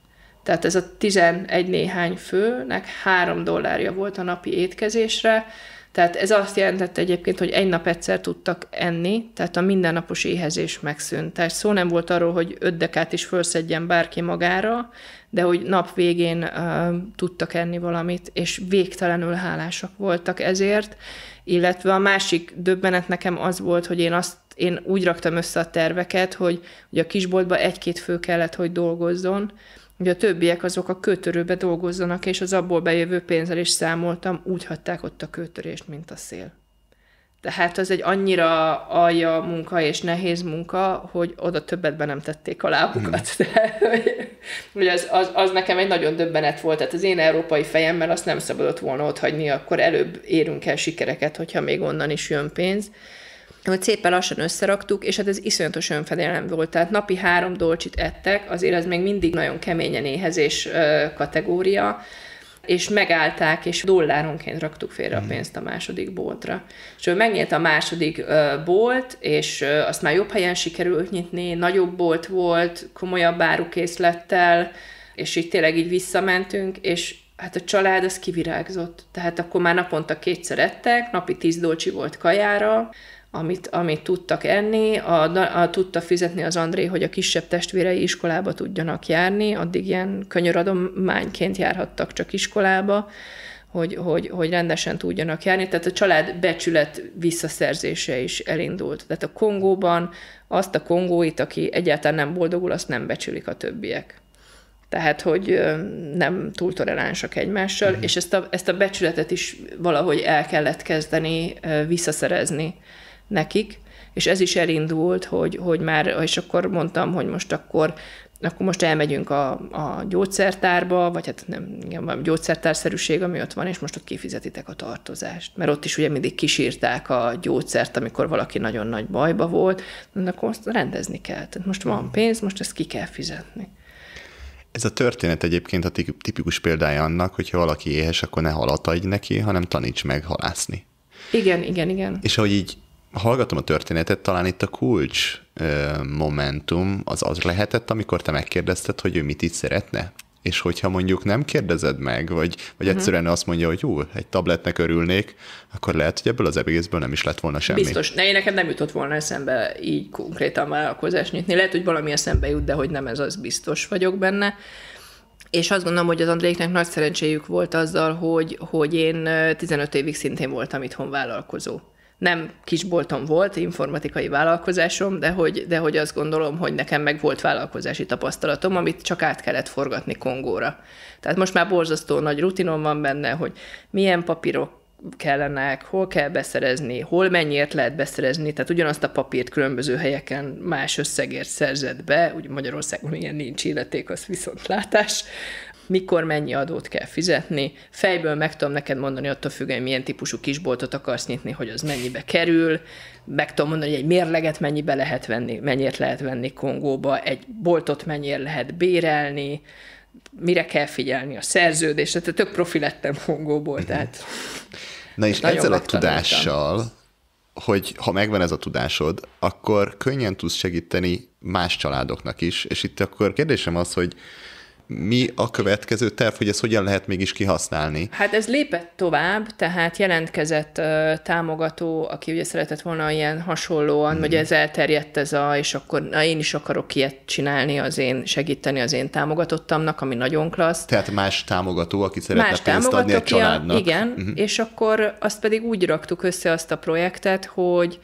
Tehát ez a 11 néhány főnek 3 dollárja volt a napi étkezésre, tehát ez azt jelentette egyébként, hogy egy nap egyszer tudtak enni, tehát a mindennapos éhezés megszűnt. Tehát szó nem volt arról, hogy öt dekát is fölszedjen bárki magára, de hogy nap végén uh, tudtak enni valamit, és végtelenül hálásak voltak ezért. Illetve a másik döbbenet nekem az volt, hogy én azt én úgy raktam össze a terveket, hogy, hogy a kisboltba egy-két fő kellett, hogy dolgozzon, hogy a többiek azok a kötörőbe dolgozzanak, és az abból bejövő pénzzel is számoltam, úgy hagyták ott a kötörést, mint a szél. Tehát az egy annyira alja munka és nehéz munka, hogy oda többet be nem tették a lábukat. Mm. <laughs> hogy, hogy az, az, az nekem egy nagyon döbbenet volt. Tehát az én európai fejemmel azt nem szabadott volna ott hagyni, akkor előbb érünk el sikereket, hogyha még onnan is jön pénz hogy szépen lassan összeraktuk, és hát ez iszonyatos önfedelem volt. Tehát napi három dolcsit ettek, azért ez még mindig nagyon keményen éhezés kategória, és megállták, és dolláronként raktuk félre a mhm. pénzt a második boltra. És ő megnyílt a második bolt, és azt már jobb helyen sikerült nyitni, nagyobb bolt volt, komolyabb árukészlettel, és így tényleg így visszamentünk, és hát a család az kivirágzott. Tehát akkor már naponta kétszer ettek, napi tíz dolcsi volt kajára, amit, amit tudtak enni, a, a, tudta fizetni az André, hogy a kisebb testvérei iskolába tudjanak járni, addig ilyen könyöradományként járhattak csak iskolába, hogy, hogy, hogy rendesen tudjanak járni. Tehát a család becsület visszaszerzése is elindult. Tehát a Kongóban azt a kongóit, aki egyáltalán nem boldogul, azt nem becsülik a többiek. Tehát, hogy nem túl toleránsak egymással, mm-hmm. és ezt a, ezt a becsületet is valahogy el kellett kezdeni visszaszerezni nekik, és ez is elindult, hogy, hogy már, és akkor mondtam, hogy most akkor akkor most elmegyünk a, a gyógyszertárba, vagy hát nem, igen, a gyógyszertárszerűség, ami ott van, és most ott kifizetitek a tartozást. Mert ott is ugye mindig kisírták a gyógyszert, amikor valaki nagyon nagy bajba volt, de akkor azt rendezni kell. Tehát most van pénz, most ezt ki kell fizetni. Ez a történet egyébként a tipikus példája annak, hogyha valaki éhes, akkor ne halat adj neki, hanem taníts meg halászni. Igen, igen, igen. És ahogy így hallgatom a történetet, talán itt a kulcs momentum az az lehetett, amikor te megkérdezted, hogy ő mit itt szeretne? És hogyha mondjuk nem kérdezed meg, vagy, vagy mhm. egyszerűen azt mondja, hogy jó, egy tabletnek örülnék, akkor lehet, hogy ebből az egészből nem is lett volna semmi. Biztos. Ne, én nekem nem jutott volna eszembe így konkrétan vállalkozást nyitni. Lehet, hogy valami eszembe jut, de hogy nem ez az biztos vagyok benne. És azt gondolom, hogy az Andréknek nagy szerencséjük volt azzal, hogy, hogy én 15 évig szintén voltam itthon vállalkozó nem kisbolton volt informatikai vállalkozásom, de hogy, de hogy azt gondolom, hogy nekem meg volt vállalkozási tapasztalatom, amit csak át kellett forgatni Kongóra. Tehát most már borzasztó nagy rutinom van benne, hogy milyen papírok kellenek, hol kell beszerezni, hol mennyiért lehet beszerezni, tehát ugyanazt a papírt különböző helyeken más összegért szerzett be, ugye Magyarországon ilyen nincs illeték, az viszont látás, mikor mennyi adót kell fizetni, fejből meg tudom neked mondani attól függően, hogy milyen típusú kisboltot akarsz nyitni, hogy az mennyibe kerül, meg tudom mondani, hogy egy mérleget mennyibe lehet venni, mennyit lehet venni Kongóba, egy boltot mennyire lehet bérelni, mire kell figyelni a szerződésre, tehát tök profi lettem Kongóból, mhm. tehát... Na és ezzel a tudással, hogy ha megvan ez a tudásod, akkor könnyen tudsz segíteni más családoknak is, és itt akkor kérdésem az, hogy mi a következő terv, hogy ezt hogyan lehet mégis kihasználni? Hát ez lépett tovább, tehát jelentkezett uh, támogató, aki ugye szeretett volna ilyen hasonlóan, hmm. hogy ez elterjedt ez a, és akkor na, én is akarok ilyet csinálni, az én segíteni az én támogatottamnak, ami nagyon klassz. Tehát más támogató, aki szeretne más pénzt adni egy családnak. Ilyen, igen, uh-huh. és akkor azt pedig úgy raktuk össze azt a projektet, hogy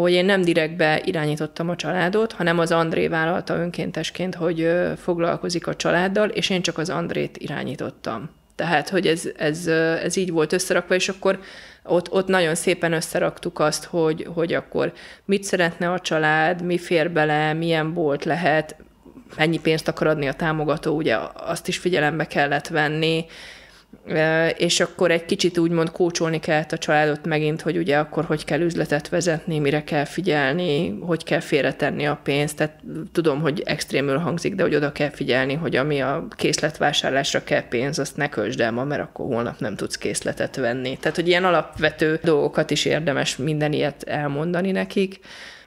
hogy én nem direktbe irányítottam a családot, hanem az André vállalta önkéntesként, hogy foglalkozik a családdal, és én csak az Andrét irányítottam. Tehát, hogy ez, ez, ez így volt összerakva, és akkor ott, ott nagyon szépen összeraktuk azt, hogy, hogy akkor mit szeretne a család, mi fér bele, milyen bolt lehet, mennyi pénzt akar adni a támogató, ugye azt is figyelembe kellett venni, és akkor egy kicsit úgymond kócsolni kellett a családot megint, hogy ugye akkor hogy kell üzletet vezetni, mire kell figyelni, hogy kell félretenni a pénzt. Tehát tudom, hogy extrémül hangzik, de hogy oda kell figyelni, hogy ami a készletvásárlásra kell pénz, azt ne költsd el ma, mert akkor holnap nem tudsz készletet venni. Tehát, hogy ilyen alapvető dolgokat is érdemes minden ilyet elmondani nekik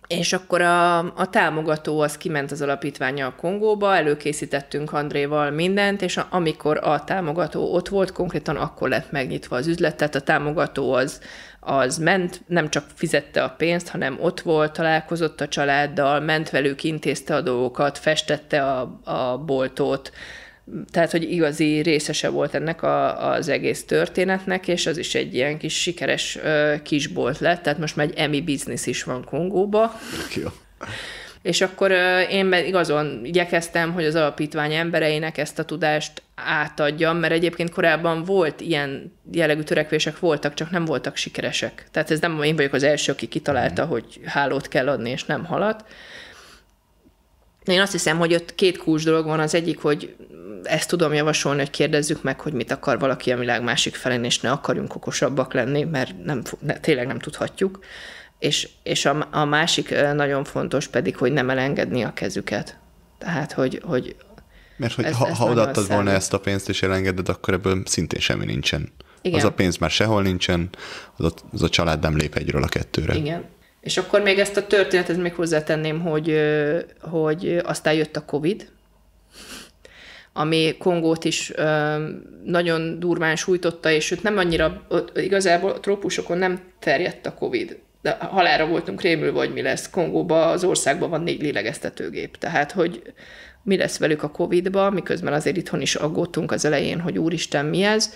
és akkor a, a támogató az kiment az alapítványa a Kongóba, előkészítettünk Andréval mindent, és a, amikor a támogató ott volt, konkrétan akkor lett megnyitva az üzlet, tehát a támogató az, az ment, nem csak fizette a pénzt, hanem ott volt, találkozott a családdal, ment velük, intézte a dolgokat, festette a, a boltot, tehát, hogy igazi részese volt ennek a, az egész történetnek, és az is egy ilyen kis sikeres ö, kisbolt lett, tehát most már egy emi biznisz is van Kongóba. Jó. És akkor én igazon igyekeztem, hogy az alapítvány embereinek ezt a tudást átadjam, mert egyébként korábban volt ilyen jellegű törekvések voltak, csak nem voltak sikeresek. Tehát ez nem én vagyok az első, aki kitalálta, mhm. hogy hálót kell adni, és nem halat, én azt hiszem, hogy ott két kús dolog van. Az egyik, hogy ezt tudom javasolni, hogy kérdezzük meg, hogy mit akar valaki a világ másik felén, és ne akarjunk okosabbak lenni, mert nem, ne, tényleg nem tudhatjuk. És, és a, a másik nagyon fontos pedig, hogy nem elengedni a kezüket. Tehát, hogy, hogy mert hogy ez, ha, ha odaadtad volna ezt a pénzt, és elengeded, akkor ebből szintén semmi nincsen. Igen. Az a pénz már sehol nincsen, az a, az a család nem lép egyről a kettőre. Igen, és akkor még ezt a történetet még hozzátenném, hogy, hogy aztán jött a Covid, ami Kongót is nagyon durván sújtotta, és őt nem annyira, igazából a trópusokon nem terjedt a Covid. De halára voltunk rémülve, hogy mi lesz. Kongóban, az országban van négy lélegeztetőgép. Tehát, hogy mi lesz velük a Covid-ba, miközben azért itthon is aggódtunk az elején, hogy úristen, mi ez.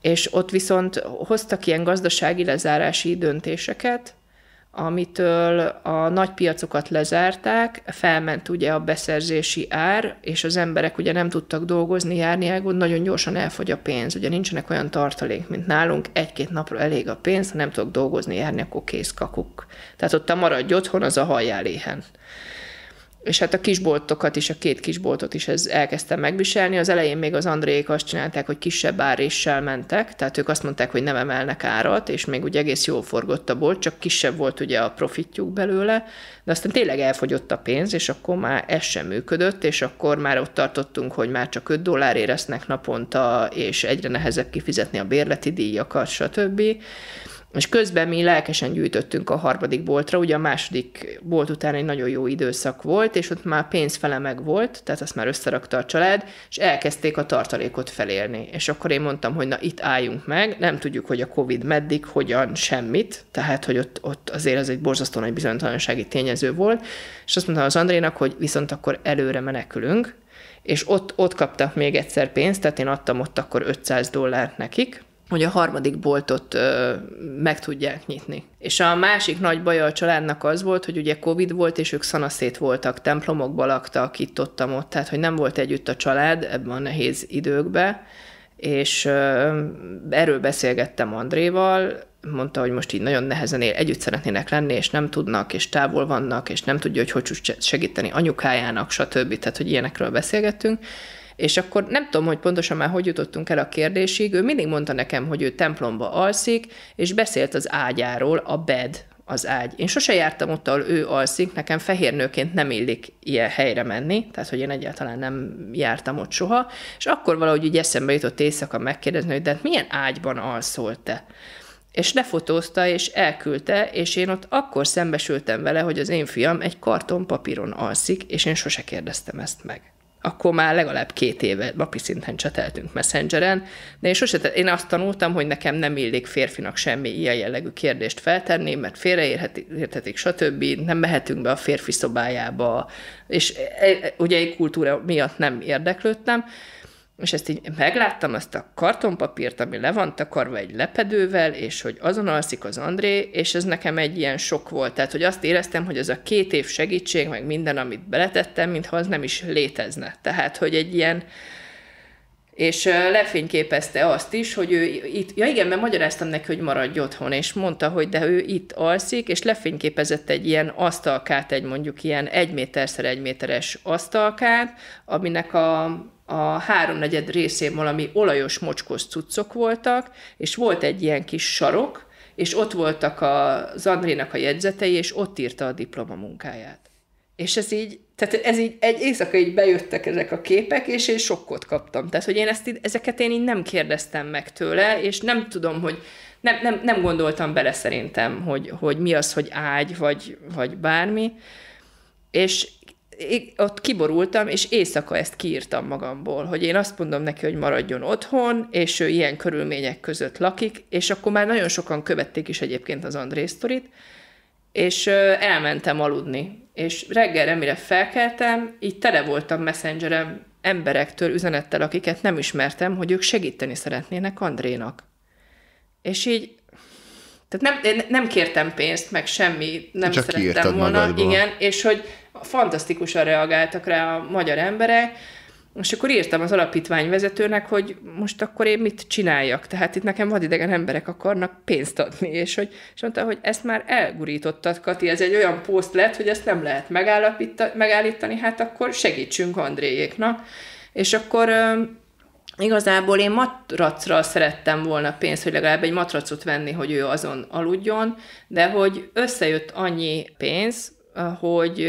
És ott viszont hoztak ilyen gazdasági lezárási döntéseket, amitől a nagy piacokat lezárták, felment ugye a beszerzési ár, és az emberek ugye nem tudtak dolgozni, járni, elgond, nagyon gyorsan elfogy a pénz. Ugye nincsenek olyan tartalék, mint nálunk, egy-két napra elég a pénz, ha nem tudok dolgozni, járni, akkor kész kakuk. Tehát ott a maradj otthon, az a hajjáléhen és hát a kisboltokat is, a két kisboltot is ez elkezdtem megviselni. Az elején még az Andréék azt csinálták, hogy kisebb áréssel mentek, tehát ők azt mondták, hogy nem emelnek árat, és még ugye egész jól forgott a bolt, csak kisebb volt ugye a profitjuk belőle, de aztán tényleg elfogyott a pénz, és akkor már ez sem működött, és akkor már ott tartottunk, hogy már csak 5 dollár éreznek naponta, és egyre nehezebb kifizetni a bérleti díjakat, stb. És közben mi lelkesen gyűjtöttünk a harmadik boltra, ugye a második bolt után egy nagyon jó időszak volt, és ott már pénz fele meg volt, tehát azt már összerakta a család, és elkezdték a tartalékot felérni. És akkor én mondtam, hogy na itt álljunk meg, nem tudjuk, hogy a Covid meddig, hogyan, semmit, tehát hogy ott, ott azért ez egy borzasztó nagy bizonytalansági tényező volt, és azt mondtam az Andrénak, hogy viszont akkor előre menekülünk, és ott, ott kaptak még egyszer pénzt, tehát én adtam ott akkor 500 dollárt nekik, hogy a harmadik boltot ö, meg tudják nyitni. És a másik nagy baja a családnak az volt, hogy ugye Covid volt, és ők szanaszét voltak, templomokba laktak, itt ott, ott, tehát hogy nem volt együtt a család ebben a nehéz időkben, és ö, erről beszélgettem Andréval, mondta, hogy most így nagyon nehezen él, együtt szeretnének lenni, és nem tudnak, és távol vannak, és nem tudja, hogy hogy segíteni anyukájának, stb. Tehát, hogy ilyenekről beszélgettünk, és akkor nem tudom, hogy pontosan már hogy jutottunk el a kérdésig, ő mindig mondta nekem, hogy ő templomba alszik, és beszélt az ágyáról, a bed, az ágy. Én sose jártam ott, ahol ő alszik, nekem fehér nőként nem illik ilyen helyre menni, tehát hogy én egyáltalán nem jártam ott soha, és akkor valahogy így eszembe jutott éjszaka megkérdezni, hogy de hát milyen ágyban alszol te? És lefotózta, és elküldte, és én ott akkor szembesültem vele, hogy az én fiam egy karton papíron alszik, és én sose kérdeztem ezt meg akkor már legalább két éve napi szinten cseteltünk Messengeren, de én, sose, én azt tanultam, hogy nekem nem illik férfinak semmi ilyen jellegű kérdést feltenni, mert félreérthetik, stb. Nem mehetünk be a férfi szobájába, és e- e- ugye egy kultúra miatt nem érdeklődtem, és ezt így megláttam, azt a kartonpapírt, ami le van takarva egy lepedővel, és hogy azon alszik az André, és ez nekem egy ilyen sok volt. Tehát, hogy azt éreztem, hogy az a két év segítség, meg minden, amit beletettem, mintha az nem is létezne. Tehát, hogy egy ilyen, és lefényképezte azt is, hogy ő itt, ja igen, mert magyaráztam neki, hogy maradj otthon, és mondta, hogy de ő itt alszik, és lefényképezett egy ilyen asztalkát, egy mondjuk ilyen egy méterszer egy méteres asztalkát, aminek a a háromnegyed részén valami olajos mocskos cuccok voltak, és volt egy ilyen kis sarok, és ott voltak az Andrénak a jegyzetei, és ott írta a diplomamunkáját. És ez így, tehát ez így egy éjszaka így bejöttek ezek a képek, és én sokkot kaptam. Tehát, hogy én ezt így, ezeket én így nem kérdeztem meg tőle, és nem tudom, hogy nem, nem, nem gondoltam bele szerintem, hogy, hogy mi az, hogy ágy, vagy, vagy bármi. És, ott kiborultam, és éjszaka ezt kiírtam magamból, hogy én azt mondom neki, hogy maradjon otthon, és ő ilyen körülmények között lakik, és akkor már nagyon sokan követték is egyébként az André sztorit, és elmentem aludni. És reggelre, mire felkeltem, így tele voltam messengerem emberektől, üzenettel, akiket nem ismertem, hogy ők segíteni szeretnének Andrénak. És így tehát nem, én nem kértem pénzt, meg semmi, nem Csak szerettem volna. Magadból. Igen, és hogy fantasztikusan reagáltak rá a magyar emberek, és akkor írtam az alapítványvezetőnek, hogy most akkor én mit csináljak. Tehát itt nekem vadidegen emberek akarnak pénzt adni. És, hogy, és mondta, hogy ezt már elgurítottad, Kati, ez egy olyan poszt lett, hogy ezt nem lehet megállítani, hát akkor segítsünk Andréjéknak. És akkor igazából én matracra szerettem volna pénzt, hogy legalább egy matracot venni, hogy ő azon aludjon, de hogy összejött annyi pénz, Eh, hogy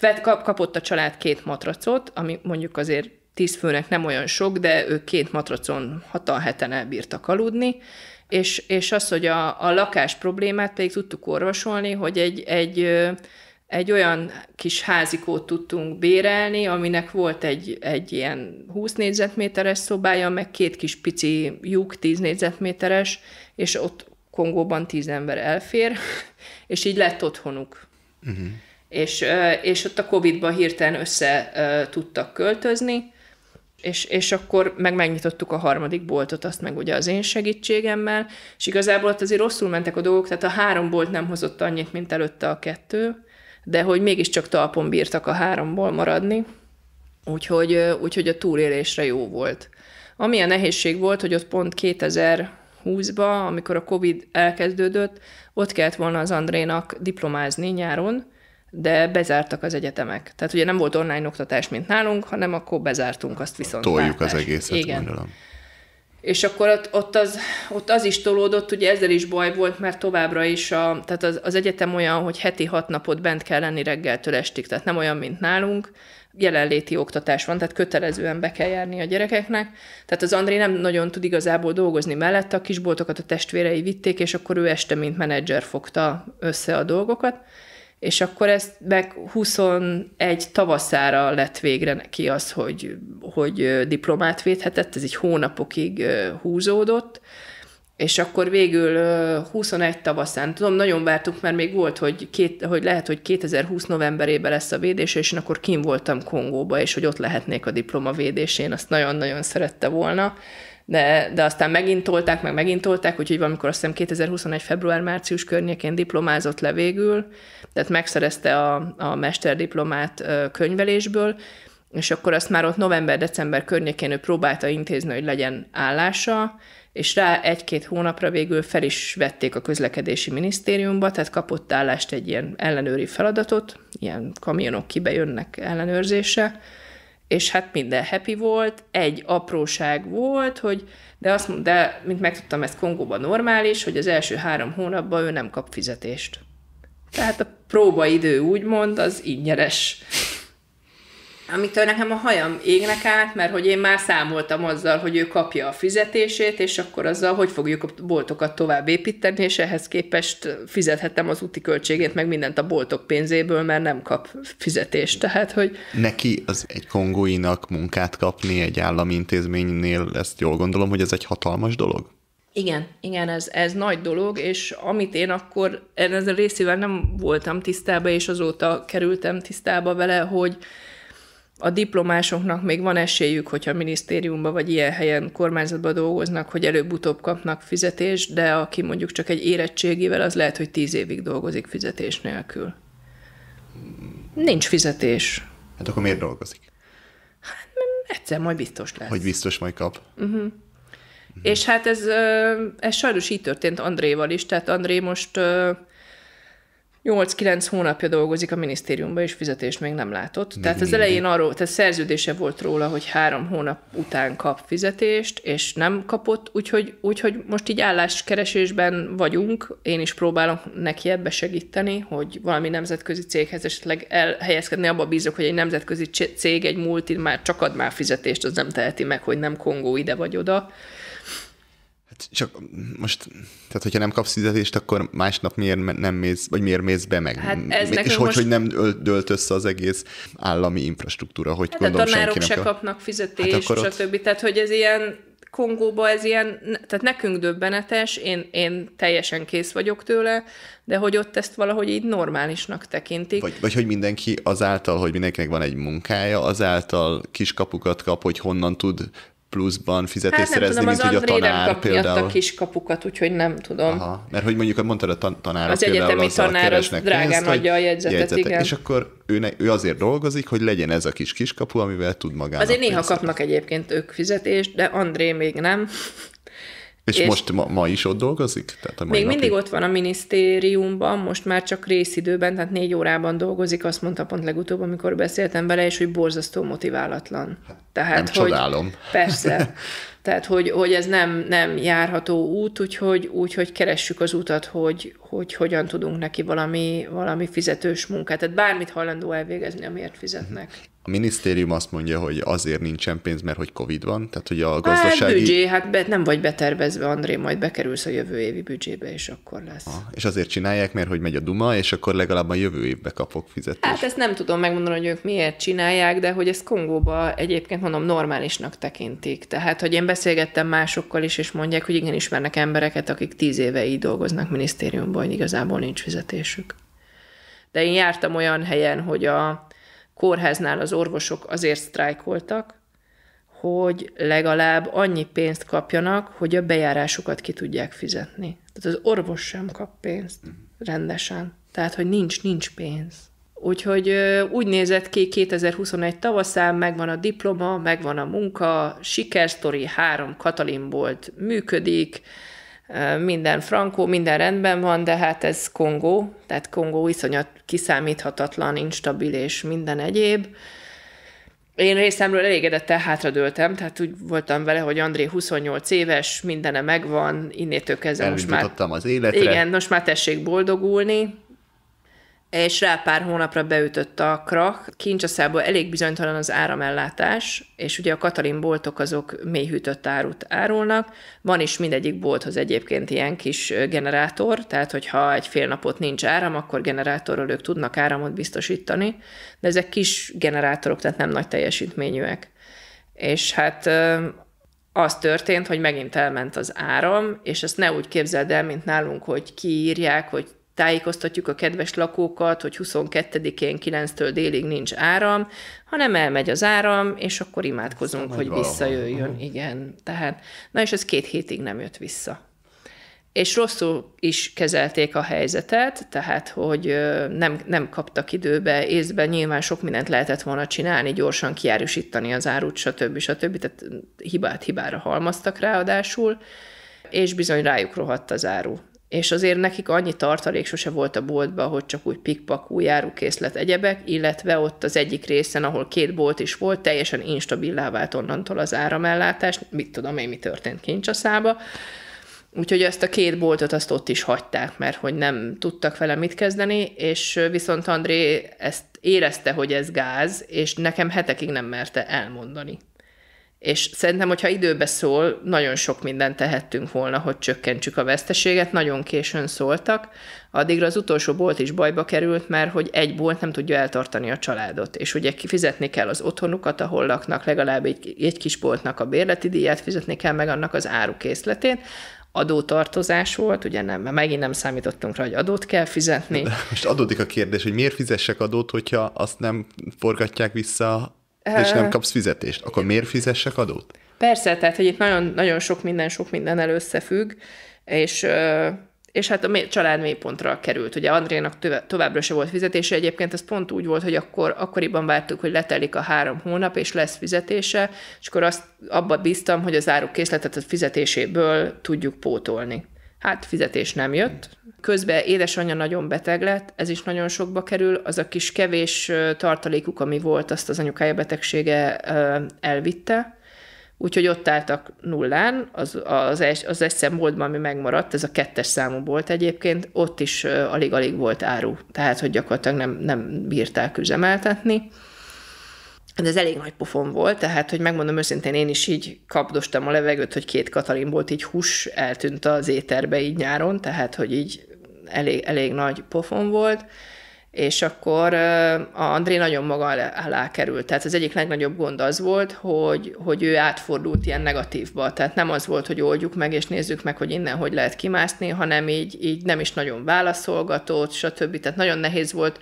eh, kapott a család két matracot, ami mondjuk azért tíz főnek nem olyan sok, de ők két matracon hatal heten elbírtak aludni, és, és az, hogy a, a lakás problémát pedig tudtuk orvosolni, hogy egy, egy, eh, egy olyan kis házikót tudtunk bérelni, aminek volt egy, egy ilyen 20 négyzetméteres szobája, meg két kis pici lyuk, 10 négyzetméteres, és ott Kongóban tíz ember elfér, <laughs> és így lett otthonuk Uh-huh. És, és ott a Covid-ban hirtelen össze tudtak költözni, és, és akkor meg megnyitottuk a harmadik boltot, azt meg ugye az én segítségemmel, és igazából ott azért rosszul mentek a dolgok, tehát a három bolt nem hozott annyit, mint előtte a kettő, de hogy mégiscsak talpon bírtak a háromból maradni, úgyhogy, úgyhogy a túlélésre jó volt. Ami a nehézség volt, hogy ott pont 2000 20-ba, amikor a Covid elkezdődött, ott kellett volna az Andrénak diplomázni nyáron, de bezártak az egyetemek. Tehát ugye nem volt online oktatás, mint nálunk, hanem akkor bezártunk azt viszont. Toljuk látás. az egészet, Igen. gondolom. És akkor ott, ott, az, ott az is tolódott, ugye ezzel is baj volt, mert továbbra is a, tehát az, az egyetem olyan, hogy heti hat napot bent kell lenni reggeltől estig, tehát nem olyan, mint nálunk, jelenléti oktatás van, tehát kötelezően be kell járni a gyerekeknek. Tehát az André nem nagyon tud igazából dolgozni mellette, a kisboltokat a testvérei vitték, és akkor ő este, mint menedzser fogta össze a dolgokat. És akkor ezt meg 21 tavaszára lett végre neki az, hogy, hogy diplomát védhetett, ez így hónapokig húzódott, és akkor végül 21 tavaszán, tudom, nagyon vártuk, mert még volt, hogy, két, hogy lehet, hogy 2020 novemberében lesz a védés, és én akkor kim voltam Kongóba, és hogy ott lehetnék a diploma védésén, azt nagyon-nagyon szerette volna, de, de aztán megint tolták, meg megint tolták, úgyhogy valamikor azt hiszem 2021. február-március környékén diplomázott le végül, tehát megszerezte a, a mesterdiplomát könyvelésből, és akkor azt már ott november-december környékén ő próbálta intézni, hogy legyen állása, és rá egy-két hónapra végül fel is vették a közlekedési minisztériumba, tehát kapott állást egy ilyen ellenőri feladatot, ilyen kamionok kibejönnek ellenőrzése, és hát minden happy volt, egy apróság volt, hogy de, azt, de mint megtudtam, ez Kongóban normális, hogy az első három hónapban ő nem kap fizetést. Tehát a próbaidő úgymond az ingyenes amitől nekem a hajam égnek át, mert hogy én már számoltam azzal, hogy ő kapja a fizetését, és akkor azzal, hogy fogjuk a boltokat tovább építeni, és ehhez képest fizethetem az úti költségét, meg mindent a boltok pénzéből, mert nem kap fizetést. Tehát, hogy... Neki az egy kongóinak munkát kapni egy állami intézménynél, ezt jól gondolom, hogy ez egy hatalmas dolog? Igen, igen, ez, ez nagy dolog, és amit én akkor, ezzel részével nem voltam tisztában, és azóta kerültem tisztába vele, hogy a diplomásoknak még van esélyük, hogyha minisztériumban vagy ilyen helyen kormányzatban dolgoznak, hogy előbb-utóbb kapnak fizetést, de aki mondjuk csak egy érettségivel, az lehet, hogy tíz évig dolgozik fizetés nélkül. Nincs fizetés. Hát akkor miért dolgozik? Hát egyszer majd biztos lesz. Hogy biztos majd kap. Uh-huh. Uh-huh. És hát ez, ez sajnos így történt Andréval is, tehát André most 8-9 hónapja dolgozik a minisztériumban, és fizetést még nem látott. Tehát az elején arról, tehát szerződése volt róla, hogy három hónap után kap fizetést, és nem kapott, úgyhogy, úgyhogy most így álláskeresésben vagyunk, én is próbálok neki ebbe segíteni, hogy valami nemzetközi céghez esetleg elhelyezkedni, abba bízok, hogy egy nemzetközi cég, egy multi már csak ad már fizetést, az nem teheti meg, hogy nem Kongó ide vagy oda Hát, csak most, tehát hogyha nem kapsz fizetést, akkor másnap miért nem mész, vagy miért mész be meg? Hát ez és hogy, most... hogy nem dölt össze az egész állami infrastruktúra, hogy hát gondolom a tanárok se kell. kapnak fizetést, hát ott... stb. Tehát, hogy ez ilyen Kongóba ez ilyen, tehát nekünk döbbenetes, én, én teljesen kész vagyok tőle, de hogy ott ezt valahogy így normálisnak tekintik. Vagy, vagy hogy mindenki azáltal, hogy mindenkinek van egy munkája, azáltal kis kapukat kap, hogy honnan tud pluszban fizetést hát szerezni, tudom, mint hogy a tanár nem például. a kis kapukat, úgyhogy nem tudom. Aha. Mert hogy mondjuk hogy mondtad a tan- tanár az például egyetemi azzal tanár az drágán pénzt, adja a jegyzetet, jegyzetek. igen. És akkor ő, ne, ő azért dolgozik, hogy legyen ez a kis kiskapu, amivel tud magának Azért néha kapnak egyébként ők fizetést, de André még nem. És, és most ma, ma is ott dolgozik? Tehát a mai még napig? mindig ott van a minisztériumban, most már csak részidőben, tehát négy órában dolgozik, azt mondta pont legutóbb, amikor beszéltem vele, és hogy borzasztó motiválatlan. Hát tehát, nem hogy, csodálom. Persze. <laughs> Tehát, hogy, hogy ez nem, nem járható út, úgyhogy, úgyhogy keressük az utat, hogy, hogy hogyan tudunk neki valami, valami fizetős munkát. Tehát bármit hajlandó elvégezni, amiért fizetnek. Mhm a minisztérium azt mondja, hogy azért nincsen pénz, mert hogy Covid van, tehát hogy a hát, gazdasági... Hát büdzsé, hát be, nem vagy betervezve, André, majd bekerülsz a jövő évi büdzsébe, és akkor lesz. Ha, és azért csinálják, mert hogy megy a Duma, és akkor legalább a jövő évbe kapok fizetést. Hát ezt nem tudom megmondani, hogy ők miért csinálják, de hogy ezt Kongóba egyébként mondom normálisnak tekintik. Tehát, hogy én beszélgettem másokkal is, és mondják, hogy igen, ismernek embereket, akik tíz éve így dolgoznak minisztériumban, hogy igazából nincs fizetésük. De én jártam olyan helyen, hogy a kórháznál az orvosok azért sztrájkoltak, hogy legalább annyi pénzt kapjanak, hogy a bejárásukat ki tudják fizetni. Tehát az orvos sem kap pénzt mhm. rendesen. Tehát, hogy nincs, nincs pénz. Úgyhogy úgy nézett ki 2021 tavaszán, megvan a diploma, megvan a munka, sikersztori, három Katalin volt, működik, minden frankó, minden rendben van, de hát ez Kongó, tehát Kongó iszonyat kiszámíthatatlan, instabil és minden egyéb. Én részemről elégedettel hátradőltem, tehát úgy voltam vele, hogy André 28 éves, mindene megvan, innétől kezdve most már... az életre. Igen, most már tessék boldogulni, és rá pár hónapra beütött a krach. Kincsaszából elég bizonytalan az áramellátás, és ugye a Katalin boltok azok mélyhűtött árut árulnak. Van is mindegyik bolthoz egyébként ilyen kis generátor, tehát hogyha egy fél napot nincs áram, akkor generátorról ők tudnak áramot biztosítani, de ezek kis generátorok, tehát nem nagy teljesítményűek. És hát az történt, hogy megint elment az áram, és ezt ne úgy képzeld el, mint nálunk, hogy kiírják, hogy tájékoztatjuk a kedves lakókat, hogy 22-én 9-től délig nincs áram, hanem elmegy az áram, és akkor imádkozunk, hogy valahol. visszajöjjön. Uh-huh. Igen, tehát, na és ez két hétig nem jött vissza. És rosszul is kezelték a helyzetet, tehát, hogy nem, nem kaptak időbe, észben nyilván sok mindent lehetett volna csinálni, gyorsan kiárusítani az árut, stb. stb. Tehát hibát hibára halmaztak ráadásul, és bizony rájuk rohadt az áru és azért nekik annyi tartalék sose volt a boltban, hogy csak úgy pikpak, új árukészlet, egyebek, illetve ott az egyik részen, ahol két bolt is volt, teljesen instabilá vált onnantól az áramellátás, mit tudom én, mi történt kincsaszába. Úgyhogy ezt a két boltot azt ott is hagyták, mert hogy nem tudtak vele mit kezdeni, és viszont André ezt érezte, hogy ez gáz, és nekem hetekig nem merte elmondani. És szerintem, hogyha időbe szól, nagyon sok mindent tehettünk volna, hogy csökkentsük a veszteséget, nagyon későn szóltak. Addigra az utolsó bolt is bajba került, mert hogy egy bolt nem tudja eltartani a családot. És ugye fizetni kell az otthonukat, ahol laknak, legalább egy, egy kis boltnak a bérleti díját, fizetni kell meg annak az árukészletét, adótartozás volt, ugye nem, mert megint nem számítottunk rá, hogy adót kell fizetni. De most adódik a kérdés, hogy miért fizessek adót, hogyha azt nem forgatják vissza és nem kapsz fizetést, akkor miért fizessek adót? Persze, tehát hogy itt nagyon, nagyon sok minden, sok minden összefügg, és és hát a család mélypontra került. Ugye Andrénak továbbra se volt fizetése, egyébként ez pont úgy volt, hogy akkor, akkoriban vártuk, hogy letelik a három hónap, és lesz fizetése, és akkor azt abba bíztam, hogy az árukészletet a fizetéséből tudjuk pótolni. Hát fizetés nem jött. Közben édesanyja nagyon beteg lett, ez is nagyon sokba kerül. Az a kis kevés tartalékuk, ami volt, azt az anyukája betegsége elvitte. Úgyhogy ott álltak nullán, az, az, az egyszer módban, ami megmaradt, ez a kettes számú volt egyébként, ott is alig-alig volt áru, tehát hogy gyakorlatilag nem, nem bírták üzemeltetni de ez elég nagy pofon volt, tehát, hogy megmondom őszintén, én is így kapdostam a levegőt, hogy két Katalin volt, így hús eltűnt az éterbe így nyáron, tehát, hogy így elég, elég nagy pofon volt, és akkor a André nagyon maga alá került. Tehát az egyik legnagyobb gond az volt, hogy, hogy ő átfordult ilyen negatívba. Tehát nem az volt, hogy oldjuk meg, és nézzük meg, hogy innen hogy lehet kimászni, hanem így, így nem is nagyon válaszolgatott, stb. Tehát nagyon nehéz volt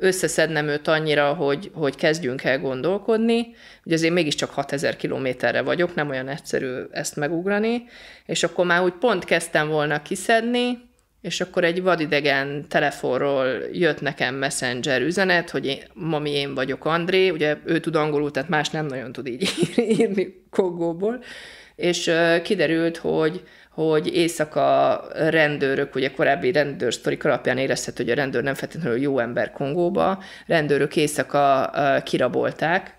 összeszednem őt annyira, hogy, hogy kezdjünk el gondolkodni, ugye azért mégiscsak 6000 kilométerre vagyok, nem olyan egyszerű ezt megugrani, és akkor már úgy pont kezdtem volna kiszedni, és akkor egy vadidegen telefonról jött nekem messenger üzenet, hogy én, mami, én vagyok André, ugye ő tud angolul, tehát más nem nagyon tud így <laughs> írni kogóból, és kiderült, hogy hogy éjszaka rendőrök, ugye korábbi rendőrsztorik alapján érezhető, hogy a rendőr nem feltétlenül jó ember Kongóba, rendőrök éjszaka kirabolták,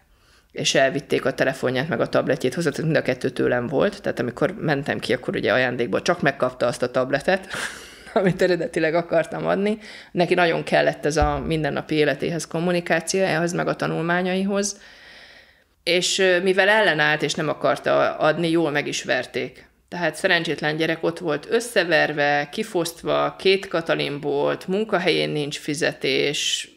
és elvitték a telefonját meg a tabletjét hozzá, tehát mind a kettő tőlem volt, tehát amikor mentem ki, akkor ugye ajándékból csak megkapta azt a tabletet, <laughs> amit eredetileg akartam adni. Neki nagyon kellett ez a mindennapi életéhez, kommunikációjához, meg a tanulmányaihoz, és mivel ellenállt és nem akarta adni, jól meg is verték. Tehát szerencsétlen gyerek ott volt összeverve, kifosztva, két Katalin volt, munkahelyén nincs fizetés,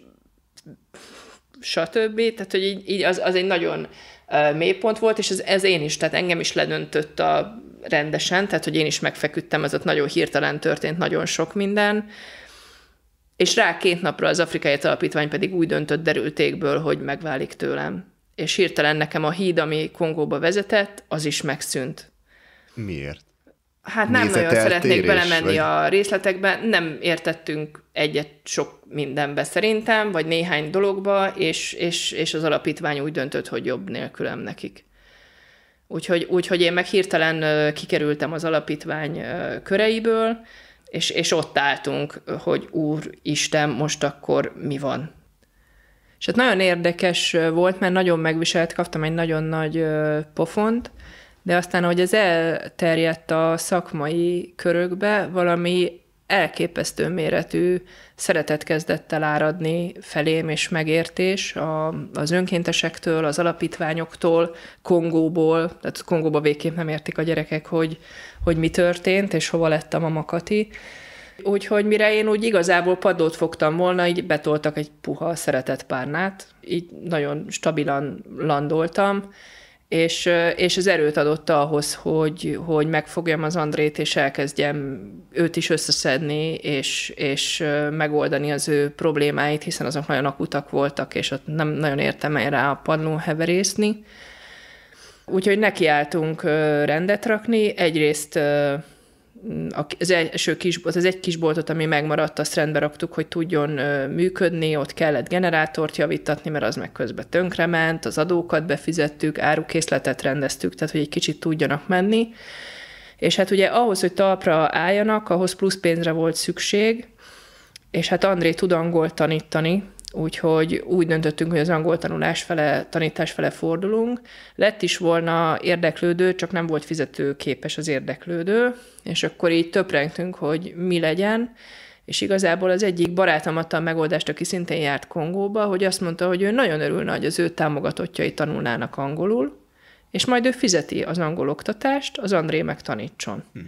stb. Tehát, hogy így, így az, az egy nagyon uh, mélypont volt, és ez, ez én is, tehát engem is ledöntött a rendesen, tehát, hogy én is megfeküdtem, ez ott nagyon hirtelen történt nagyon sok minden. És rá két napra az Afrikai Alapítvány pedig úgy döntött derültékből, hogy megválik tőlem. És hirtelen nekem a híd, ami Kongóba vezetett, az is megszűnt Miért? Hát nem Nézete nagyon szeretnék belemenni vagy... a részletekbe, nem értettünk egyet sok mindenbe szerintem, vagy néhány dologba, és, és, és az alapítvány úgy döntött, hogy jobb nélkülem nekik. Úgyhogy, úgyhogy én meg hirtelen kikerültem az alapítvány köreiből, és, és ott álltunk, hogy úr Isten, most akkor mi van? És hát nagyon érdekes volt, mert nagyon megviselt, kaptam egy nagyon nagy pofont, de aztán, ahogy ez elterjedt a szakmai körökbe, valami elképesztő méretű szeretet kezdett el áradni felém, és megértés a, az önkéntesektől, az alapítványoktól, Kongóból, tehát Kongóba végképp nem értik a gyerekek, hogy, hogy mi történt, és hova lett a mamakati. Úgyhogy mire én úgy igazából padlót fogtam volna, így betoltak egy puha szeretett párnát, így nagyon stabilan landoltam, és, és az erőt adott ahhoz, hogy, hogy megfogjam az Andrét, és elkezdjem őt is összeszedni, és, és megoldani az ő problémáit, hiszen azok nagyon akutak voltak, és ott nem nagyon értem el rá a padlón heverészni. Úgyhogy nekiálltunk rendet rakni, egyrészt az első kisbolt, az egy kisboltot, ami megmaradt, azt rendbe raktuk, hogy tudjon működni, ott kellett generátort javítatni, mert az meg közben ment, az adókat befizettük, árukészletet rendeztük, tehát hogy egy kicsit tudjanak menni. És hát ugye ahhoz, hogy talpra álljanak, ahhoz plusz pénzre volt szükség, és hát André tud angolt tanítani, Úgyhogy úgy döntöttünk, hogy az angol tanulás fele, tanítás fele fordulunk. Lett is volna érdeklődő, csak nem volt fizetőképes az érdeklődő, és akkor így töprengtünk, hogy mi legyen, és igazából az egyik barátom adta a megoldást, aki szintén járt Kongóba, hogy azt mondta, hogy ő nagyon örülne, hogy az ő támogatottjai tanulnának angolul, és majd ő fizeti az angol oktatást, az André meg tanítson. Hm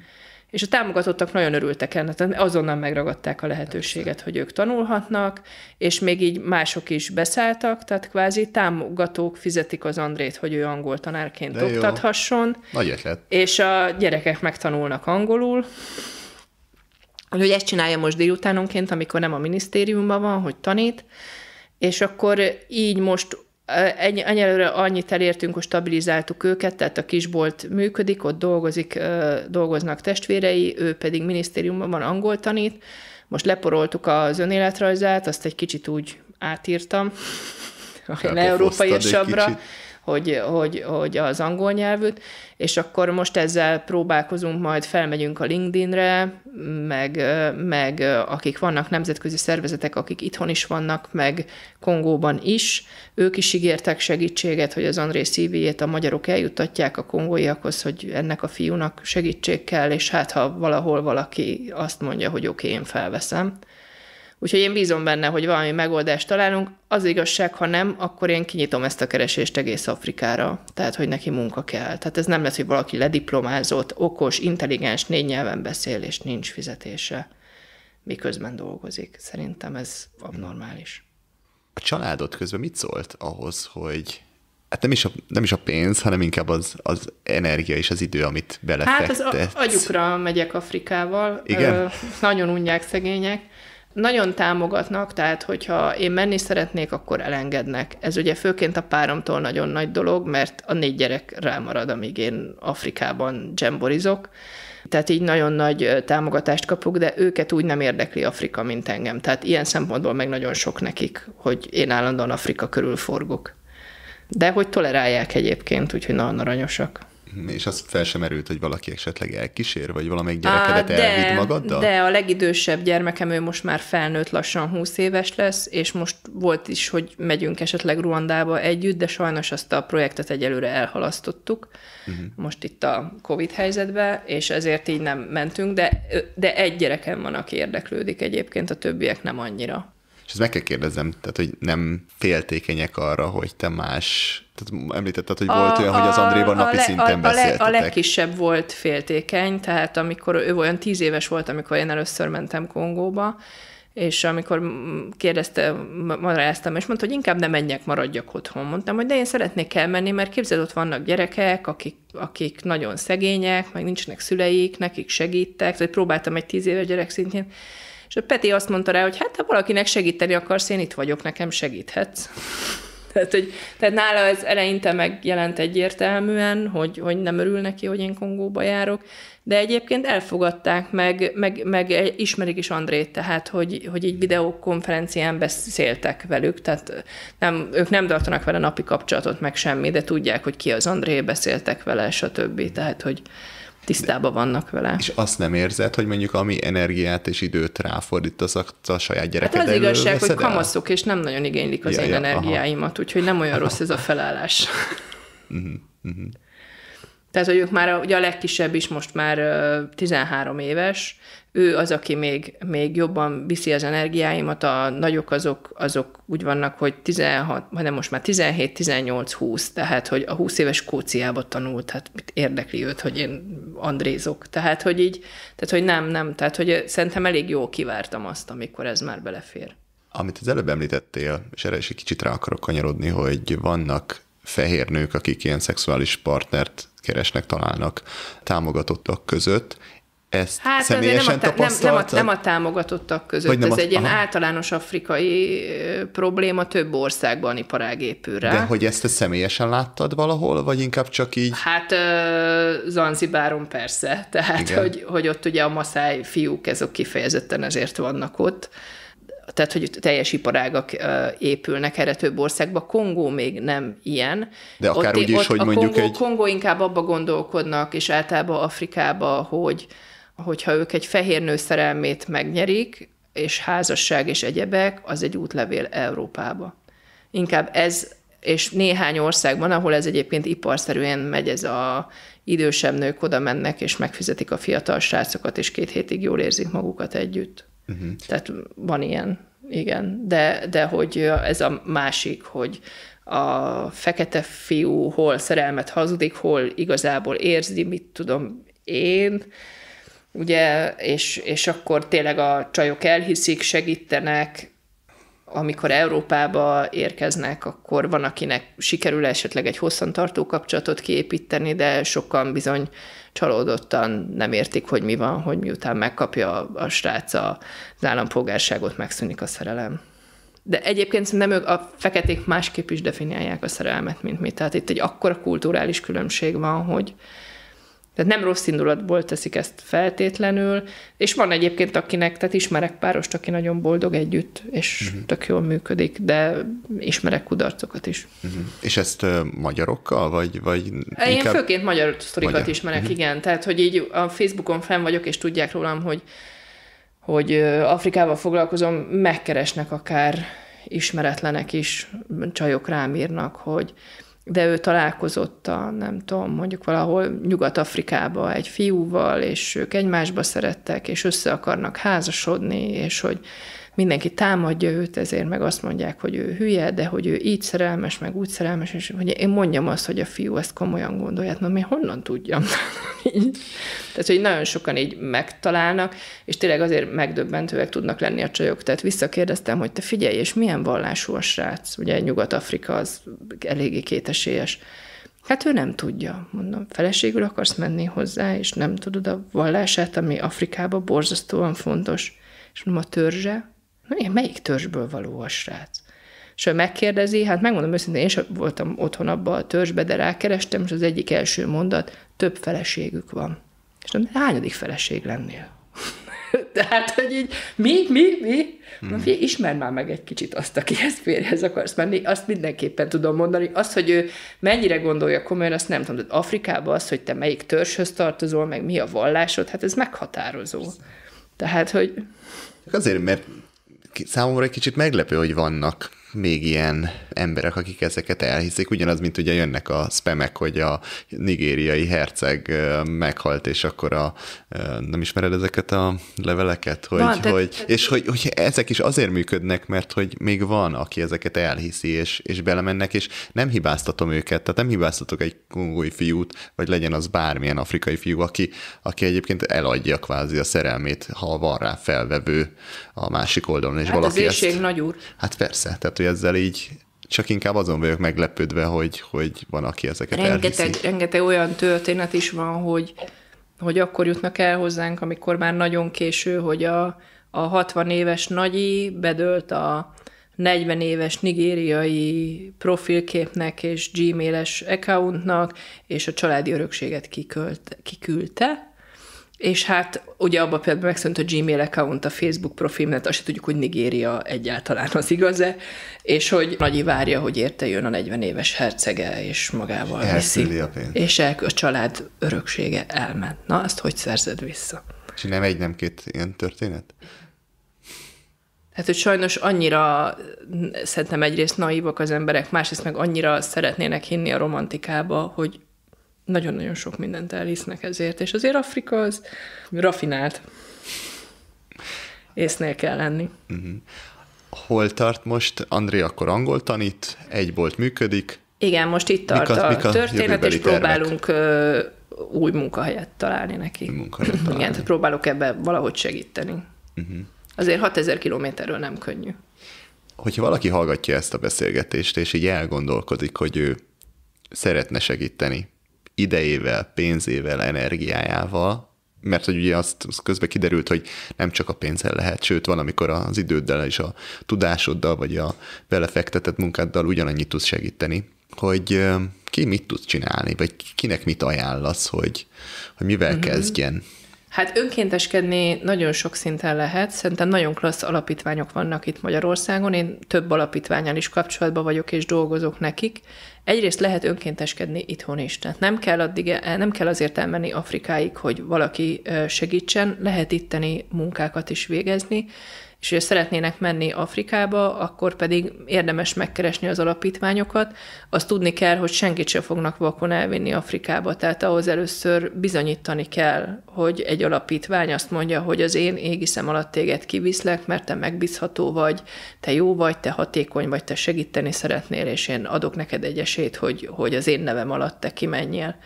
és a támogatottak nagyon örültek ennek, azonnal megragadták a lehetőséget, hogy ők tanulhatnak, és még így mások is beszálltak, tehát kvázi támogatók fizetik az Andrét, hogy ő angol tanárként De oktathasson. Jó. Nagy ötlet. És a gyerekek megtanulnak angolul, hogy ezt csinálja most délutánonként, amikor nem a minisztériumban van, hogy tanít, és akkor így most Ennyi, ennyire annyit elértünk, hogy stabilizáltuk őket, tehát a kisbolt működik, ott dolgozik, dolgoznak testvérei, ő pedig minisztériumban van, angol tanít. Most leporoltuk az önéletrajzát, azt egy kicsit úgy átírtam, a <laughs> európai hogy, hogy, hogy az angol nyelvűt, és akkor most ezzel próbálkozunk, majd felmegyünk a LinkedInre, meg, meg akik vannak nemzetközi szervezetek, akik itthon is vannak, meg Kongóban is, ők is ígértek segítséget, hogy az André cv a magyarok eljutatják a kongóiakhoz, hogy ennek a fiúnak segítség kell, és hát ha valahol valaki azt mondja, hogy oké, okay, én felveszem, Úgyhogy én bízom benne, hogy valami megoldást találunk. Az igazság, ha nem, akkor én kinyitom ezt a keresést egész Afrikára. Tehát, hogy neki munka kell. Tehát ez nem lesz, hogy valaki lediplomázott, okos, intelligens, négy nyelven beszél, és nincs fizetése, miközben dolgozik. Szerintem ez abnormális. A családod közben mit szólt ahhoz, hogy hát nem is a, nem is a pénz, hanem inkább az, az energia és az idő, amit belefektetsz. Hát az agyukra megyek Afrikával. Igen? Ö, nagyon unják szegények nagyon támogatnak, tehát hogyha én menni szeretnék, akkor elengednek. Ez ugye főként a páromtól nagyon nagy dolog, mert a négy gyerek rámarad, amíg én Afrikában dzsemborizok. Tehát így nagyon nagy támogatást kapok, de őket úgy nem érdekli Afrika, mint engem. Tehát ilyen szempontból meg nagyon sok nekik, hogy én állandóan Afrika körül forgok. De hogy tolerálják egyébként, úgyhogy nagyon aranyosak és az fel sem erült, hogy valaki esetleg elkísér, vagy valamelyik gyerekedet Á, de, elvitt magaddal? De a legidősebb gyermekem, ő most már felnőtt, lassan 20 éves lesz, és most volt is, hogy megyünk esetleg Ruandába együtt, de sajnos azt a projektet egyelőre elhalasztottuk, uh-huh. most itt a Covid helyzetben, és ezért így nem mentünk, de, de egy gyerekem van, aki érdeklődik egyébként, a többiek nem annyira. És ezt meg kell kérdezem, tehát hogy nem féltékenyek arra, hogy te más tehát említetted, hogy volt a, olyan, hogy az Andréval napi a le, szinten a, beszéltetek. A, legkisebb volt féltékeny, tehát amikor ő olyan tíz éves volt, amikor én először mentem Kongóba, és amikor kérdezte, magyaráztam, és mondta, hogy inkább nem menjek, maradjak otthon. Mondtam, hogy de én szeretnék elmenni, mert képzeld, ott vannak gyerekek, akik, akik nagyon szegények, meg nincsenek szüleik, nekik segítek, tehát próbáltam egy tíz éves gyerek szintjén, és a Peti azt mondta rá, hogy hát ha valakinek segíteni akarsz, én itt vagyok, nekem segíthetsz. Tehát, hogy, tehát nála ez eleinte megjelent egyértelműen, hogy, hogy nem örül neki, hogy én Kongóba járok, de egyébként elfogadták, meg, meg, meg ismerik is Andrét, tehát, hogy, hogy így videókonferencián beszéltek velük, tehát nem, ők nem tartanak vele napi kapcsolatot, meg semmi, de tudják, hogy ki az André, beszéltek vele, stb. Tehát, hogy, tisztában vannak vele. És azt nem érzed, hogy mondjuk ami energiát és időt ráfordítasz a saját gyerekedre? hát az igazság, hogy kamaszok, és nem nagyon igénylik az ja, én ja, energiáimat, aha. úgyhogy nem olyan rossz ez a <laughs> felállás. uh-huh, uh-huh. Tehát, hogy ők már, ugye a legkisebb is most már 13 éves, ő az, aki még, még jobban viszi az energiáimat, a nagyok azok, azok úgy vannak, hogy 16, hanem most már 17, 18, 20, tehát, hogy a 20 éves kóciába tanult, hát mit érdekli őt, hogy én andrézok. Tehát, hogy így, tehát, hogy nem, nem, tehát, hogy szerintem elég jól kivártam azt, amikor ez már belefér. Amit az előbb említettél, és erre is egy kicsit rá akarok kanyarodni, hogy vannak fehér nők, akik ilyen szexuális partnert keresnek, találnak támogatottak között, ezt hát személyesen nem a, nem, nem, a, nem a támogatottak között, nem ez a, egy ilyen aha. általános afrikai probléma, több országban iparág épül rá. De hogy ezt te személyesen láttad valahol, vagy inkább csak így? Hát Zanzibáron persze, tehát hogy, hogy ott ugye a maszáj fiúk, ezok kifejezetten ezért vannak ott tehát hogy teljes iparágak épülnek erre több országba. Kongó még nem ilyen. De akár ott, úgy is, ott hogy a mondjuk Kongó, egy... Kongó inkább abba gondolkodnak, és általában Afrikába, hogy hogyha ők egy fehér nő szerelmét megnyerik, és házasság és egyebek, az egy útlevél Európába. Inkább ez, és néhány országban, ahol ez egyébként iparszerűen megy, ez a idősebb nők oda mennek, és megfizetik a fiatal srácokat, és két hétig jól érzik magukat együtt. Uh-huh. Tehát van ilyen, igen. De, de hogy ez a másik, hogy a fekete fiú hol szerelmet hazudik, hol igazából érzi, mit tudom én, ugye, és, és akkor tényleg a csajok elhiszik, segítenek, amikor Európába érkeznek, akkor van, akinek sikerül esetleg egy hosszantartó kapcsolatot kiépíteni, de sokan bizony csalódottan nem értik, hogy mi van, hogy miután megkapja a srác az állampolgárságot, megszűnik a szerelem. De egyébként nem ők a feketék másképp is definiálják a szerelmet, mint mi. Tehát itt egy akkora kulturális különbség van, hogy, tehát nem rossz indulatból teszik ezt feltétlenül, és van egyébként akinek, tehát ismerek párost, aki nagyon boldog együtt, és uh-huh. tök jól működik, de ismerek kudarcokat is. Uh-huh. És ezt uh, magyarokkal, vagy, vagy inkább... főként magyar sztorikat magyar. ismerek, uh-huh. igen. Tehát, hogy így a Facebookon fenn vagyok, és tudják rólam, hogy, hogy Afrikával foglalkozom, megkeresnek akár ismeretlenek is, csajok rám írnak, hogy de ő találkozott a, nem tudom, mondjuk valahol Nyugat-Afrikába egy fiúval, és ők egymásba szerettek, és össze akarnak házasodni, és hogy mindenki támadja őt ezért, meg azt mondják, hogy ő hülye, de hogy ő így szerelmes, meg úgy szerelmes, és hogy én mondjam azt, hogy a fiú ezt komolyan gondolja, hát mondom, én honnan tudjam? <laughs> tehát, hogy nagyon sokan így megtalálnak, és tényleg azért megdöbbentőek tudnak lenni a csajok. Tehát visszakérdeztem, hogy te figyelj, és milyen vallású a srác? Ugye Nyugat-Afrika az eléggé kétesélyes. Hát ő nem tudja, mondom, feleségül akarsz menni hozzá, és nem tudod a vallását, ami Afrikában borzasztóan fontos. És mondom, a törzse, milyen, melyik törzsből való a srác? És ő megkérdezi, hát megmondom őszintén, én sem voltam otthon abban a törzsbe, de rákerestem, és az egyik első mondat, több feleségük van. És mondom, hányadik feleség lennél? <laughs> Tehát, hogy így, mi, mi, mi? Hmm. Na, ismerd már meg egy kicsit azt, akihez férjhez akarsz menni, azt mindenképpen tudom mondani. Azt, hogy ő mennyire gondolja komolyan, azt nem tudom. hogy Afrikában az, hogy te melyik törzshöz tartozol, meg mi a vallásod, hát ez meghatározó. Tehát, hogy... Azért, mert számomra egy kicsit meglepő, hogy vannak még ilyen emberek, akik ezeket elhiszik. Ugyanaz, mint ugye jönnek a spemek, hogy a nigériai herceg meghalt, és akkor a, nem ismered ezeket a leveleket? Hogy, van, hogy, de... És hogy, hogy ezek is azért működnek, mert hogy még van, aki ezeket elhiszi, és, és belemennek, és nem hibáztatom őket, tehát nem hibáztatok egy kongói fiút, vagy legyen az bármilyen afrikai fiú, aki, aki egyébként eladja kvázi a szerelmét, ha van rá felvevő a másik oldalon, és hát valaki az ezt... nagy úr. Hát persze, tehát hogy ezzel így csak inkább azon vagyok meglepődve, hogy, hogy van, aki ezeket rengeteg, elhiszi. Rengeteg olyan történet is van, hogy, hogy akkor jutnak el hozzánk, amikor már nagyon késő, hogy a, a 60 éves nagyi bedölt a 40 éves nigériai profilképnek és gmailes accountnak, és a családi örökséget kikült, kiküldte, és hát ugye abban például megszűnt a Gmail account, a Facebook profil, mert azt tudjuk, hogy Nigéria egyáltalán az igaz-e, és hogy Nagyi várja, hogy érte jön a 40 éves hercege, és magával viszi. a pénzt. És el, a család öröksége elment. Na, azt hogy szerzed vissza? És nem egy, nem két ilyen történet? Hát, hogy sajnos annyira szerintem egyrészt naívak az emberek, másrészt meg annyira szeretnének hinni a romantikába, hogy nagyon-nagyon sok mindent elhisznek ezért, és azért Afrika az rafinált. Észnél kell lenni. Uh-huh. Hol tart most? André akkor angol tanít, egy bolt működik. Igen, most itt tart mik a, mik a történet, és próbálunk termek? új munkahelyet találni neki. munkahelyet <clears throat> találni. Igen, tehát próbálok ebbe valahogy segíteni. Uh-huh. Azért 6000 kilométerről nem könnyű. Hogyha valaki hallgatja ezt a beszélgetést, és így elgondolkodik, hogy ő szeretne segíteni, idejével, pénzével, energiájával, mert hogy ugye azt, azt közben kiderült, hogy nem csak a pénzzel lehet, sőt, valamikor az időddel és a tudásoddal, vagy a belefektetett munkáddal ugyanannyit tudsz segíteni, hogy ki mit tud csinálni, vagy kinek mit ajánlasz, hogy, hogy mivel uh-huh. kezdjen. Hát önkénteskedni nagyon sok szinten lehet. Szerintem nagyon klassz alapítványok vannak itt Magyarországon. Én több alapítványal is kapcsolatban vagyok és dolgozok nekik. Egyrészt lehet önkénteskedni itthon is. Tehát nem kell, addig, e- nem kell azért elmenni Afrikáig, hogy valaki segítsen. Lehet itteni munkákat is végezni és hogyha szeretnének menni Afrikába, akkor pedig érdemes megkeresni az alapítványokat. Azt tudni kell, hogy senkit sem fognak vakon elvinni Afrikába, tehát ahhoz először bizonyítani kell, hogy egy alapítvány azt mondja, hogy az én égiszem alatt téged kiviszlek, mert te megbízható vagy, te jó vagy, te hatékony vagy, te segíteni szeretnél, és én adok neked egy esélyt, hogy, hogy az én nevem alatt te kimenjél.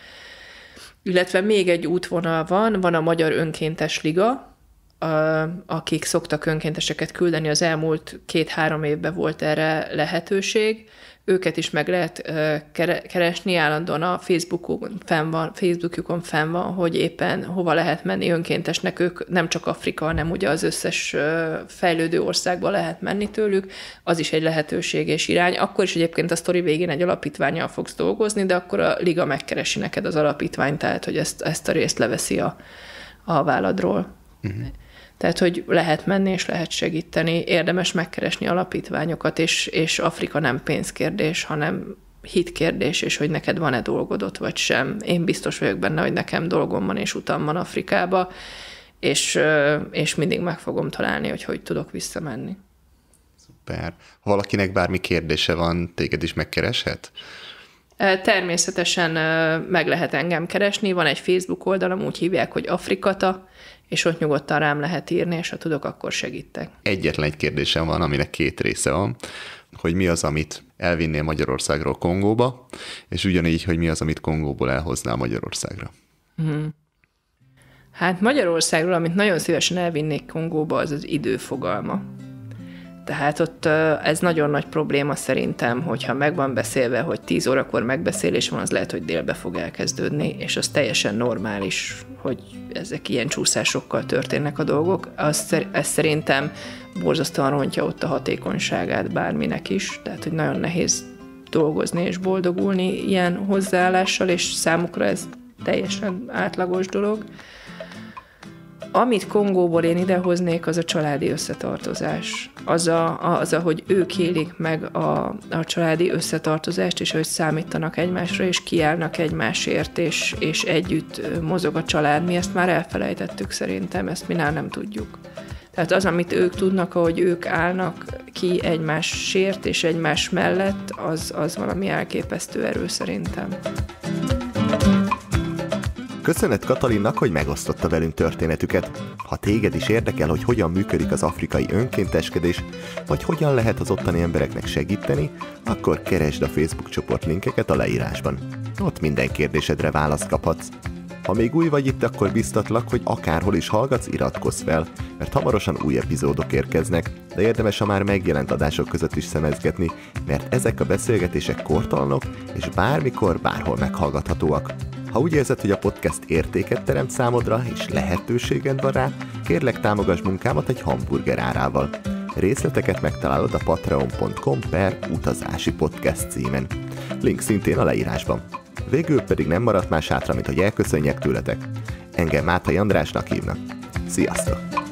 Illetve még egy útvonal van, van a Magyar Önkéntes Liga, akik szoktak önkénteseket küldeni, az elmúlt két-három évben volt erre lehetőség. Őket is meg lehet keresni, állandóan a Facebookon fenn van, Facebookjukon fenn van, hogy éppen hova lehet menni önkéntesnek. Ők nem csak Afrika, hanem ugye az összes fejlődő országba lehet menni tőlük. Az is egy lehetőség és irány. Akkor is egyébként a sztori végén egy alapítványjal fogsz dolgozni, de akkor a liga megkeresi neked az alapítványt, tehát hogy ezt, ezt a részt leveszi a, a válladról. Uh-huh. Mhm. Tehát, hogy lehet menni és lehet segíteni, érdemes megkeresni alapítványokat, és, és Afrika nem pénzkérdés, hanem hitkérdés, és hogy neked van-e dolgod ott, vagy sem. Én biztos vagyok benne, hogy nekem dolgom van és utam van Afrikába, és, és mindig meg fogom találni, hogy hogy tudok visszamenni. Szuper. Ha valakinek bármi kérdése van, téged is megkereshet? Természetesen meg lehet engem keresni, van egy Facebook oldalam, úgy hívják, hogy Afrikata, és ott nyugodtan rám lehet írni, és ha tudok, akkor segítek. Egyetlen egy kérdésem van, aminek két része van, hogy mi az, amit elvinnél Magyarországról Kongóba, és ugyanígy, hogy mi az, amit Kongóból elhoznál Magyarországra. Hmm. Hát Magyarországról, amit nagyon szívesen elvinnék Kongóba, az az időfogalma. Tehát ott ez nagyon nagy probléma szerintem, hogyha meg van beszélve, hogy 10 órakor megbeszélés van, az lehet, hogy délbe fog elkezdődni, és az teljesen normális, hogy ezek ilyen csúszásokkal történnek a dolgok. Az, ez szerintem borzasztóan rontja ott a hatékonyságát bárminek is, tehát hogy nagyon nehéz dolgozni és boldogulni ilyen hozzáállással, és számukra ez teljesen átlagos dolog. Amit Kongóból én idehoznék, az a családi összetartozás. Az, a, az a, hogy ők élik meg a, a családi összetartozást, és hogy számítanak egymásra, és kiállnak egymásért, és, és együtt mozog a család. Mi ezt már elfelejtettük szerintem, ezt mi nem tudjuk. Tehát az, amit ők tudnak, ahogy ők állnak ki egymásért és egymás mellett, az, az valami elképesztő erő szerintem. Köszönet Katalinnak, hogy megosztotta velünk történetüket. Ha téged is érdekel, hogy hogyan működik az afrikai önkénteskedés, vagy hogyan lehet az ottani embereknek segíteni, akkor keresd a Facebook csoport linkeket a leírásban. Ott minden kérdésedre választ kaphatsz. Ha még új vagy itt, akkor biztatlak, hogy akárhol is hallgatsz, iratkozz fel, mert hamarosan új epizódok érkeznek, de érdemes a már megjelent adások között is szemezgetni, mert ezek a beszélgetések kortalanok, és bármikor, bárhol meghallgathatóak. Ha úgy érzed, hogy a podcast értéket teremt számodra, és lehetőséged van rá, kérlek támogass munkámat egy hamburger árával. Részleteket megtalálod a patreon.com per utazási podcast címen. Link szintén a leírásban. Végül pedig nem maradt más hátra, mint hogy elköszönjek tőletek. Engem Mátai Andrásnak hívnak. Sziasztok!